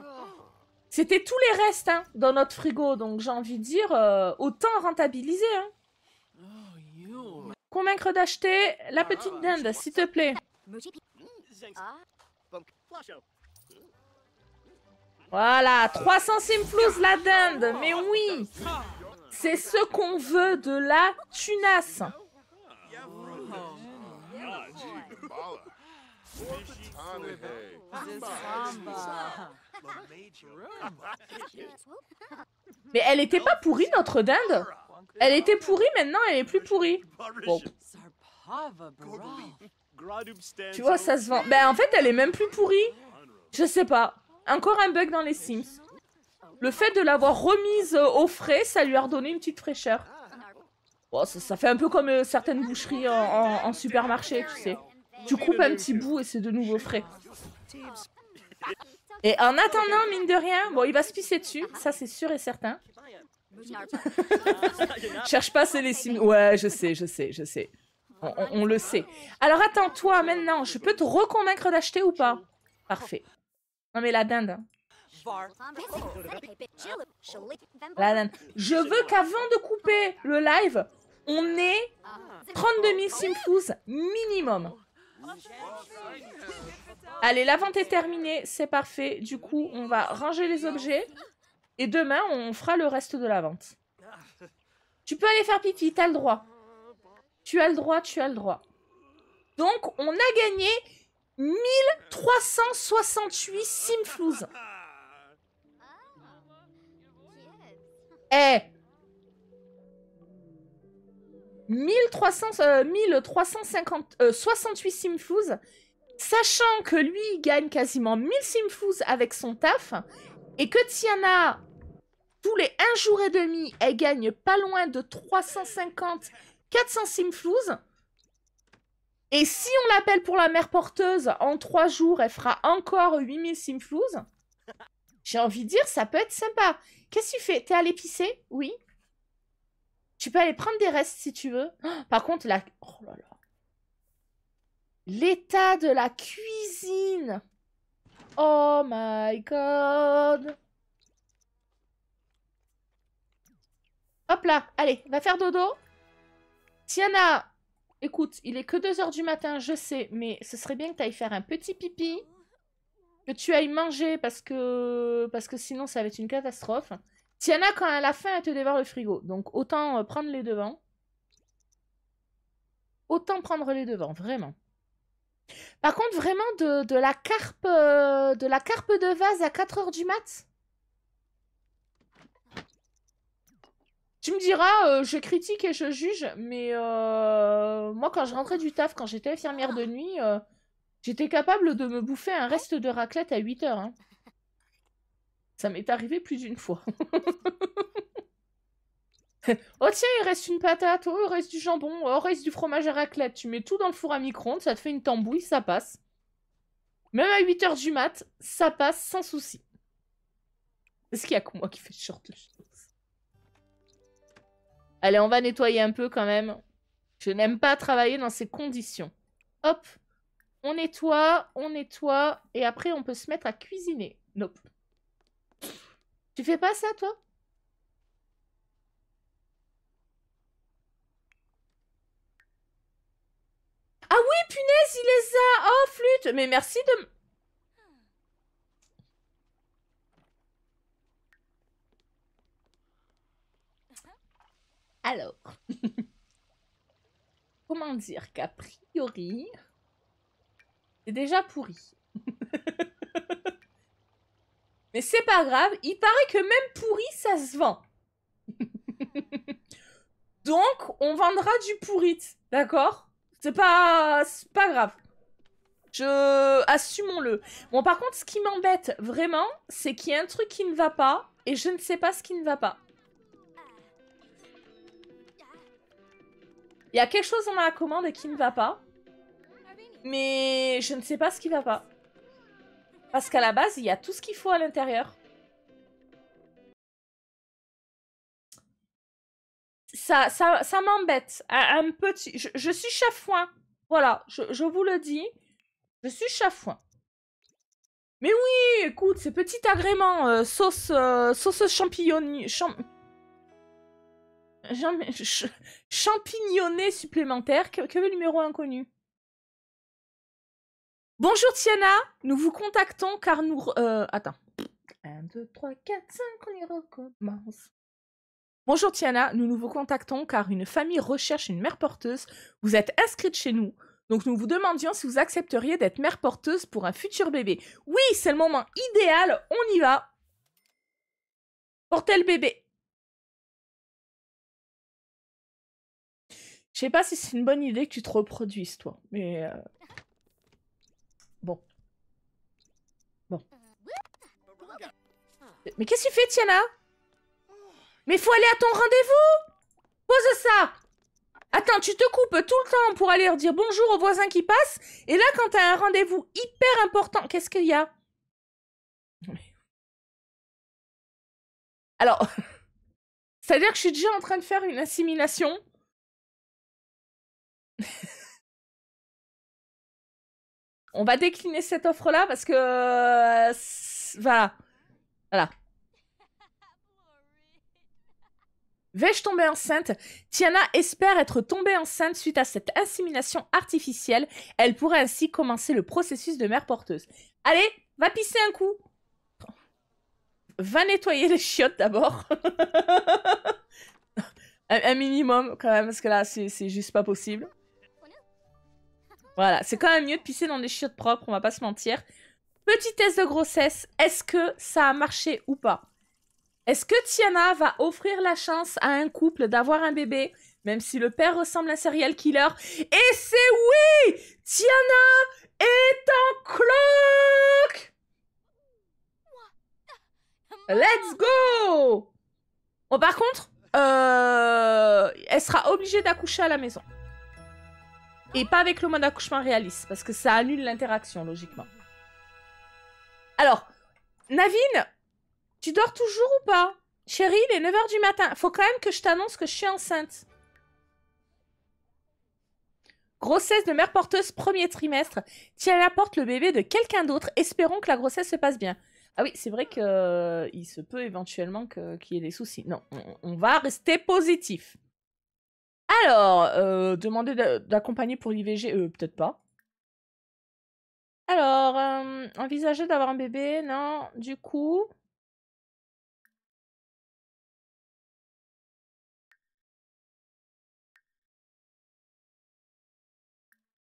C'était tous les restes hein, dans notre frigo, donc j'ai envie de dire, euh, autant rentabiliser. Hein. Convaincre d'acheter la petite ah. dinde, s'il te plaît. Voilà, 300 plus la dinde, mais oui C'est ce qu'on veut de la tunasse Mais elle était pas pourrie, notre dinde Elle était pourrie, maintenant elle est plus pourrie. Tu vois, ça se vend. Ben en fait, elle est même plus pourrie. Je sais pas. Encore un bug dans les Sims. Le fait de l'avoir remise au frais, ça lui a redonné une petite fraîcheur. ça, fait un peu comme euh, certaines boucheries en supermarché, tu sais. Tu coupes un petit bout et c'est de nouveau frais. Et en attendant, mine de rien, bon, il va se pisser dessus, ça c'est sûr et certain. Cherche pas, c'est les sims. Ouais, je sais, je sais, je sais. On, le sait. Alors attends, toi, maintenant, je peux te reconvaincre d'acheter ou pas Parfait. Non mais la dinde. Hein. La dinde. Je veux qu'avant de couper le live, on ait 32 000 Simfous minimum. Allez, la vente est terminée, c'est parfait. Du coup, on va ranger les objets. Et demain, on fera le reste de la vente. Tu peux aller faire pipi, t'as le droit. Tu as le droit, tu as le droit. Donc, on a gagné 1368 Simflouz ah. Eh, 1300, 1350, 68 Simflouz, sachant que lui il gagne quasiment 1000 Simflouz avec son taf, et que Tiana, tous les 1 jour et demi, elle gagne pas loin de 350, 400 Simflouz. Et si on l'appelle pour la mère porteuse, en 3 jours, elle fera encore 8000 Simflouz. J'ai envie de dire, ça peut être sympa. Qu'est-ce que tu fais T'es allé pisser Oui tu peux aller prendre des restes si tu veux. Par contre, la... Oh là là. L'état de la cuisine. Oh my god. Hop là, allez, va faire dodo. Tiana, écoute, il est que 2h du matin, je sais, mais ce serait bien que tu ailles faire un petit pipi. Que tu ailles manger parce que, parce que sinon ça va être une catastrophe. Tiana, quand à la fin elle te dévore le frigo. Donc autant euh, prendre les devants. Autant prendre les devants, vraiment. Par contre, vraiment, de, la carpe euh, de la carpe de vase à 4h du mat Tu me diras, euh, je critique et je juge, mais moi, quand je rentrais du taf, quand j'étais infirmière de nuit, j'étais capable de me bouffer un reste de raclette à 8h. Ça m'est arrivé plus d'une fois. oh tiens, il reste une patate, oh, il reste du jambon, oh, il reste du fromage à raclette. Tu mets tout dans le four à micro-ondes, ça te fait une tambouille, ça passe. Même à 8h du mat, ça passe sans souci. Est-ce qu'il y a que moi qui fais ce de Allez, on va nettoyer un peu quand même. Je n'aime pas travailler dans ces conditions. Hop, on nettoie, on nettoie, et après on peut se mettre à cuisiner. Nope. Tu fais pas ça, toi Ah oui, punaise, il les a Oh, flûte Mais merci de... Alors... Comment dire qu'a priori... C'est déjà pourri. Mais c'est pas grave, il paraît que même pourri, ça se vend. Donc, on vendra du pourrit, d'accord C'est pas... pas grave. Je... Assumons-le. Bon, par contre, ce qui m'embête vraiment, c'est qu'il y a un truc qui ne va pas, et je ne sais pas ce qui ne va pas. Il y a quelque chose dans la commande qui ne va pas, mais je ne sais pas ce qui ne va pas. Parce qu'à la base, il y a tout ce qu'il faut à l'intérieur. Ça, ça, ça m'embête un petit. Je, suis chafouin. Voilà, je, vous le dis. Je suis chafouin. Mais oui, écoute, ces petits agréments euh, sauce, euh, sauce champignon, champ... Champignonné supplémentaire. Que, que le numéro inconnu Bonjour Tiana, nous vous contactons car nous... Euh, attends. 1, 2, 3, 4, 5, on y recommence. Bonjour Tiana, nous, nous vous contactons car une famille recherche une mère porteuse. Vous êtes inscrite chez nous. Donc nous vous demandions si vous accepteriez d'être mère porteuse pour un futur bébé. Oui, c'est le moment idéal, on y va. Portez le bébé. Je sais pas si c'est une bonne idée que tu te reproduises, toi, mais... Euh, Mais qu'est-ce que tu fais, Tiana Mais faut aller à ton rendez-vous Pose ça Attends, tu te coupes tout le temps pour aller dire bonjour aux voisins qui passent, et là, quand t'as un rendez-vous hyper important, qu'est-ce qu'il y a Alors, c'est-à-dire que je suis déjà en train de faire une assimilation. On va décliner cette offre-là parce que... Euh, voilà. Voilà. Vais-je tomber enceinte Tiana espère être tombée enceinte suite à cette insémination artificielle. Elle pourrait ainsi commencer le processus de mère porteuse. Allez, va pisser un coup Va nettoyer les chiottes d'abord. un, minimum quand même, parce que là, c'est juste pas possible. Voilà, c'est quand même mieux de pisser dans des chiottes propres, on va pas se mentir. Petit test de grossesse, est-ce que ça a marché ou pas Est-ce que Tiana va offrir la chance à un couple d'avoir un bébé, même si le père ressemble à un serial killer Et c'est oui Tiana est en cloque Let's go Bon, oh, par contre, euh, elle sera obligée d'accoucher à la maison. Et pas avec le mode d'accouchement réaliste, parce que ça annule l'interaction, logiquement. Alors, Navine, tu dors toujours ou pas Chérie, il est 9h du matin. Faut quand même que je t'annonce que je suis enceinte. Grossesse de mère porteuse, premier trimestre. Tiens à la porte le bébé de quelqu'un d'autre. Espérons que la grossesse se passe bien. Ah oui, c'est vrai qu'il euh, il se peut éventuellement qu'il y ait des soucis. Non, on, va rester positif. Alors, euh, demander d'accompagner pour l'IVG, euh, peut-être pas. Alors, euh, envisager d'avoir un bébé, non, du coup...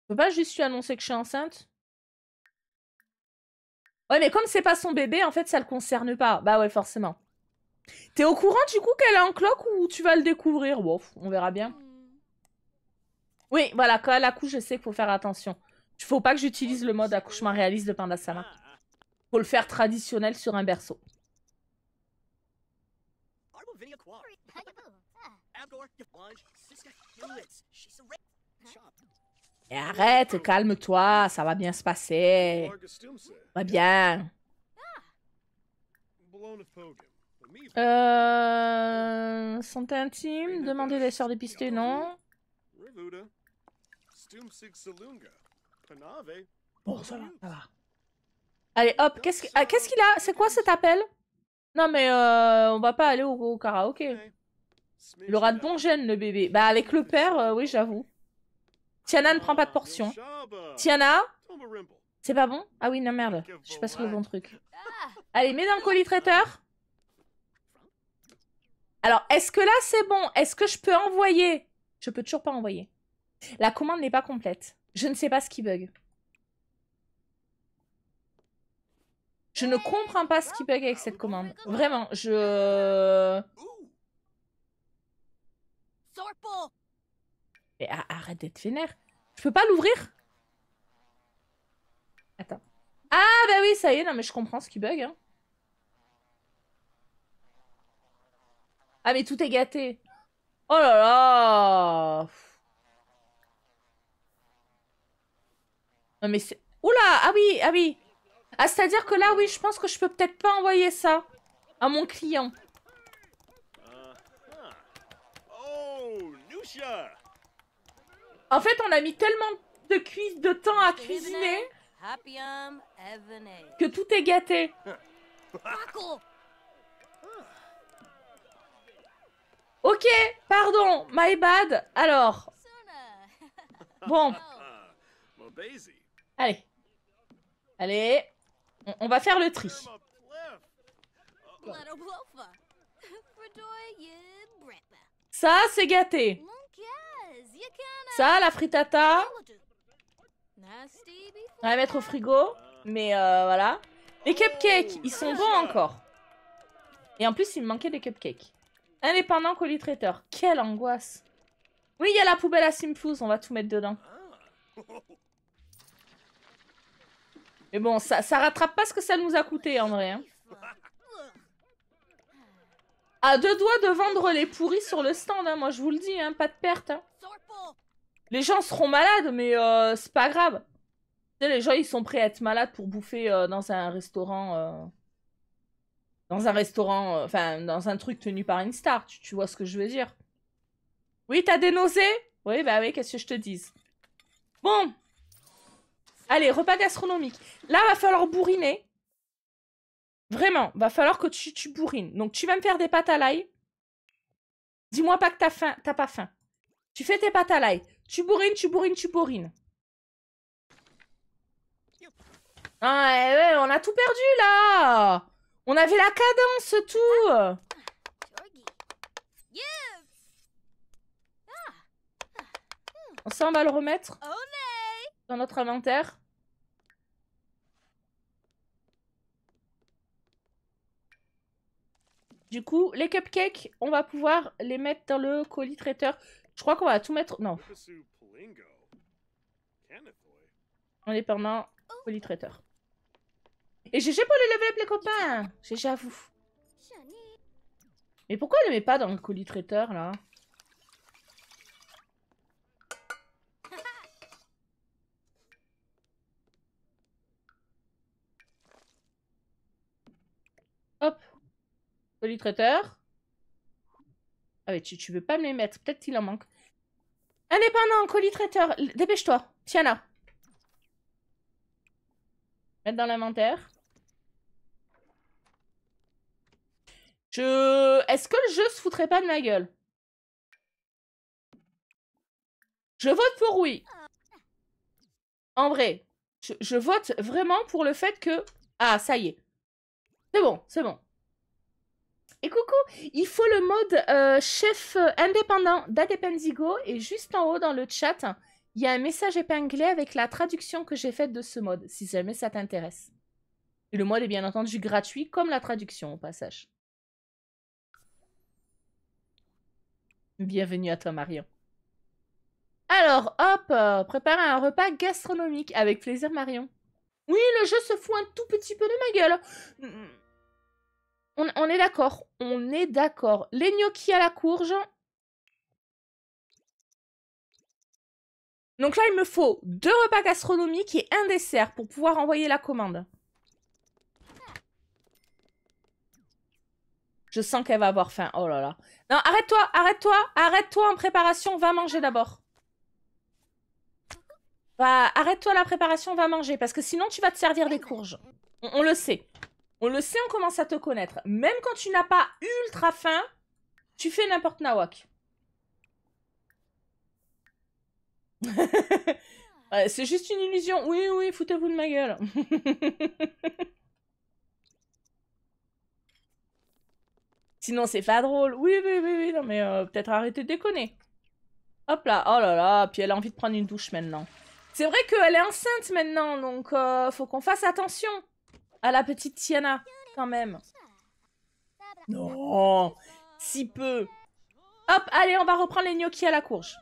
Je peux pas juste lui annoncer que je suis enceinte Ouais, mais comme c'est pas son bébé, en fait, ça le concerne pas. Bah ouais, forcément. T'es au courant du coup qu'elle est en cloque ou tu vas le découvrir Bon, on verra bien. Mmh. Oui, voilà, quand la couche, je sais qu'il faut faire attention faut pas que j'utilise le mode accouchement réaliste de Pandasama. Faut le faire traditionnel sur un berceau. Et arrête, calme-toi, ça va bien se passer. Va bien. Euh... Santé intime, soeurs des pistes, non ben, bon, ça va, Allez, hop, qu'est-ce ah, hein. qu'il a C'est quoi cet appel Non, mais euh, on va pas aller au, karaoké. Il aura de bons gènes, le bébé. Bah, avec le père, euh, oui, j'avoue. Tiana ne prend pas de ah, portion. Bah. Tiana C'est pas bon Ah oui, non, merde. Je suis pas sur le bon truc. Allez, mets dans le colis traiteur. Ah. Alors, est-ce que là, c'est bon Est-ce que je peux envoyer Je peux toujours pas envoyer. La commande n'est pas complète. Je ne sais pas ce qui bug. Je ne comprends pas ce qui bug avec cette commande. Vraiment, je... Mais arrête d'être vénère. Je peux pas l'ouvrir Attends. Ah bah oui, ça y est, non mais je comprends ce qui bug. Hein. Ah mais tout est gâté. Oh là là Non mais c'est... Oula Ah oui, ah oui Ah c'est-à-dire que là, oui, je pense que je peux peut-être pas envoyer ça à mon client. Uh-huh. Oh, en fait, on a mis tellement de, de temps à cuisiner um, que tout est gâté. Ok, pardon, my bad. Alors, bon. Ah, Allez. Allez. On, va faire le tri. Ça, c'est gâté. Ça, la frittata. On va la mettre au frigo. Mais euh, voilà. Les cupcakes, ils sont bons encore. Et en plus, il me manquait des cupcakes. Indépendant colis traiteur. Quelle angoisse. Oui, il y a la poubelle à Simfouz. On va tout mettre dedans. Mais bon, ça, ça rattrape pas ce que ça nous a coûté en vrai. Hein. À deux doigts de vendre les pourris sur le stand, hein, moi je vous le dis, hein, pas de perte. Hein. Les gens seront malades, mais euh, c'est pas grave. les gens ils sont prêts à être malades pour bouffer euh, dans un restaurant. Euh, dans un restaurant, enfin, dans un truc tenu par une star, tu, vois ce que je veux dire. Oui, t'as des nausées Oui, bah oui, qu'est-ce que je te dise Bon, Allez, repas gastronomique. Là, va falloir bourriner. Vraiment, va falloir que tu, bourrines. Donc, tu vas me faire des pâtes à l'ail. Dis-moi pas que t'as faim, t'as pas faim. Tu fais tes pâtes à l'ail. Tu bourrines, tu bourrines, tu bourrines. Ah, ouais, on a tout perdu là On avait la cadence, tout Ça, on va le remettre. Oh, dans notre inventaire. Du coup, les cupcakes, on va pouvoir les mettre dans le colis traiteur. Je crois qu'on va tout mettre... Non. On est pendant colis traiteur. Et j'ai pas les level up les copains GG à Mais pourquoi on les met pas dans le colis traiteur là Colis traiteur. Ah mais tu, veux pas me les mettre. Peut-être qu'il en manque. Indépendant, colis traiteur. Dépêche-toi. Tiens là. Mettre dans l'inventaire. Je... Est-ce que le jeu se foutrait pas de ma gueule Je vote pour oui. En vrai, je vote vraiment pour le fait que... Ah, ça y est. C'est bon, c'est bon. Et coucou, il faut le mode euh, chef euh, indépendant d'Adependigo. Et juste en haut dans le chat, il y a un message épinglé avec la traduction que j'ai faite de ce mode, si jamais ça t'intéresse. Et le mode est bien entendu gratuit, comme la traduction au passage. Bienvenue à toi, Marion. Alors, hop, préparez euh, prépare un repas gastronomique. Avec plaisir, Marion. Oui, le jeu se fout un tout petit peu de ma gueule on, est d'accord, on est d'accord. Les gnocchis à la courge. Donc là, il me faut deux repas gastronomiques et un dessert pour pouvoir envoyer la commande. Je sens qu'elle va avoir faim. Oh là là. Non, arrête-toi, arrête-toi, arrête-toi en préparation, va manger d'abord. Va, arrête-toi la préparation, va manger, parce que sinon tu vas te servir des courges. on le sait. On le sait, on commence à te connaître. Même quand tu n'as pas ultra faim, tu fais n'importe nawak. c'est juste une illusion. Oui, oui, foutez-vous de ma gueule. Sinon, c'est pas drôle. Oui, oui, oui, oui, non, mais euh, peut-être arrêter de déconner. Hop là, oh là là, puis elle a envie de prendre une douche maintenant. C'est vrai qu'elle est enceinte maintenant, donc euh, faut qu'on fasse attention à la petite Tiana, quand même. Non, si peu. Hop, allez, on va reprendre les gnocchis à la courge.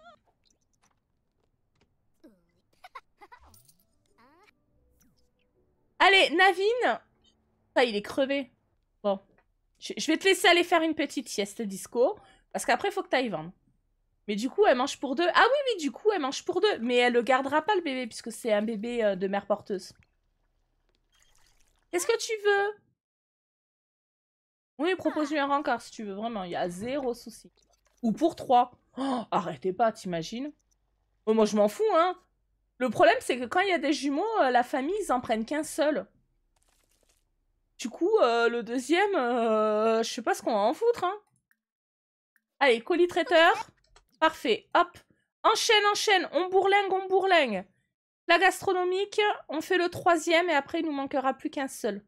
Allez, Navine ah, il est crevé. Bon. Je vais te laisser aller faire une petite sieste disco. Parce qu'après, il faut que tu ailles vendre. Mais du coup, elle mange pour deux. Ah oui, oui, du coup, elle mange pour deux. Mais elle le gardera pas, le bébé, puisque c'est un bébé euh, de mère porteuse est ce que tu veux Oui, ah. propose-lui un rencard si tu veux, vraiment, il y a zéro souci. Ou pour trois. Oh, arrêtez pas, t'imagines oh, Moi, je m'en fous, hein. Le problème, c'est que quand il y a des jumeaux, euh, la famille, ils en prennent qu'un seul. Du coup, euh, le deuxième, euh, je sais pas ce qu'on va en foutre, hein. Allez, colis traiteur. Parfait, hop. Enchaîne, enchaîne, on bourlingue, on bourlingue. La gastronomique, on fait le troisième et après il nous manquera plus qu'un seul.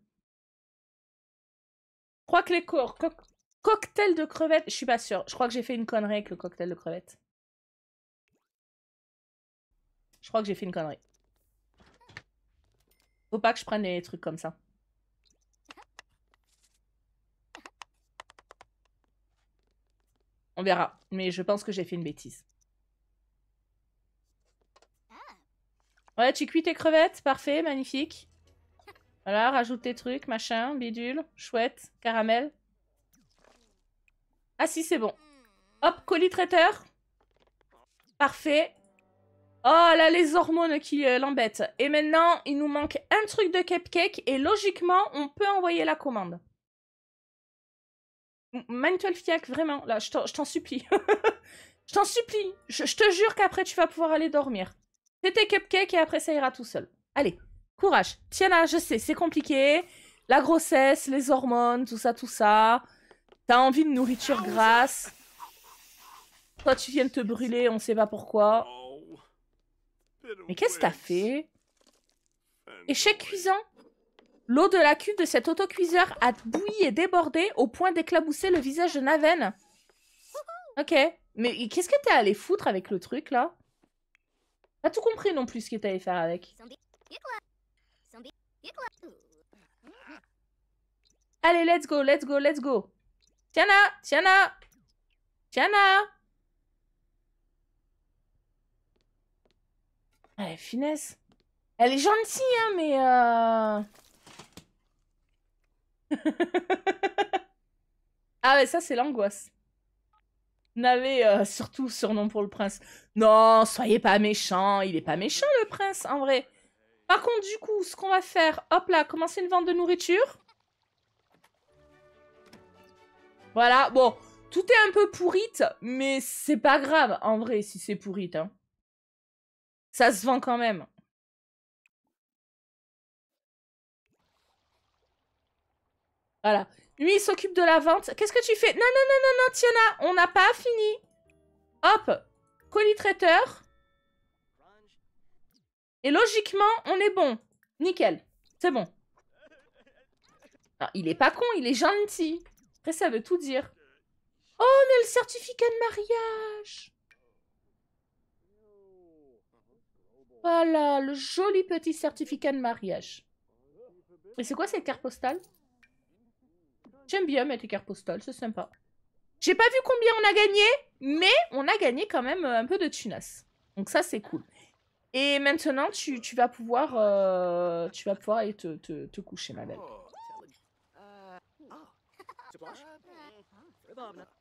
Je crois que les cocktails de crevettes, je suis pas sûre. Je crois que j'ai fait une connerie avec le cocktail de crevettes. Je crois que j'ai fait une connerie. Faut pas que je prenne des trucs comme ça. On verra, mais je pense que j'ai fait une bêtise. Ouais, tu cuis tes crevettes, parfait, magnifique. Voilà, rajoute tes trucs, machin, bidule, chouette, caramel. Ah si, c'est bon. Hop, colis traiteur. Parfait. Oh là, les hormones qui euh, l'embêtent. Et maintenant, il nous manque un truc de cupcake et logiquement, on peut envoyer la commande. Manuel Fiac, vraiment, là, je t'en supplie. je t'en supplie. je te jure qu'après, tu vas pouvoir aller dormir. C'était cupcake et après ça ira tout seul. Allez, courage. Tiens là, je sais, c'est compliqué. La grossesse, les hormones, tout ça, tout ça. T'as envie de nourriture grasse. Toi, tu viens de te brûler, on sait pas pourquoi. Mais qu'est-ce que t'as fait Échec cuisant L'eau de la cuve de cet autocuiseur a bouilli et débordé au point d'éclabousser le visage de Naven. Ok. Mais qu'est-ce que t'es allé foutre avec le truc, là pas tout compris non plus ce que t'allais faire avec. Allez, let's go, let's go, let's go. Tiana, Tiana, Tiana. Allez, finesse. Elle est gentille, hein, mais... Euh. ah ouais, ça, c'est l'angoisse n'avait euh, surtout surnom pour le prince. Non, soyez pas méchant, il est pas méchant le prince en vrai. Par contre, du coup, ce qu'on va faire, hop là, commencer une vente de nourriture. Voilà, bon, tout est un peu pourrite, mais c'est pas grave en vrai si c'est pourrite. Hein. Ça se vend quand même. Voilà. Lui, il s'occupe de la vente. Qu'est-ce que tu fais Non, non, non, non, non, Tiana, on n'a pas fini. Hop, colis traiteur. Et logiquement, on est bon. Nickel, c'est bon. Ah, il est pas con, il est gentil. Après, ça veut tout dire. Oh, mais le certificat de mariage Voilà, le joli petit certificat de mariage. Et c'est quoi cette carte postale J'aime bien mettre les cartes postales, c'est sympa. J'ai pas vu combien on a gagné, mais on a gagné quand même euh, un peu de tunas. Donc ça, c'est cool. Et maintenant, tu, vas pouvoir, euh, tu vas pouvoir aller te, coucher, ma belle.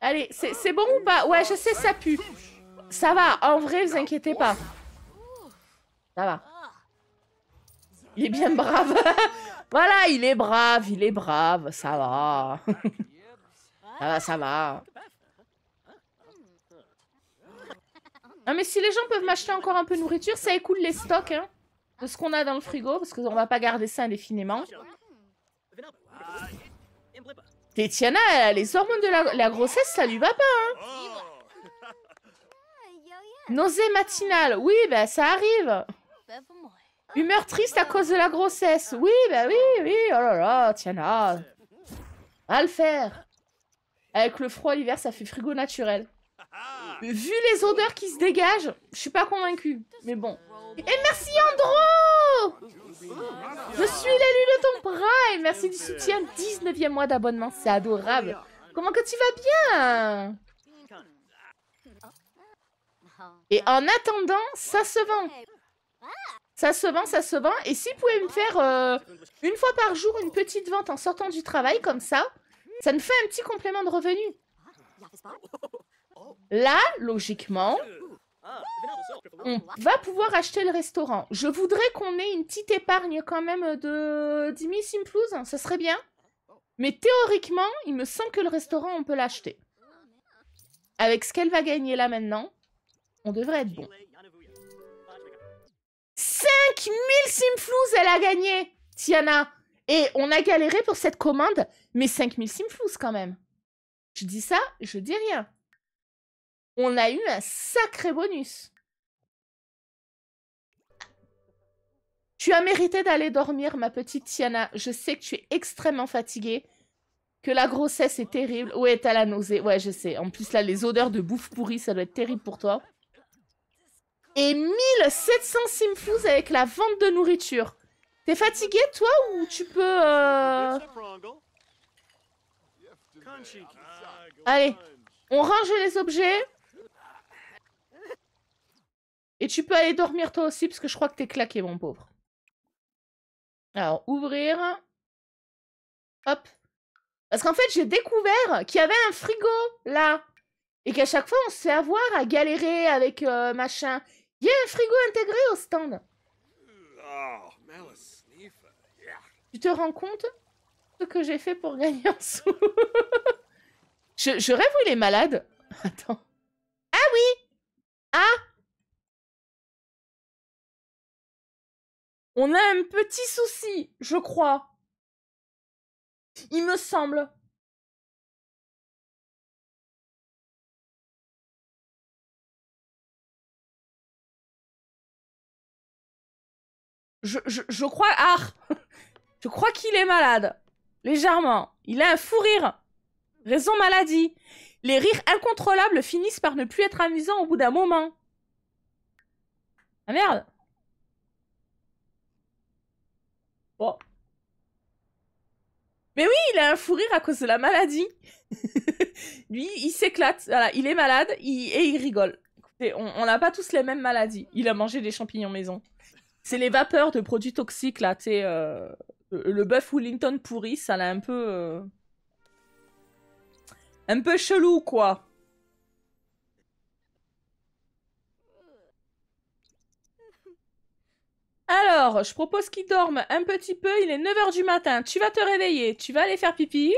Allez, c'est bon ou pas Ouais, je sais, ça pue. Ça va, en vrai, vous inquiétez pas. Ça va. Il est bien brave. Voilà, il est brave, il est brave, ça va. ça va, ça va. mais si les gens peuvent m'acheter encore un peu de nourriture, ça écoule les stocks hein, de ce qu'on a dans le frigo, parce qu'on va pas garder ça indéfiniment. Tétiana, les hormones de la, grossesse, ça lui va pas hein. Oh. Nausée matinale, oui, bah ça arrive. Humeur triste à ah. cause de la grossesse. Oui, bah oui, oui. Oh là là, là. À le faire. Avec le froid l'hiver, ça fait frigo naturel. Vu les odeurs qui se dégagent, je suis pas convaincue. Mais bon. Et merci Andro Je suis l'élu de ton bras et merci du soutien. 19e mois d'abonnement, c'est adorable. Comment que tu vas bien Et en attendant, ça se vend. Ça se vend, ça se vend. Et si vous me faire euh, une fois par jour une petite vente en sortant du travail, comme ça, ça me fait un petit complément de revenu. Là, logiquement, on va pouvoir acheter le restaurant. Je voudrais qu'on ait une petite épargne quand même de 10 000 simplouz, ça serait bien. Mais théoriquement, il me semble que le restaurant, on peut l'acheter. Avec ce qu'elle va gagner là maintenant, on devrait être bon. 5000 simflous, elle a gagné, Tiana. Et on a galéré pour cette commande, mais 5000 simflous quand même. Je dis ça, je dis rien. On a eu un sacré bonus. Tu as mérité d'aller dormir, ma petite Tiana. Je sais que tu es extrêmement fatiguée, que la grossesse est terrible. Ouais, t'as la nausée. Ouais, je sais. En plus, là, les odeurs de bouffe pourrie, ça doit être terrible pour toi et 1700 Simfus avec la vente de nourriture. T'es fatigué, toi, ou tu peux... Euh, Allez, on range les objets. Et tu peux aller dormir toi aussi, parce que je crois que t'es claqué, mon pauvre. Alors, ouvrir. Hop. Parce qu'en fait, j'ai découvert qu'il y avait un frigo, là. Et qu'à chaque fois, on se avoir à galérer avec euh, machin. Il y a un frigo intégré au stand. Oh, tu te rends compte ce que j'ai fait pour gagner un sou. je, je, rêve où il est malade. Attends. Ah oui Ah On a un petit souci, je crois. Il me semble. je, crois... Ah, je crois qu'il est malade. Légèrement. Il a un fou rire. Raison maladie. Les rires incontrôlables finissent par ne plus être amusants au bout d'un moment. Ah merde Bon. Mais oui, il a un fou rire à cause de la maladie. Lui, il s'éclate. Voilà, il est malade et il rigole. Écoutez, on n'a pas tous les mêmes maladies. Il a mangé des champignons maison. C'est les vapeurs de produits toxiques, là, tu euh, le bœuf Wellington pourri, ça l'a un peu... Euh, un peu chelou, quoi. Alors, je propose qu'il dorme un petit peu, il est 9h du matin. Tu vas te réveiller, tu vas aller faire pipi.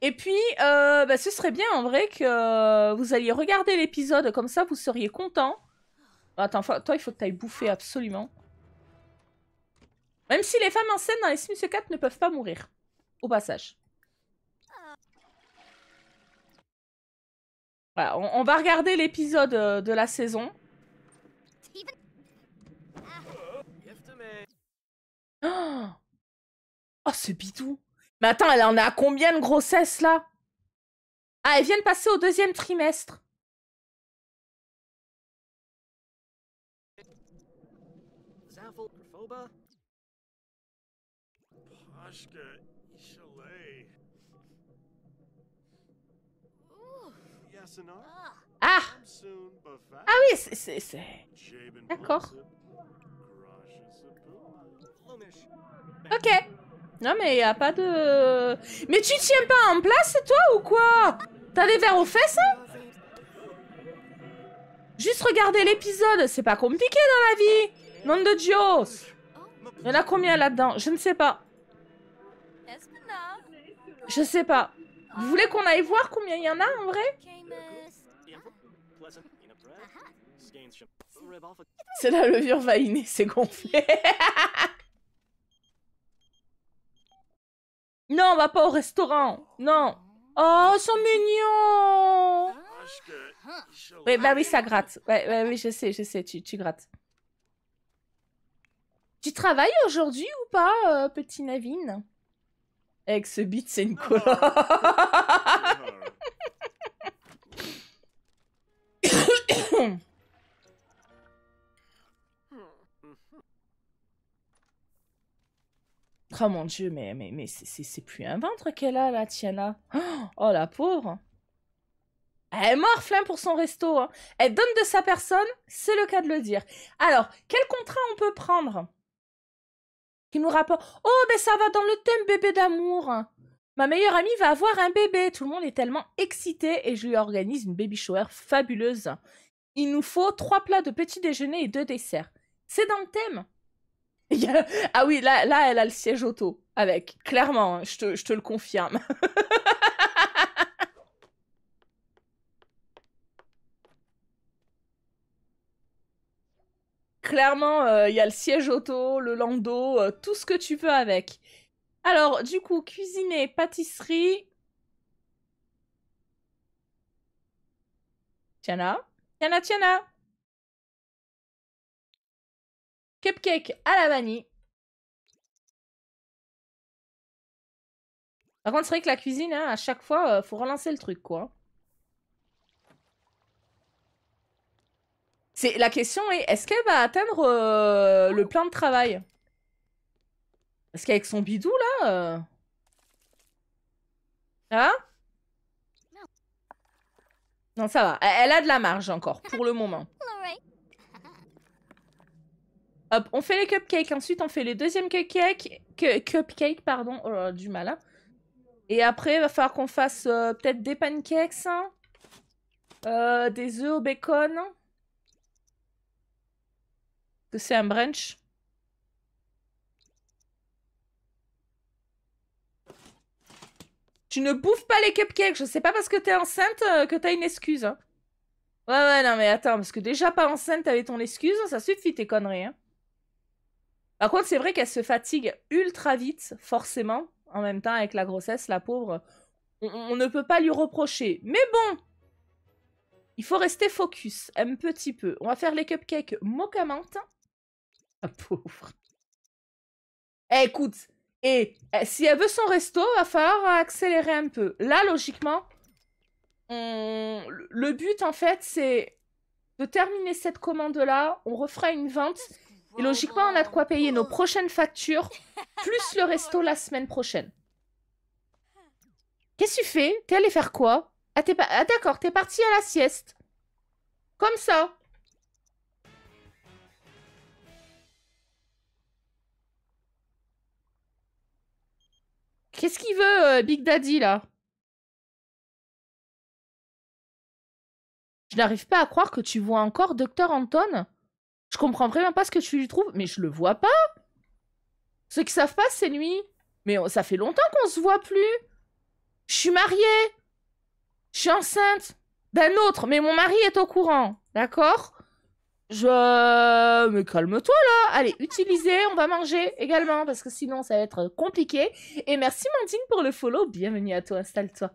Et puis, euh, bah, ce serait bien en vrai que vous alliez regarder l'épisode, comme ça vous seriez content. Attends, toi, il faut que t'ailles bouffer absolument. Même si les femmes en scène dans les Sims 4 ne peuvent pas mourir. Au passage. Voilà, on, va regarder l'épisode euh, de la saison. Oh, oh ce bidou Mais attends, elle en a combien de grossesses, là Ah, elle vient de passer au deuxième trimestre. Ah Ah oui, c'est... D'accord. Ok. Non mais y a pas de... Mais tu tiens pas en place toi ou quoi T'as des verres aux fesses Juste regarder l'épisode, c'est pas compliqué dans la vie Nom de Dios il y en a combien là-dedans Je ne sais pas. Je sais pas. Vous voulez qu'on aille voir combien il y en a en vrai C'est la levure vaillée. c'est gonflé. non, on va pas au restaurant. Non. Oh, ils sont mignons. Ah, oui, bah oui, ça gratte. Ouais, oui, je sais, je sais, tu, tu grattes. Tu travailles aujourd'hui ou pas, euh, petit navine Avec ce beat c'est une couleur Oh mon dieu, mais, mais, mais c'est plus un ventre qu'elle a, la Tiana. Oh, oh, la pauvre. Elle est morfle pour son resto. Hein. Elle donne de sa personne, c'est le cas de le dire. Alors, quel contrat on peut prendre nous rapporte Oh, mais ça va dans le thème bébé d'amour Ma meilleure amie va avoir un bébé. Tout le monde est tellement excité et je lui organise une baby shower fabuleuse. Il nous faut trois plats de petit déjeuner et deux desserts. C'est dans le thème. Ah oui, là, là, elle a le siège auto avec. Clairement, hein, je te, je te le confirme. clairement, euh, il y a le siège auto, le landau, euh, tout ce que tu peux avec. Alors, du coup, cuisiner, pâtisserie. Tiana Tiana, Tiana Cupcake à la vanille. Par contre, c'est vrai que la cuisine, hein, à chaque fois, euh, faut relancer le truc, quoi. C'est la question est est-ce qu'elle va atteindre euh, le oh. plan de travail Est-ce qu'avec son bidou là, euh. hein Non, ça va. Elle a de la marge encore pour le moment. Hop, on fait les cupcakes. Ensuite, on fait les deuxièmes cupcakes. Cupcake cupcakes, pardon. Oh, du mal. Hein. Et après, il va falloir qu'on fasse euh, peut-être des pancakes. Hein. des œufs au bacon c'est un brunch. Tu ne bouffes pas les cupcakes. Je sais pas parce que tu es enceinte euh, que tu as une excuse. Hein. Ouais, ouais, non, mais attends. Parce que déjà pas enceinte, avec ton excuse. Ça suffit, tes conneries. Hein. Par contre, c'est vrai qu'elle se fatigue ultra vite, forcément. En même temps, avec la grossesse, la pauvre. On, ne peut pas lui reprocher. Mais bon Il faut rester focus, un petit peu. On va faire les cupcakes moquamantes. pauvre. écoute, et eh, si elle veut son resto, va falloir accélérer un peu. Là, logiquement, on... le but, en fait, c'est de terminer cette commande-là. On refera une vente. Et logiquement, on a de quoi payer nos prochaines factures, plus le resto la semaine prochaine. Qu'est-ce que tu fais T'es allé faire quoi Ah, ah d'accord, t'es parti à la sieste. Comme ça. Qu'est-ce qu'il veut, euh, Big Daddy, là Je n'arrive pas à croire que tu vois encore Docteur Anton. Je comprends vraiment pas ce que tu lui trouves, mais je le vois pas. Ceux qui savent pas, c'est lui. Mais ça fait longtemps qu'on se voit plus. Je suis mariée. Je suis enceinte d'un autre, mais mon mari est au courant. D'accord je. Mais calme-toi là Allez, utilisez, on va manger également, parce que sinon ça va être compliqué. Et merci Mandine pour le follow, bienvenue à toi, installe-toi.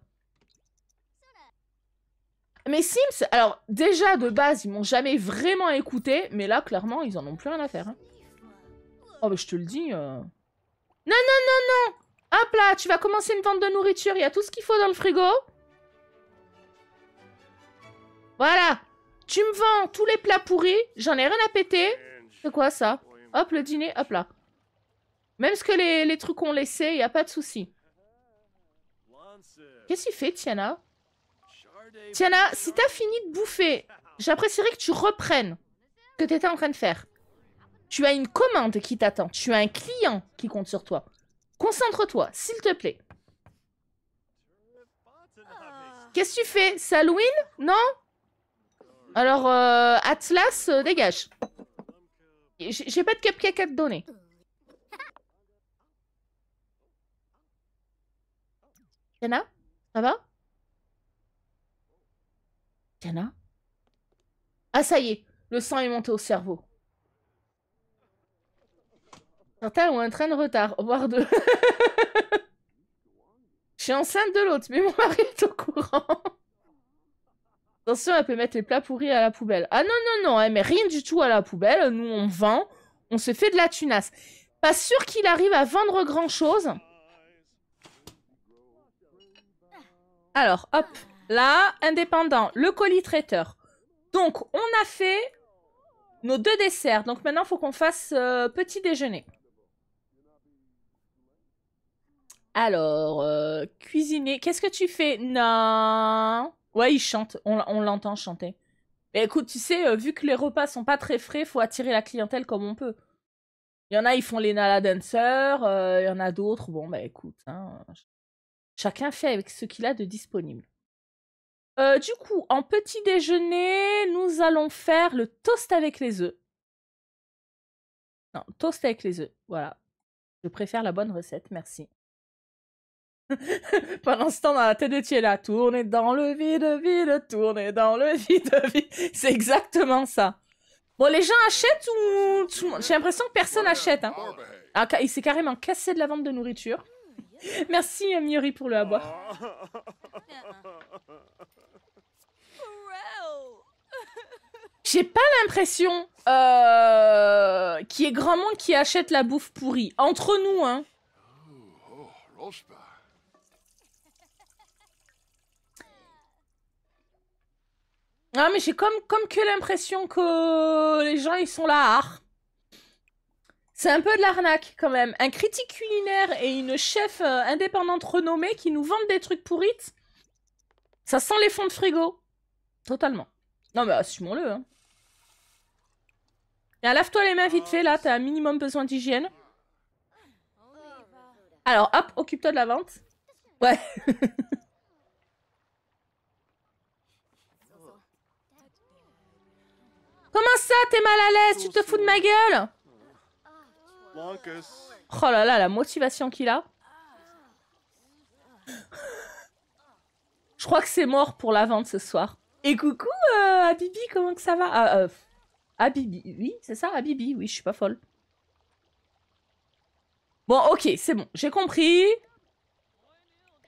Mais Sims, alors déjà de base, ils m'ont jamais vraiment écouté, mais là clairement, ils en ont plus rien à faire. Hein. Oh, mais je te le dis. Euh. Non, non, non, non Hop là, tu vas commencer une vente de nourriture, il y a tout ce qu'il faut dans le frigo. Voilà, tu me vends tous les plats pourris, j'en ai rien à péter. C'est quoi ça Hop, le dîner, hop là. Même ce que les, les trucs laissé, il y a pas de souci. Qu'est-ce tu fait, Tiana Tiana, si t'as fini de bouffer, j'apprécierais que tu reprennes ce que t'étais en train de faire. Tu as une commande qui t'attend. Tu as un client qui compte sur toi. Concentre-toi, s'il te plaît. Ah. Qu'est-ce que tu fais C'est Halloween Non alors, euh, Atlas, euh, dégage. J'ai pas de cupcake à te donner. Tiana Ça va Tiana Ah, ça y est. Le sang est monté au cerveau. Certains un train de retard, voire deux. Je suis enceinte de l'autre, mais mon mari est au courant. Attention, elle peut mettre les plats pourris à la poubelle. Ah non, non, non, elle met rien du tout à la poubelle. Nous, on vend, on se fait de la tunasse. Pas sûr qu'il arrive à vendre grand-chose. Alors, hop, là, indépendant, le colis traiteur. Donc, on a fait nos deux desserts. Donc maintenant, il faut qu'on fasse euh, petit déjeuner. Alors, euh, cuisiner. Qu'est-ce que tu fais Non Ouais, il chante, on, l'entend chanter. écoute, tu sais, euh, vu que les repas sont pas très frais, faut attirer la clientèle comme on peut. Il y en a, ils font les Nala Dancers, euh, il y en a d'autres. Bon, bah écoute, hein, chacun fait avec ce qu'il a de disponible. Euh, du coup, en petit déjeuner, nous allons faire le toast avec les œufs. Non, toast avec les œufs, voilà. Je préfère la bonne recette, merci. Pendant ce temps, dans la tête de Tiela tourner dans le vide, vide, tourner dans le vide, vide. C'est exactement ça. Bon, les gens achètent ou J'ai l'impression que personne achète. Hein. Ben. Ah, il s'est carrément cassé de la vente de nourriture. Merci, euh, Miori, pour le avoir. J'ai pas l'impression euh, qu'il y ait grand monde qui achète la bouffe pourrie. Entre nous, hein. Oh, oh, Ah, mais j'ai comme, comme que l'impression que les gens, ils sont là. Ah. C'est un peu de l'arnaque, quand même. Un critique culinaire et une chef euh, indépendante renommée qui nous vendent des trucs pourrites, ça sent les fonds de frigo. Totalement. Non, mais ah, assumons-le. Hein. Lave-toi les mains vite fait, là, t'as un minimum besoin d'hygiène. Alors, hop, occupe-toi de la vente. Ouais. Comment ça, t'es mal à l'aise Tu te fous de ma gueule Oh là là, la motivation qu'il a. Je crois que c'est mort pour la vente ce soir. Et coucou euh, Abibi, comment ça va ah, euh, Abibi, oui, c'est ça, Abibi, oui, je suis pas folle. Bon, ok, c'est bon, j'ai compris.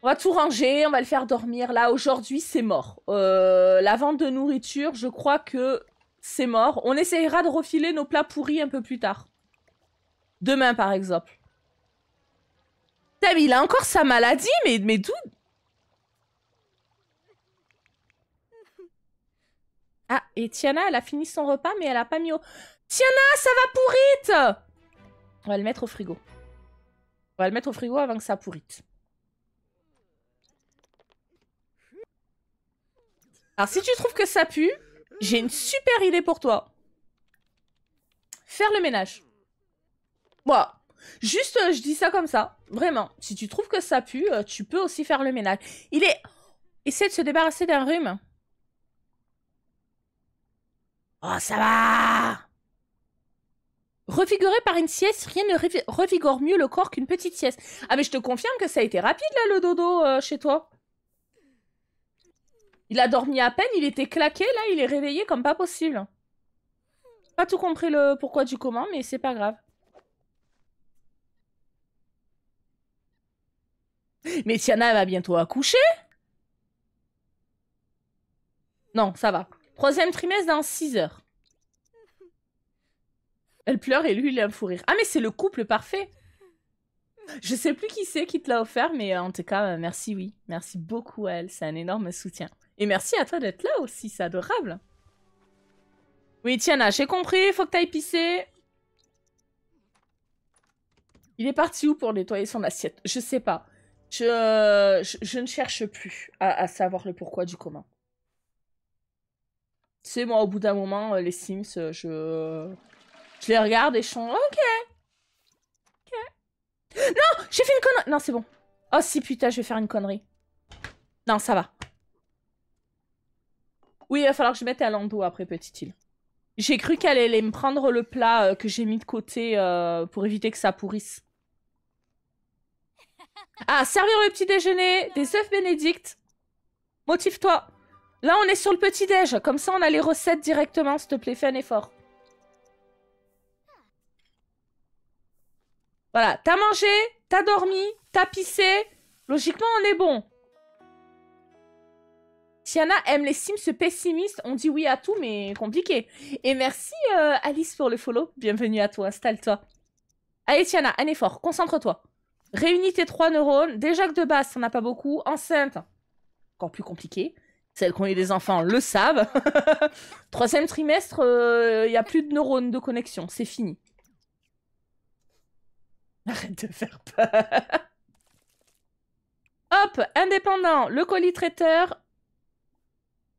On va tout ranger, on va le faire dormir. Là, aujourd'hui, c'est mort. Euh, la vente de nourriture, je crois que c'est mort. On essayera de refiler nos plats pourris un peu plus tard. Demain, par exemple. il a encore sa maladie, mais, mais d'où Ah, et Tiana, elle a fini son repas, mais elle a pas mis au... Tiana, ça va pourrite On va le mettre au frigo. On va le mettre au frigo avant que ça pourrite. Alors, si tu trouves que ça pue, j'ai une super idée pour toi. Faire le ménage. Voilà. Juste, euh, je dis ça comme ça. Vraiment. Si tu trouves que ça pue, euh, tu peux aussi faire le ménage. Il est... Essaie de se débarrasser d'un rhume. Oh, ça va Refigurer par une sieste, rien ne revigore mieux le corps qu'une petite sieste. Ah mais je te confirme que ça a été rapide là le dodo euh, chez toi. Il a dormi à peine, il était claqué, là, il est réveillé comme pas possible. Pas tout compris le pourquoi du comment, mais c'est pas grave. Mais Tiana va bientôt accoucher Non, ça va. Troisième trimestre dans 6 heures. Elle pleure et lui, il a un fou rire. Ah, mais c'est le couple parfait Je sais plus qui c'est qui te l'a offert, mais en tout cas, euh, merci, oui. Merci beaucoup à elle. C'est un énorme soutien. Et merci à toi d'être là aussi, c'est adorable. Oui, Tiana, j'ai compris, faut que t'ailles pisser. Il est parti où pour nettoyer son assiette Je sais pas. Je, ne cherche plus à, savoir le pourquoi du comment. C'est moi, au bout d'un moment, euh, les Sims, euh, je... Je les regarde et je suis... Ok Ok Non J'ai fait une connerie Non, c'est bon. Oh si, putain, je vais faire une connerie. Non, ça va. Oui, il va falloir que je mette à l'endroit après Petite Île. J'ai cru qu'elle allait me prendre le plat euh, que j'ai mis de côté euh, pour éviter que ça pourrisse. Ah, servir le petit déjeuner, des œufs bénédictes. Motive-toi. Là, on est sur le petit déj. Comme ça, on a les recettes directement, s'il te plaît. Fais un effort. Voilà, t'as mangé, t'as dormi, t'as pissé. Logiquement, on est bon. Tiana aime les Sims pessimistes. On dit oui à tout, mais compliqué. Et merci euh, Alice pour le follow. Bienvenue à toi, installe-toi. Allez Tiana, un effort, concentre-toi. Réunis tes trois neurones. Déjà que de base, on n'a pas beaucoup. Enceinte, encore plus compliqué. Celles qui ont eu des enfants le savent. Troisième trimestre, il euh, n'y a plus de neurones de connexion. C'est fini. Arrête de faire peur. Hop, indépendant, le colis traiteur,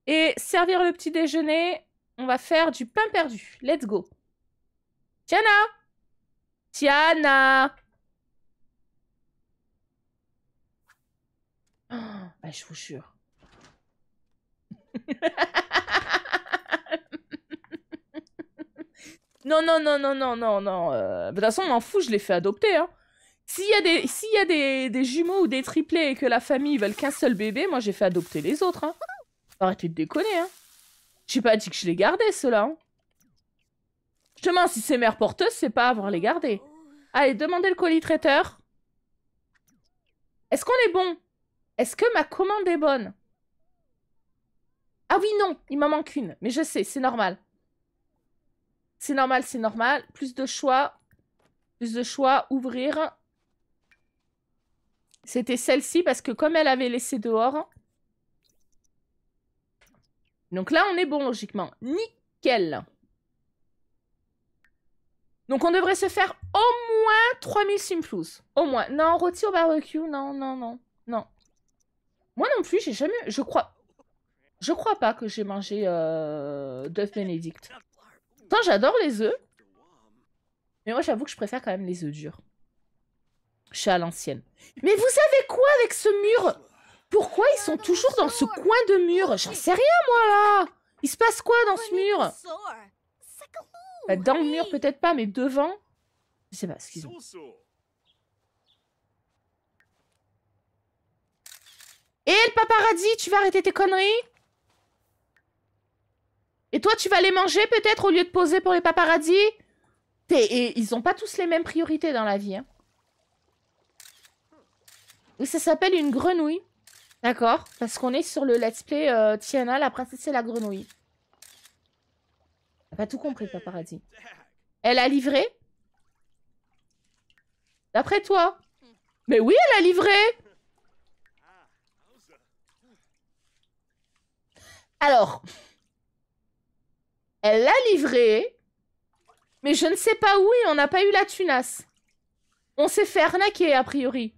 et servir le petit déjeuner, on va faire du pain perdu. Let's go. Tiana Tiana oh, bah, Je vous jure. non, non, non, non, non, non, non. Euh, de toute façon, on m'en fout, je les fais adopter. Hein. S'il y a, des, y a des, des, jumeaux ou des triplés et que la famille veulent qu'un seul bébé, moi j'ai fait adopter les autres. Hein. Arrêtez de déconner, hein. J'ai pas dit que je les gardais, ceux-là. Hein. Justement, si c'est mère porteuse, c'est pas avoir les gardés Allez, demandez le colis traiteur. Est-ce qu'on est bon Est-ce que ma commande est bonne Ah oui, non, il m'en manque une. Mais je sais, c'est normal. C'est normal, c'est normal. Plus de choix. Plus de choix, ouvrir. C'était celle-ci parce que comme elle avait laissé dehors, donc là, on est bon logiquement. Nickel. Donc on devrait se faire au moins 3000 simflous. Au moins. Non, rôti au barbecue, non, non, non, non. Moi non plus, j'ai jamais... Je crois... Je crois pas que j'ai mangé euh, d'œufs bénédicts. Attends, j'adore les œufs. Mais moi, j'avoue que je préfère quand même les œufs durs. Je suis à l'ancienne. Mais vous savez quoi avec ce mur pourquoi ils sont toujours dans ce coin de mur J'en sais rien, moi, là Il se passe quoi dans ce mur bah, Dans le mur, peut-être pas, mais devant Je sais pas ce qu'ils ont. Et eh, le paparazzi, tu vas arrêter tes conneries Et toi, tu vas les manger, peut-être, au lieu de poser pour les paparazzi ils ont pas tous les mêmes priorités dans la vie. Hein. Ça s'appelle une grenouille. D'accord, parce qu'on est sur le let's play euh, Tiana, la princesse et la grenouille. T'as pas tout compris, paradis. Elle a livré D'après toi Mais oui, elle a livré Alors, elle l'a livré, mais je ne sais pas où et on n'a pas eu la tunasse. On s'est fait arnaquer, a priori.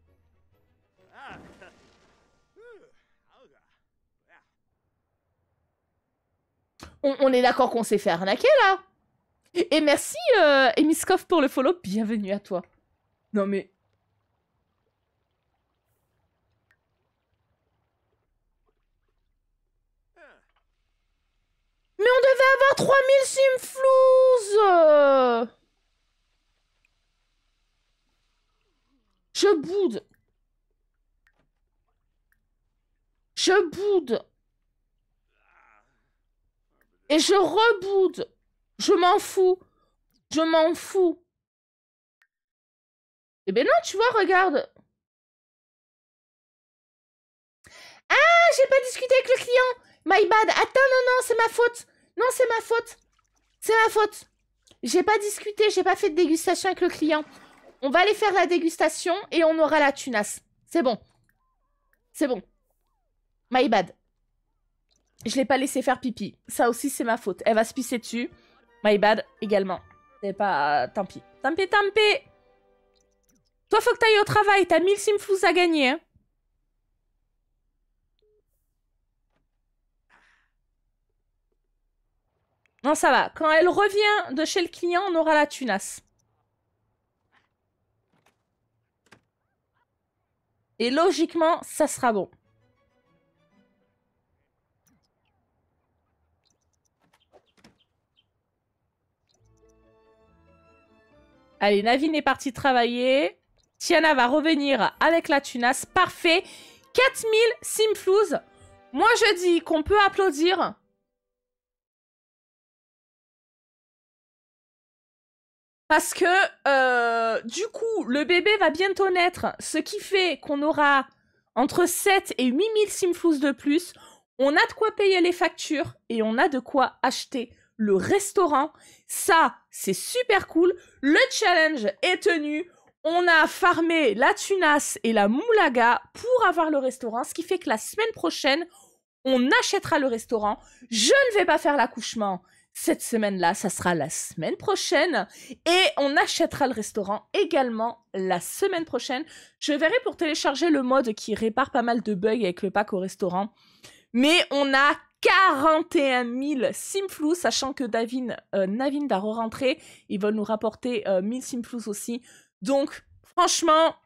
on, est d'accord qu'on s'est fait arnaquer là Et merci euh, Emiskov pour le follow, bienvenue à toi. Non mais... Mais on devait avoir 3000 simflouz Je boude Je boude et je reboude, Je m'en fous. Je m'en fous. Eh ben non, tu vois, regarde. Ah, j'ai pas discuté avec le client. My bad. Attends, non, non, c'est ma faute. Non, c'est ma faute. C'est ma faute. J'ai pas discuté, j'ai pas fait de dégustation avec le client. On va aller faire la dégustation et on aura la tunasse. C'est bon. C'est bon. My bad. Je l'ai pas laissé faire pipi. Ça aussi, c'est ma faute. Elle va se pisser dessus. My bad également. C'est pas... Euh, tant pis. Tant pis, tant pis Toi, faut que t'ailles au travail. T'as 1000 simfous à gagner. Hein. Non, ça va. Quand elle revient de chez le client, on aura la tunasse. Et logiquement, ça sera bon. Allez, Navin est partie travailler. Tiana va revenir avec la tunasse. Parfait. 4000 Simflouz. Moi, je dis qu'on peut applaudir. Parce que, euh, du coup, le bébé va bientôt naître. Ce qui fait qu'on aura entre 7 et 8000 Simflouz de plus. On a de quoi payer les factures et on a de quoi acheter le restaurant. Ça, c'est super cool. Le challenge est tenu. On a farmé la tunas et la moulaga pour avoir le restaurant, ce qui fait que la semaine prochaine, on achètera le restaurant. Je ne vais pas faire l'accouchement cette semaine-là, ça sera la semaine prochaine. Et on achètera le restaurant également la semaine prochaine. Je verrai pour télécharger le mode qui répare pas mal de bugs avec le pack au restaurant. Mais on a 41 000 simflous, sachant que Davin, euh, Navin va re-rentrer. Ils veulent nous rapporter 1000 euh, simflous aussi. Donc, franchement,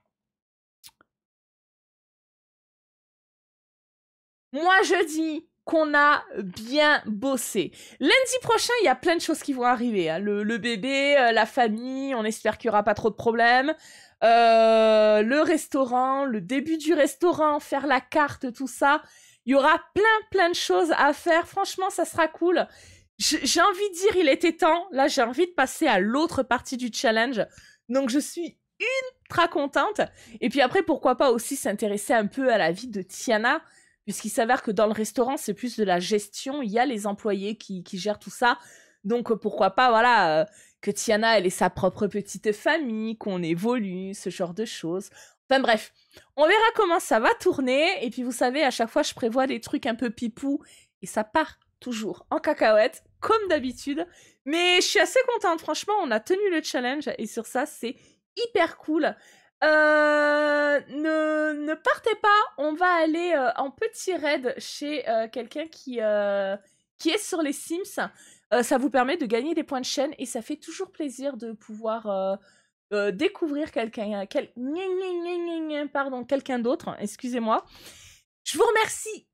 moi je dis qu'on a bien bossé. Lundi prochain, il y a plein de choses qui vont arriver. Hein. Le, bébé, euh, la famille, on espère qu'il n'y aura pas trop de problèmes. le restaurant, le début du restaurant, faire la carte, tout ça. Il y aura plein, plein de choses à faire. Franchement, ça sera cool. J'ai envie de dire, il était temps. Là, j'ai envie de passer à l'autre partie du challenge. Donc, je suis ultra contente. Et puis après, pourquoi pas aussi s'intéresser un peu à la vie de Tiana, puisqu'il s'avère que dans le restaurant, c'est plus de la gestion. Il y a les employés qui, gèrent tout ça. Donc, pourquoi pas, voilà, euh, que Tiana, elle ait sa propre petite famille, qu'on évolue, ce genre de choses. Enfin, bref. On verra comment ça va tourner. Et puis vous savez, à chaque fois, je prévois des trucs un peu pipou et ça part toujours en cacahuète, comme d'habitude. Mais je suis assez contente, franchement, on a tenu le challenge et sur ça, c'est hyper cool. Euh, ne, ne, partez pas, on va aller euh, en petit raid chez euh, quelqu'un qui, qui est sur les Sims. ça vous permet de gagner des points de chaîne et ça fait toujours plaisir de pouvoir euh, découvrir quelqu'un, pardon, quelqu'un d'autre, excusez-moi. Je vous remercie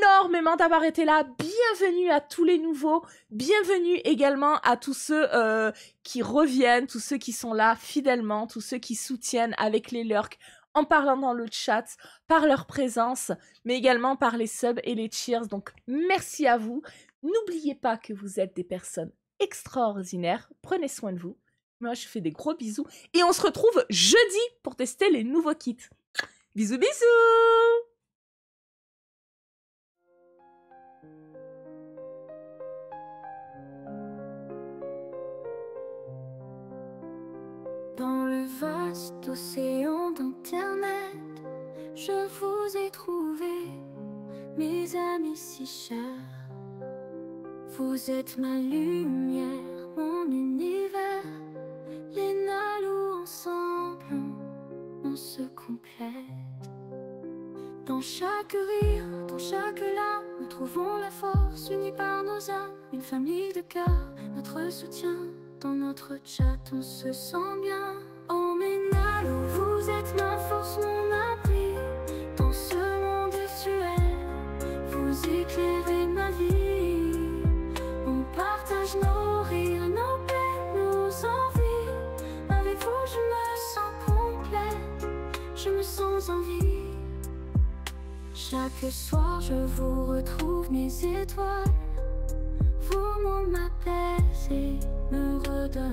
énormément d'avoir été là. Bienvenue à tous les nouveaux. Bienvenue également à tous ceux euh, qui reviennent, tous ceux qui sont là fidèlement, tous ceux qui soutiennent avec les lurks en parlant dans le chat, par leur présence, mais également par les subs et les cheers. Donc merci à vous. N'oubliez pas que vous êtes des personnes extraordinaires. Prenez soin de vous. Moi, je fais des gros bisous. Et on se retrouve jeudi pour tester les nouveaux kits. Bisous, bisous Dans le vaste océan d'Internet, je vous ai trouvé, mes amis si chers. Vous êtes ma lumière, mon univers les Nalous ensemble, on se complète. Dans chaque rire, dans chaque larme, nous trouvons la force unie par nos âmes. Une famille de cœur, notre soutien, dans notre chat, on se sent bien. Oh mes Nalous vous êtes ma force, Chaque soir, je vous retrouve mes étoiles. Vous mon et me redonnent